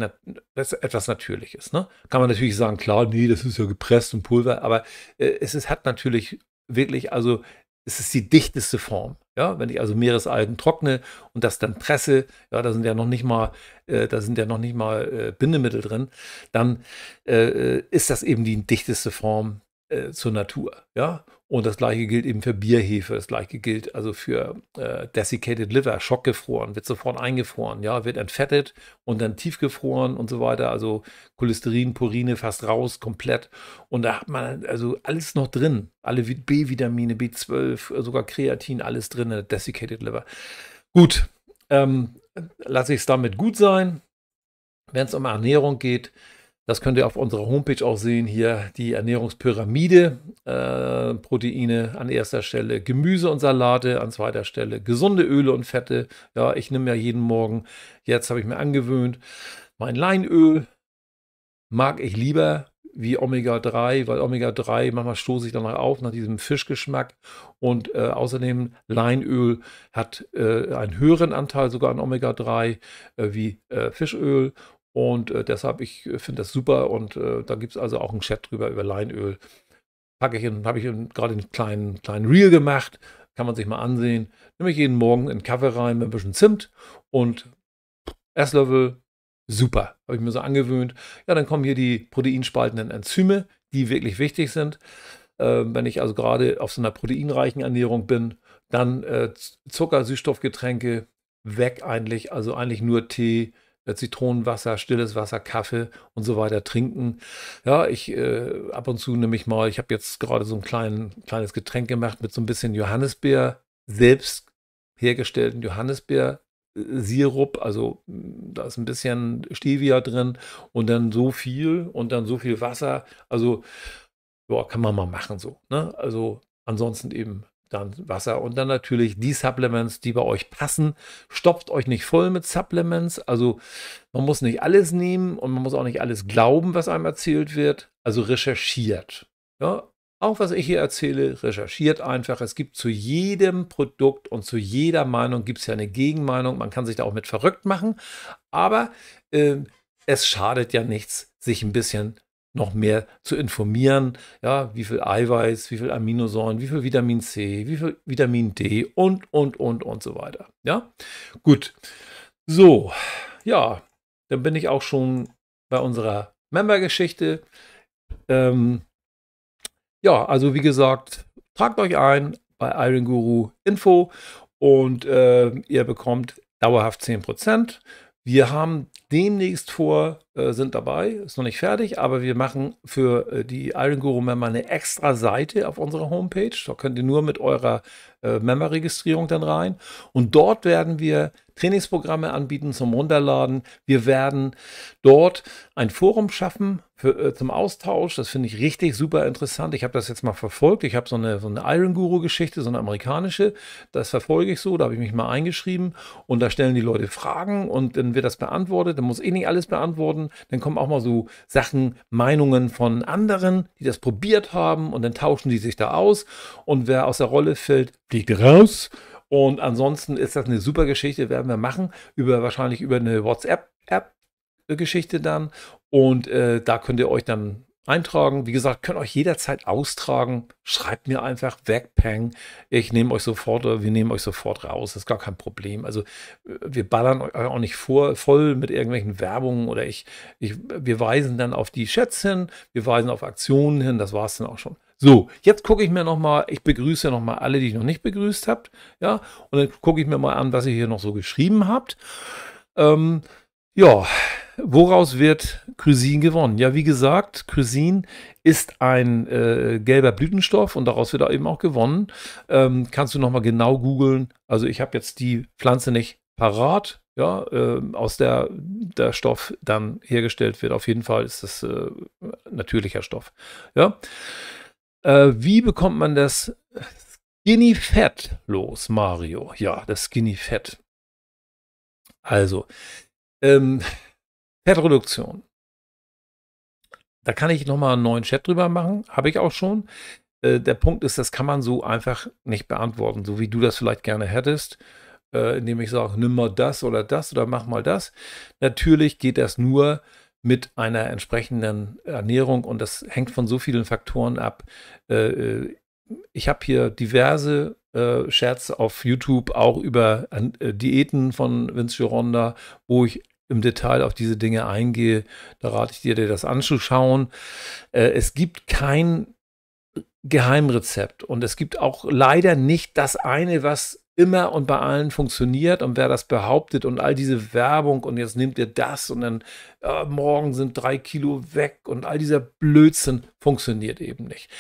das etwas Natürliches. Ne? Kann man natürlich sagen, klar, nee, das ist ja gepresst und Pulver, aber äh, es ist, hat natürlich wirklich, also es ist die dichteste Form. Ja, wenn ich also Meeresalgen trockne und das dann presse, ja, da sind ja noch nicht mal, äh, da sind ja noch nicht mal äh, Bindemittel drin, dann äh, äh ist das eben die dichteste Form äh, zur Natur. Ja? Und das gleiche gilt eben für Bierhefe, das gleiche gilt also für äh, Desiccated Liver, schockgefroren, wird sofort eingefroren, ja, wird entfettet und dann tiefgefroren und so weiter. Also Cholesterin, Purine fast raus, komplett. Und da hat man also alles noch drin. Alle B-Vitamine, B12, sogar Kreatin, alles drin, Desiccated Liver. Gut, ähm, lasse ich es damit gut sein. Wenn es um Ernährung geht, das könnt ihr auf unserer Homepage auch sehen. Hier die Ernährungspyramide. Äh, Proteine an erster Stelle, Gemüse und Salate an zweiter Stelle, gesunde Öle und Fette. Ja, ich nehme ja jeden Morgen. Jetzt habe ich mir angewöhnt. Mein Leinöl mag ich lieber wie Omega-3, weil Omega-3, manchmal stoße ich danach auf, nach diesem Fischgeschmack. Und äh, außerdem Leinöl hat äh, einen höheren Anteil sogar an Omega-3 äh, wie äh, Fischöl. Und äh, deshalb, ich äh, finde das super und äh, da gibt es also auch einen Chat drüber über Leinöl. Packe ich und habe ich gerade einen kleinen, kleinen Reel gemacht, kann man sich mal ansehen. Nehme ich jeden Morgen in Kaffee rein mit ein bisschen Zimt und Esslöffel. super, habe ich mir so angewöhnt. Ja, dann kommen hier die proteinspaltenden Enzyme, die wirklich wichtig sind. Äh, wenn ich also gerade auf so einer proteinreichen Ernährung bin, dann äh, Zucker, Süßstoffgetränke weg eigentlich, also eigentlich nur Tee, äh, Zitronenwasser, stilles Wasser, Kaffee und so weiter trinken. Ja, ich äh, ab und zu nehme ich mal, ich habe jetzt gerade so ein klein, kleines Getränk gemacht mit so ein bisschen Johannisbeer, selbst hergestellten Johannisbeer. Sirup, also mm, da ist ein bisschen Stevia drin und dann so viel und dann so viel Wasser. Also ja, kann man mal machen so. Ne? Also ansonsten eben dann Wasser und dann natürlich die Supplements, die bei euch passen. Stopft euch nicht voll mit Supplements. Also man muss nicht alles nehmen und man muss auch nicht alles glauben, was einem erzählt wird. Also recherchiert. Ja, auch was ich hier erzähle, recherchiert einfach. Es gibt zu jedem Produkt und zu jeder Meinung gibt es ja eine Gegenmeinung. Man kann sich da auch mit verrückt machen, aber äh, es schadet ja nichts, sich ein bisschen noch mehr zu informieren, ja, wie viel Eiweiß, wie viel Aminosäuren, wie viel Vitamin C, wie viel Vitamin D und, und, und, und so weiter. Ja, gut. So, ja, dann bin ich auch schon bei unserer Member-Geschichte. Ähm, ja, also wie gesagt, tragt euch ein bei Iron Guru Info und äh, ihr bekommt dauerhaft 10%. Wir haben demnächst vor, äh, sind dabei, ist noch nicht fertig, aber wir machen für äh, die Iron Guru Member eine extra Seite auf unserer Homepage. Da könnt ihr nur mit eurer äh, Member-Registrierung dann rein. Und dort werden wir Trainingsprogramme anbieten zum Runterladen. Wir werden dort ein Forum schaffen für, äh, zum Austausch. Das finde ich richtig super interessant. Ich habe das jetzt mal verfolgt. Ich habe so eine, so eine Iron Guru-Geschichte, so eine amerikanische. Das verfolge ich so. Da habe ich mich mal eingeschrieben und da stellen die Leute Fragen und dann wird das beantwortet. Dann muss ich nicht alles beantworten. Dann kommen auch mal so Sachen, Meinungen von anderen, die das probiert haben und dann tauschen die sich da aus. Und wer aus der Rolle fällt, fliegt raus und ansonsten ist das eine super Geschichte, werden wir machen, über wahrscheinlich über eine WhatsApp-App-Geschichte dann. Und äh, da könnt ihr euch dann eintragen. Wie gesagt, könnt euch jederzeit austragen. Schreibt mir einfach Wegpeng. Ich nehme euch sofort oder äh, wir nehmen euch sofort raus. Das ist gar kein Problem. Also äh, wir ballern euch äh, auch nicht vor, voll mit irgendwelchen Werbungen oder ich, ich, wir weisen dann auf die Chats hin, wir weisen auf Aktionen hin. Das war es dann auch schon. So, jetzt gucke ich mir nochmal, ich begrüße ja nochmal alle, die ich noch nicht begrüßt habt. Ja, und dann gucke ich mir mal an, was ihr hier noch so geschrieben habt. Ähm, ja, woraus wird Chrysin gewonnen? Ja, wie gesagt, Chrysin ist ein äh, gelber Blütenstoff und daraus wird er eben auch gewonnen. Ähm, kannst du nochmal genau googeln. Also ich habe jetzt die Pflanze nicht parat, ja, äh, aus der der Stoff dann hergestellt wird. Auf jeden Fall ist das äh, natürlicher Stoff. Ja. Äh, wie bekommt man das Skinny Fett los, Mario? Ja, das Skinny Fett. Also, ähm, Fettreduktion. Da kann ich nochmal einen neuen Chat drüber machen. Habe ich auch schon. Äh, der Punkt ist, das kann man so einfach nicht beantworten, so wie du das vielleicht gerne hättest, äh, indem ich sage, nimm mal das oder das oder mach mal das. Natürlich geht das nur, äh, mit einer entsprechenden Ernährung und das hängt von so vielen Faktoren ab. Äh, äh, ich habe hier diverse äh, Scherze auf YouTube auch über Diäten von Vince Gironda, wo ich im Detail auf diese Dinge eingehe. Da rate ich dir, dir das anzuschauen. es gibt kein Geheimrezept und es gibt auch leider nicht das eine, was immer und bei allen funktioniert und wer das behauptet und all diese Werbung und jetzt nehmt ihr das und dann äh, morgen sind drei Kilo weg und all dieser Blödsinn funktioniert eben nicht.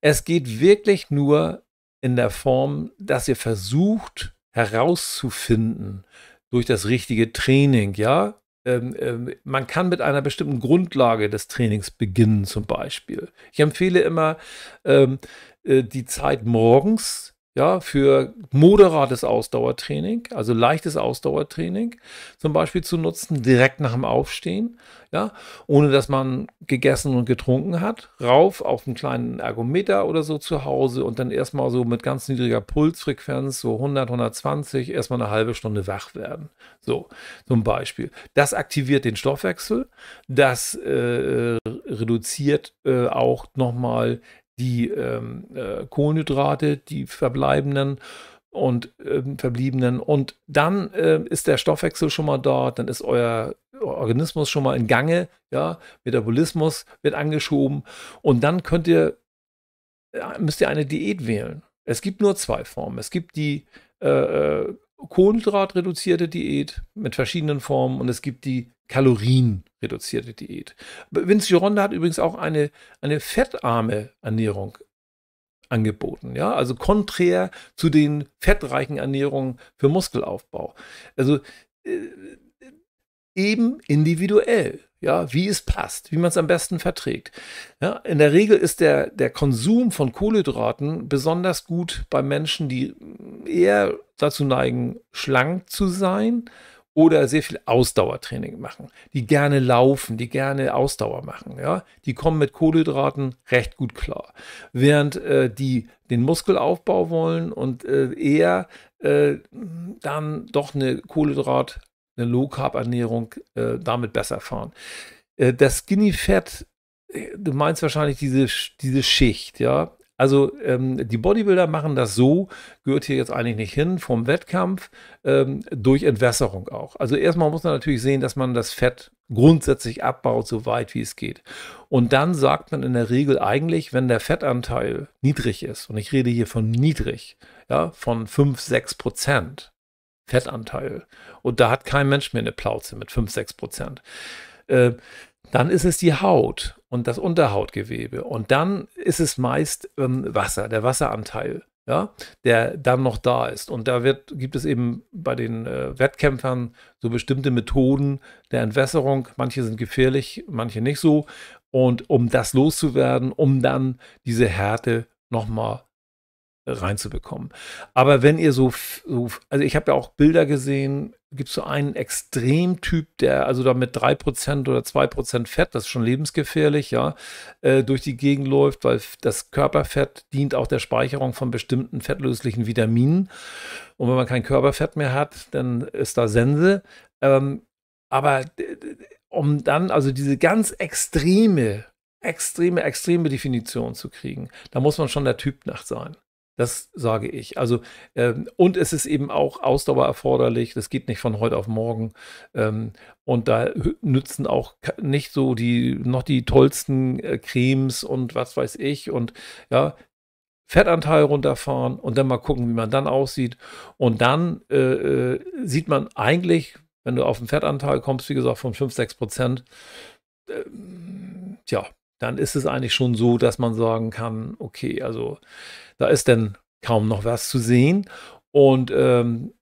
Es geht wirklich nur in der Form, dass ihr versucht herauszufinden durch das richtige Training, ja, ähm, ähm, man kann mit einer bestimmten Grundlage des Trainings beginnen, zum Beispiel. Ich empfehle immer, ähm, äh, die Zeit morgens ja, für moderates Ausdauertraining, also leichtes Ausdauertraining zum Beispiel zu nutzen, direkt nach dem Aufstehen, ja, ohne dass man gegessen und getrunken hat, rauf auf einen kleinen Ergometer oder so zu Hause und dann erstmal so mit ganz niedriger Pulsfrequenz, so 100, 120, erstmal eine halbe Stunde wach werden. So, zum Beispiel. Das aktiviert den Stoffwechsel, das äh, reduziert äh, auch nochmal die ähm, äh, Kohlenhydrate, die verbleibenden und äh, verbliebenen. Und dann äh, ist der Stoffwechsel schon mal da, dann ist euer Organismus schon mal in Gange, ja, Metabolismus wird angeschoben und dann könnt ihr, äh, müsst ihr eine Diät wählen. Es gibt nur zwei Formen. Es gibt die äh, äh Kohlenhydratreduzierte Diät mit verschiedenen Formen und es gibt die Kalorien reduzierte Diät. Vince Gironda hat übrigens auch eine, eine fettarme Ernährung angeboten, ja, also konträr zu den fettreichen Ernährungen für Muskelaufbau. Also äh, eben individuell, ja, wie es passt, wie man es am besten verträgt. Ja, in der Regel ist der, der Konsum von Kohlenhydraten besonders gut bei Menschen, die eher dazu neigen, schlank zu sein oder sehr viel Ausdauertraining machen, die gerne laufen, die gerne Ausdauer machen, ja, die kommen mit Kohlenhydraten recht gut klar. Während äh, die den Muskelaufbau wollen und äh, eher äh, dann doch eine Kohlenhydrat, eine Low-Carb-Ernährung äh, damit besser fahren. Äh, das Skinny fett äh, du meinst wahrscheinlich diese, diese Schicht, ja, also ähm, die Bodybuilder machen das so, gehört hier jetzt eigentlich nicht hin, vom Wettkampf ähm, durch Entwässerung auch. Also erstmal muss man natürlich sehen, dass man das Fett grundsätzlich abbaut, so weit wie es geht. Und dann sagt man in der Regel eigentlich, wenn der Fettanteil niedrig ist, und ich rede hier von niedrig, ja, von 5, 6 Prozent Fettanteil, und da hat kein Mensch mehr eine Plauze mit 5, 6 Prozent, äh, dann ist es die Haut und das Unterhautgewebe. Und dann ist es meist ähm, Wasser, der Wasseranteil. Ja, der dann noch da ist. Und da wird, gibt es eben bei den äh, Wettkämpfern so bestimmte Methoden der Entwässerung. Manche sind gefährlich, manche nicht so. Und um das loszuwerden, um dann diese Härte nochmal zu reinzubekommen. Aber wenn ihr so, so also ich habe ja auch Bilder gesehen, gibt es so einen Extremtyp, der also da mit 3% oder 2% Fett, das ist schon lebensgefährlich, ja, äh, durch die Gegend läuft, weil das Körperfett dient auch der Speicherung von bestimmten fettlöslichen Vitaminen. Und wenn man kein Körperfett mehr hat, dann ist da Sense. Ähm, aber um dann also diese ganz extreme, extreme, extreme Definition zu kriegen, da muss man schon der Typ nach sein. Das sage ich. Also, ähm, und es ist eben auch Ausdauer erforderlich. Das geht nicht von heute auf morgen. Ähm, und da nützen auch nicht so die, noch die tollsten äh, Cremes und was weiß ich. Und ja, Fettanteil runterfahren und dann mal gucken, wie man dann aussieht. Und dann äh, äh, sieht man eigentlich, wenn du auf den Fettanteil kommst, wie gesagt, von 5, 6 Prozent, äh, tja, dann ist es eigentlich schon so, dass man sagen kann, okay, also da ist dann kaum noch was zu sehen. Und ähm,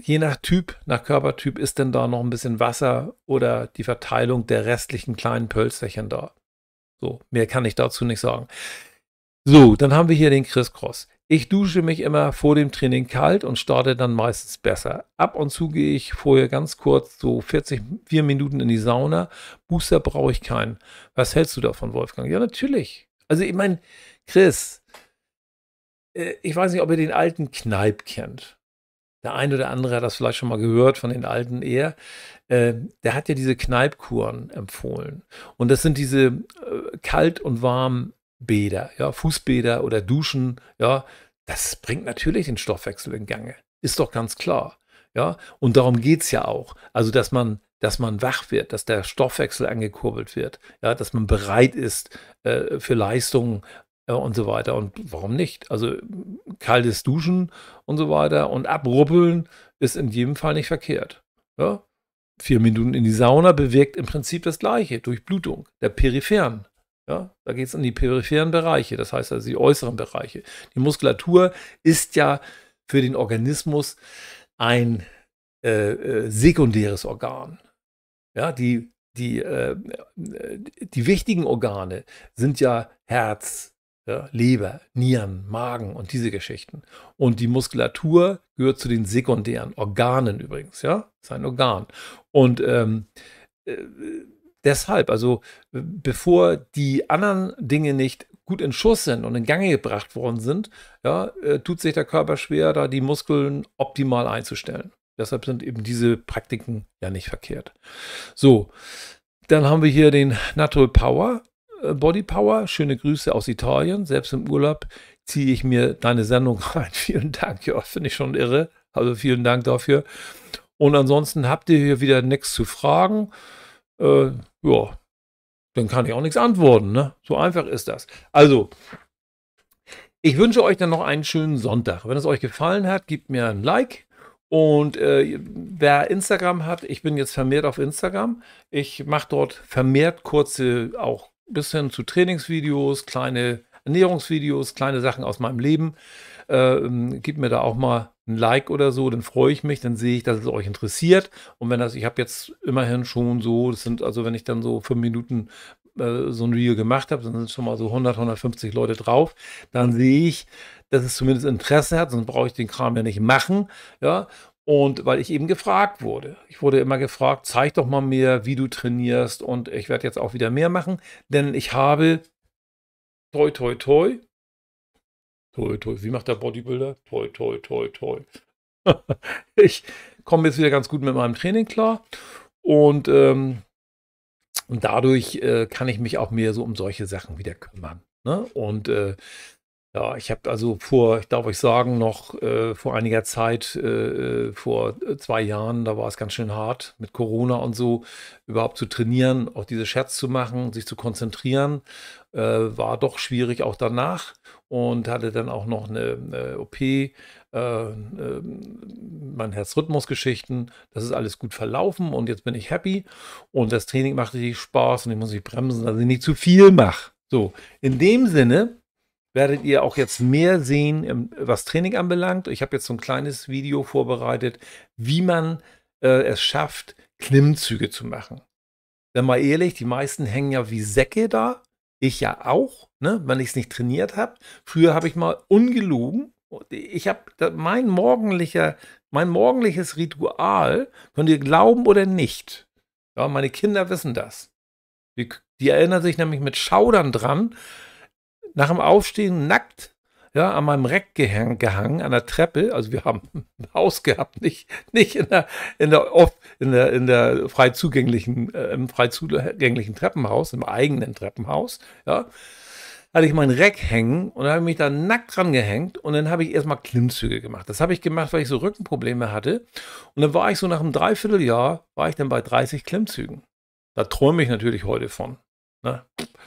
je nach Typ, nach Körpertyp ist denn da noch ein bisschen Wasser oder die Verteilung der restlichen kleinen Pölsterchen da. So, mehr kann ich dazu nicht sagen. So, dann haben wir hier den Chris Cross. Ich dusche mich immer vor dem Training kalt und starte dann meistens besser. Ab und zu gehe ich vorher ganz kurz, so 40, 4 Minuten in die Sauna. Booster brauche ich keinen. Was hältst du davon, Wolfgang? Ja, natürlich. Also, ich meine, Chris, äh, ich weiß nicht, ob ihr den alten Kneip kennt. Der eine oder andere hat das vielleicht schon mal gehört von den Alten eher. Äh, der hat ja diese Kneipkuren empfohlen. Und das sind diese äh, kalt- und warm Bäder, ja, Fußbäder oder Duschen, ja, das bringt natürlich den Stoffwechsel in Gange. Ist doch ganz klar. Ja, und darum geht es ja auch. Also, dass man, dass man wach wird, dass der Stoffwechsel angekurbelt wird, ja, dass man bereit ist äh, für Leistungen äh, und so weiter. Und warum nicht? Also kaltes Duschen und so weiter und abruppeln ist in jedem Fall nicht verkehrt. Ja? Vier Minuten in die Sauna bewirkt im Prinzip das Gleiche. Durchblutung der peripheren. Ja? Da geht es in die peripheren Bereiche, das heißt also die äußeren Bereiche. Die Muskulatur ist ja für den Organismus ein äh, äh, sekundäres Organ. Ja, die, die, äh, äh die wichtigen Organe sind ja Herz, ja, Leber, Nieren, Magen und diese Geschichten. Und die Muskulatur gehört zu den sekundären Organen übrigens, ja, sein Organ. Und ähm, äh, deshalb, also bevor die anderen Dinge nicht gut in Schuss sind und in Gange gebracht worden sind, ja, äh, tut sich der Körper schwer, da die Muskeln optimal einzustellen. Deshalb sind eben diese Praktiken ja nicht verkehrt. So, dann haben wir hier den Natural Power. Bodypower. Schöne Grüße aus Italien. Selbst im Urlaub ziehe ich mir deine Sendung rein. Vielen Dank. Ja, finde ich schon irre. Also vielen Dank dafür. Und ansonsten habt ihr hier wieder nichts zu fragen. Äh, ja, dann kann ich auch nichts antworten. Ne? So einfach ist das. Also, ich wünsche euch dann noch einen schönen Sonntag. Wenn es euch gefallen hat, gebt mir ein Like. Und äh, wer Instagram hat, ich bin jetzt vermehrt auf Instagram. Ich mache dort vermehrt kurze, auch bis hin zu Trainingsvideos, kleine Ernährungsvideos, kleine Sachen aus meinem Leben. Äh, gebt mir da auch mal ein Like oder so, dann freue ich mich, dann sehe ich, dass es euch interessiert. Und wenn das, ich habe jetzt immerhin schon so, das sind also, wenn ich dann so fünf Minuten äh, so ein Video gemacht habe, dann sind schon mal so 100, 150 Leute drauf, dann sehe ich, dass es zumindest Interesse hat, sonst brauche ich den Kram ja nicht machen. Ja, und weil ich eben gefragt wurde. Ich wurde immer gefragt, zeig doch mal mehr, wie du trainierst. Und ich werde jetzt auch wieder mehr machen, denn ich habe toi, toi, toi. Toi, toi. Wie macht der Bodybuilder? Toi, toi, toi, toi. ich komme jetzt wieder ganz gut mit meinem Training klar. Und, ähm, und dadurch äh, kann ich mich auch mehr so um solche Sachen wieder kümmern. Ne? Und äh, ja, ich habe also vor, ich darf euch sagen, noch äh, vor einiger Zeit, äh, äh vor äh, zwei Jahren, da war es ganz schön hart mit Corona und so, überhaupt zu trainieren, auch diese Scherz zu machen, sich zu konzentrieren, äh, war doch schwierig auch danach und hatte dann auch noch eine, eine OP, äh, ähm, mein Herzrhythmusgeschichten, das ist alles gut verlaufen und jetzt bin ich happy und das Training macht richtig Spaß und ich muss mich bremsen, dass ich nicht zu viel mache. So, in dem Sinne werdet ihr auch jetzt mehr sehen, ähm, was Training anbelangt. Ich habe jetzt so ein kleines Video vorbereitet, wie man äh, es schafft, Klimmzüge zu machen. Wenn mal ehrlich, die meisten hängen ja wie Säcke da. Ich ja auch, ne, wenn ich es nicht trainiert habe. Früher habe ich mal ungelogen. Ich habe mein morgendlicher, mein morgendliches Ritual, könnt ihr glauben oder nicht. Ja, meine Kinder wissen das. Die, die erinnern sich nämlich mit Schaudern dran, nach dem Aufstehen nackt ja, an meinem Reck gehangen, gehangen, an der Treppe. Also wir haben ein Haus gehabt, nicht, nicht in der, in der, in der, in der frei zugänglichen, äh, im frei zugänglichen Treppenhaus, im eigenen Treppenhaus, ja. Hatte ich meinen Reck hängen und habe mich da nackt dran gehängt und dann habe ich erstmal Klimmzüge gemacht. Das habe ich gemacht, weil ich so Rückenprobleme hatte. Und dann war ich so nach einem Dreivierteljahr, war ich dann bei 30 Klimmzügen. Da träume ich natürlich heute von. Ne?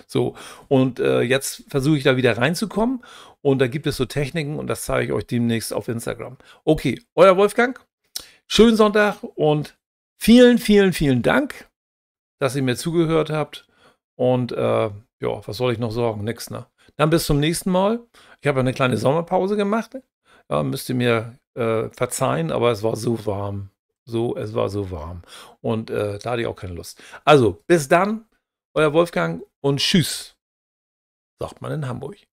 So, und äh, jetzt versuche ich da wieder reinzukommen und da gibt es so Techniken und das zeige ich euch demnächst auf Instagram. Okay, euer Wolfgang, schönen Sonntag und vielen, vielen, vielen Dank, dass ihr mir zugehört habt und äh, ja, was soll ich noch sagen? Nix, ne? Dann bis zum nächsten Mal. Ich habe eine kleine Sommerpause gemacht. Ja, müsst ihr mir äh, verzeihen, aber es war so warm. So, es war so warm. Und äh, da hatte ich auch keine Lust. Also, bis dann euer Wolfgang und tschüss, sagt man in Hamburg.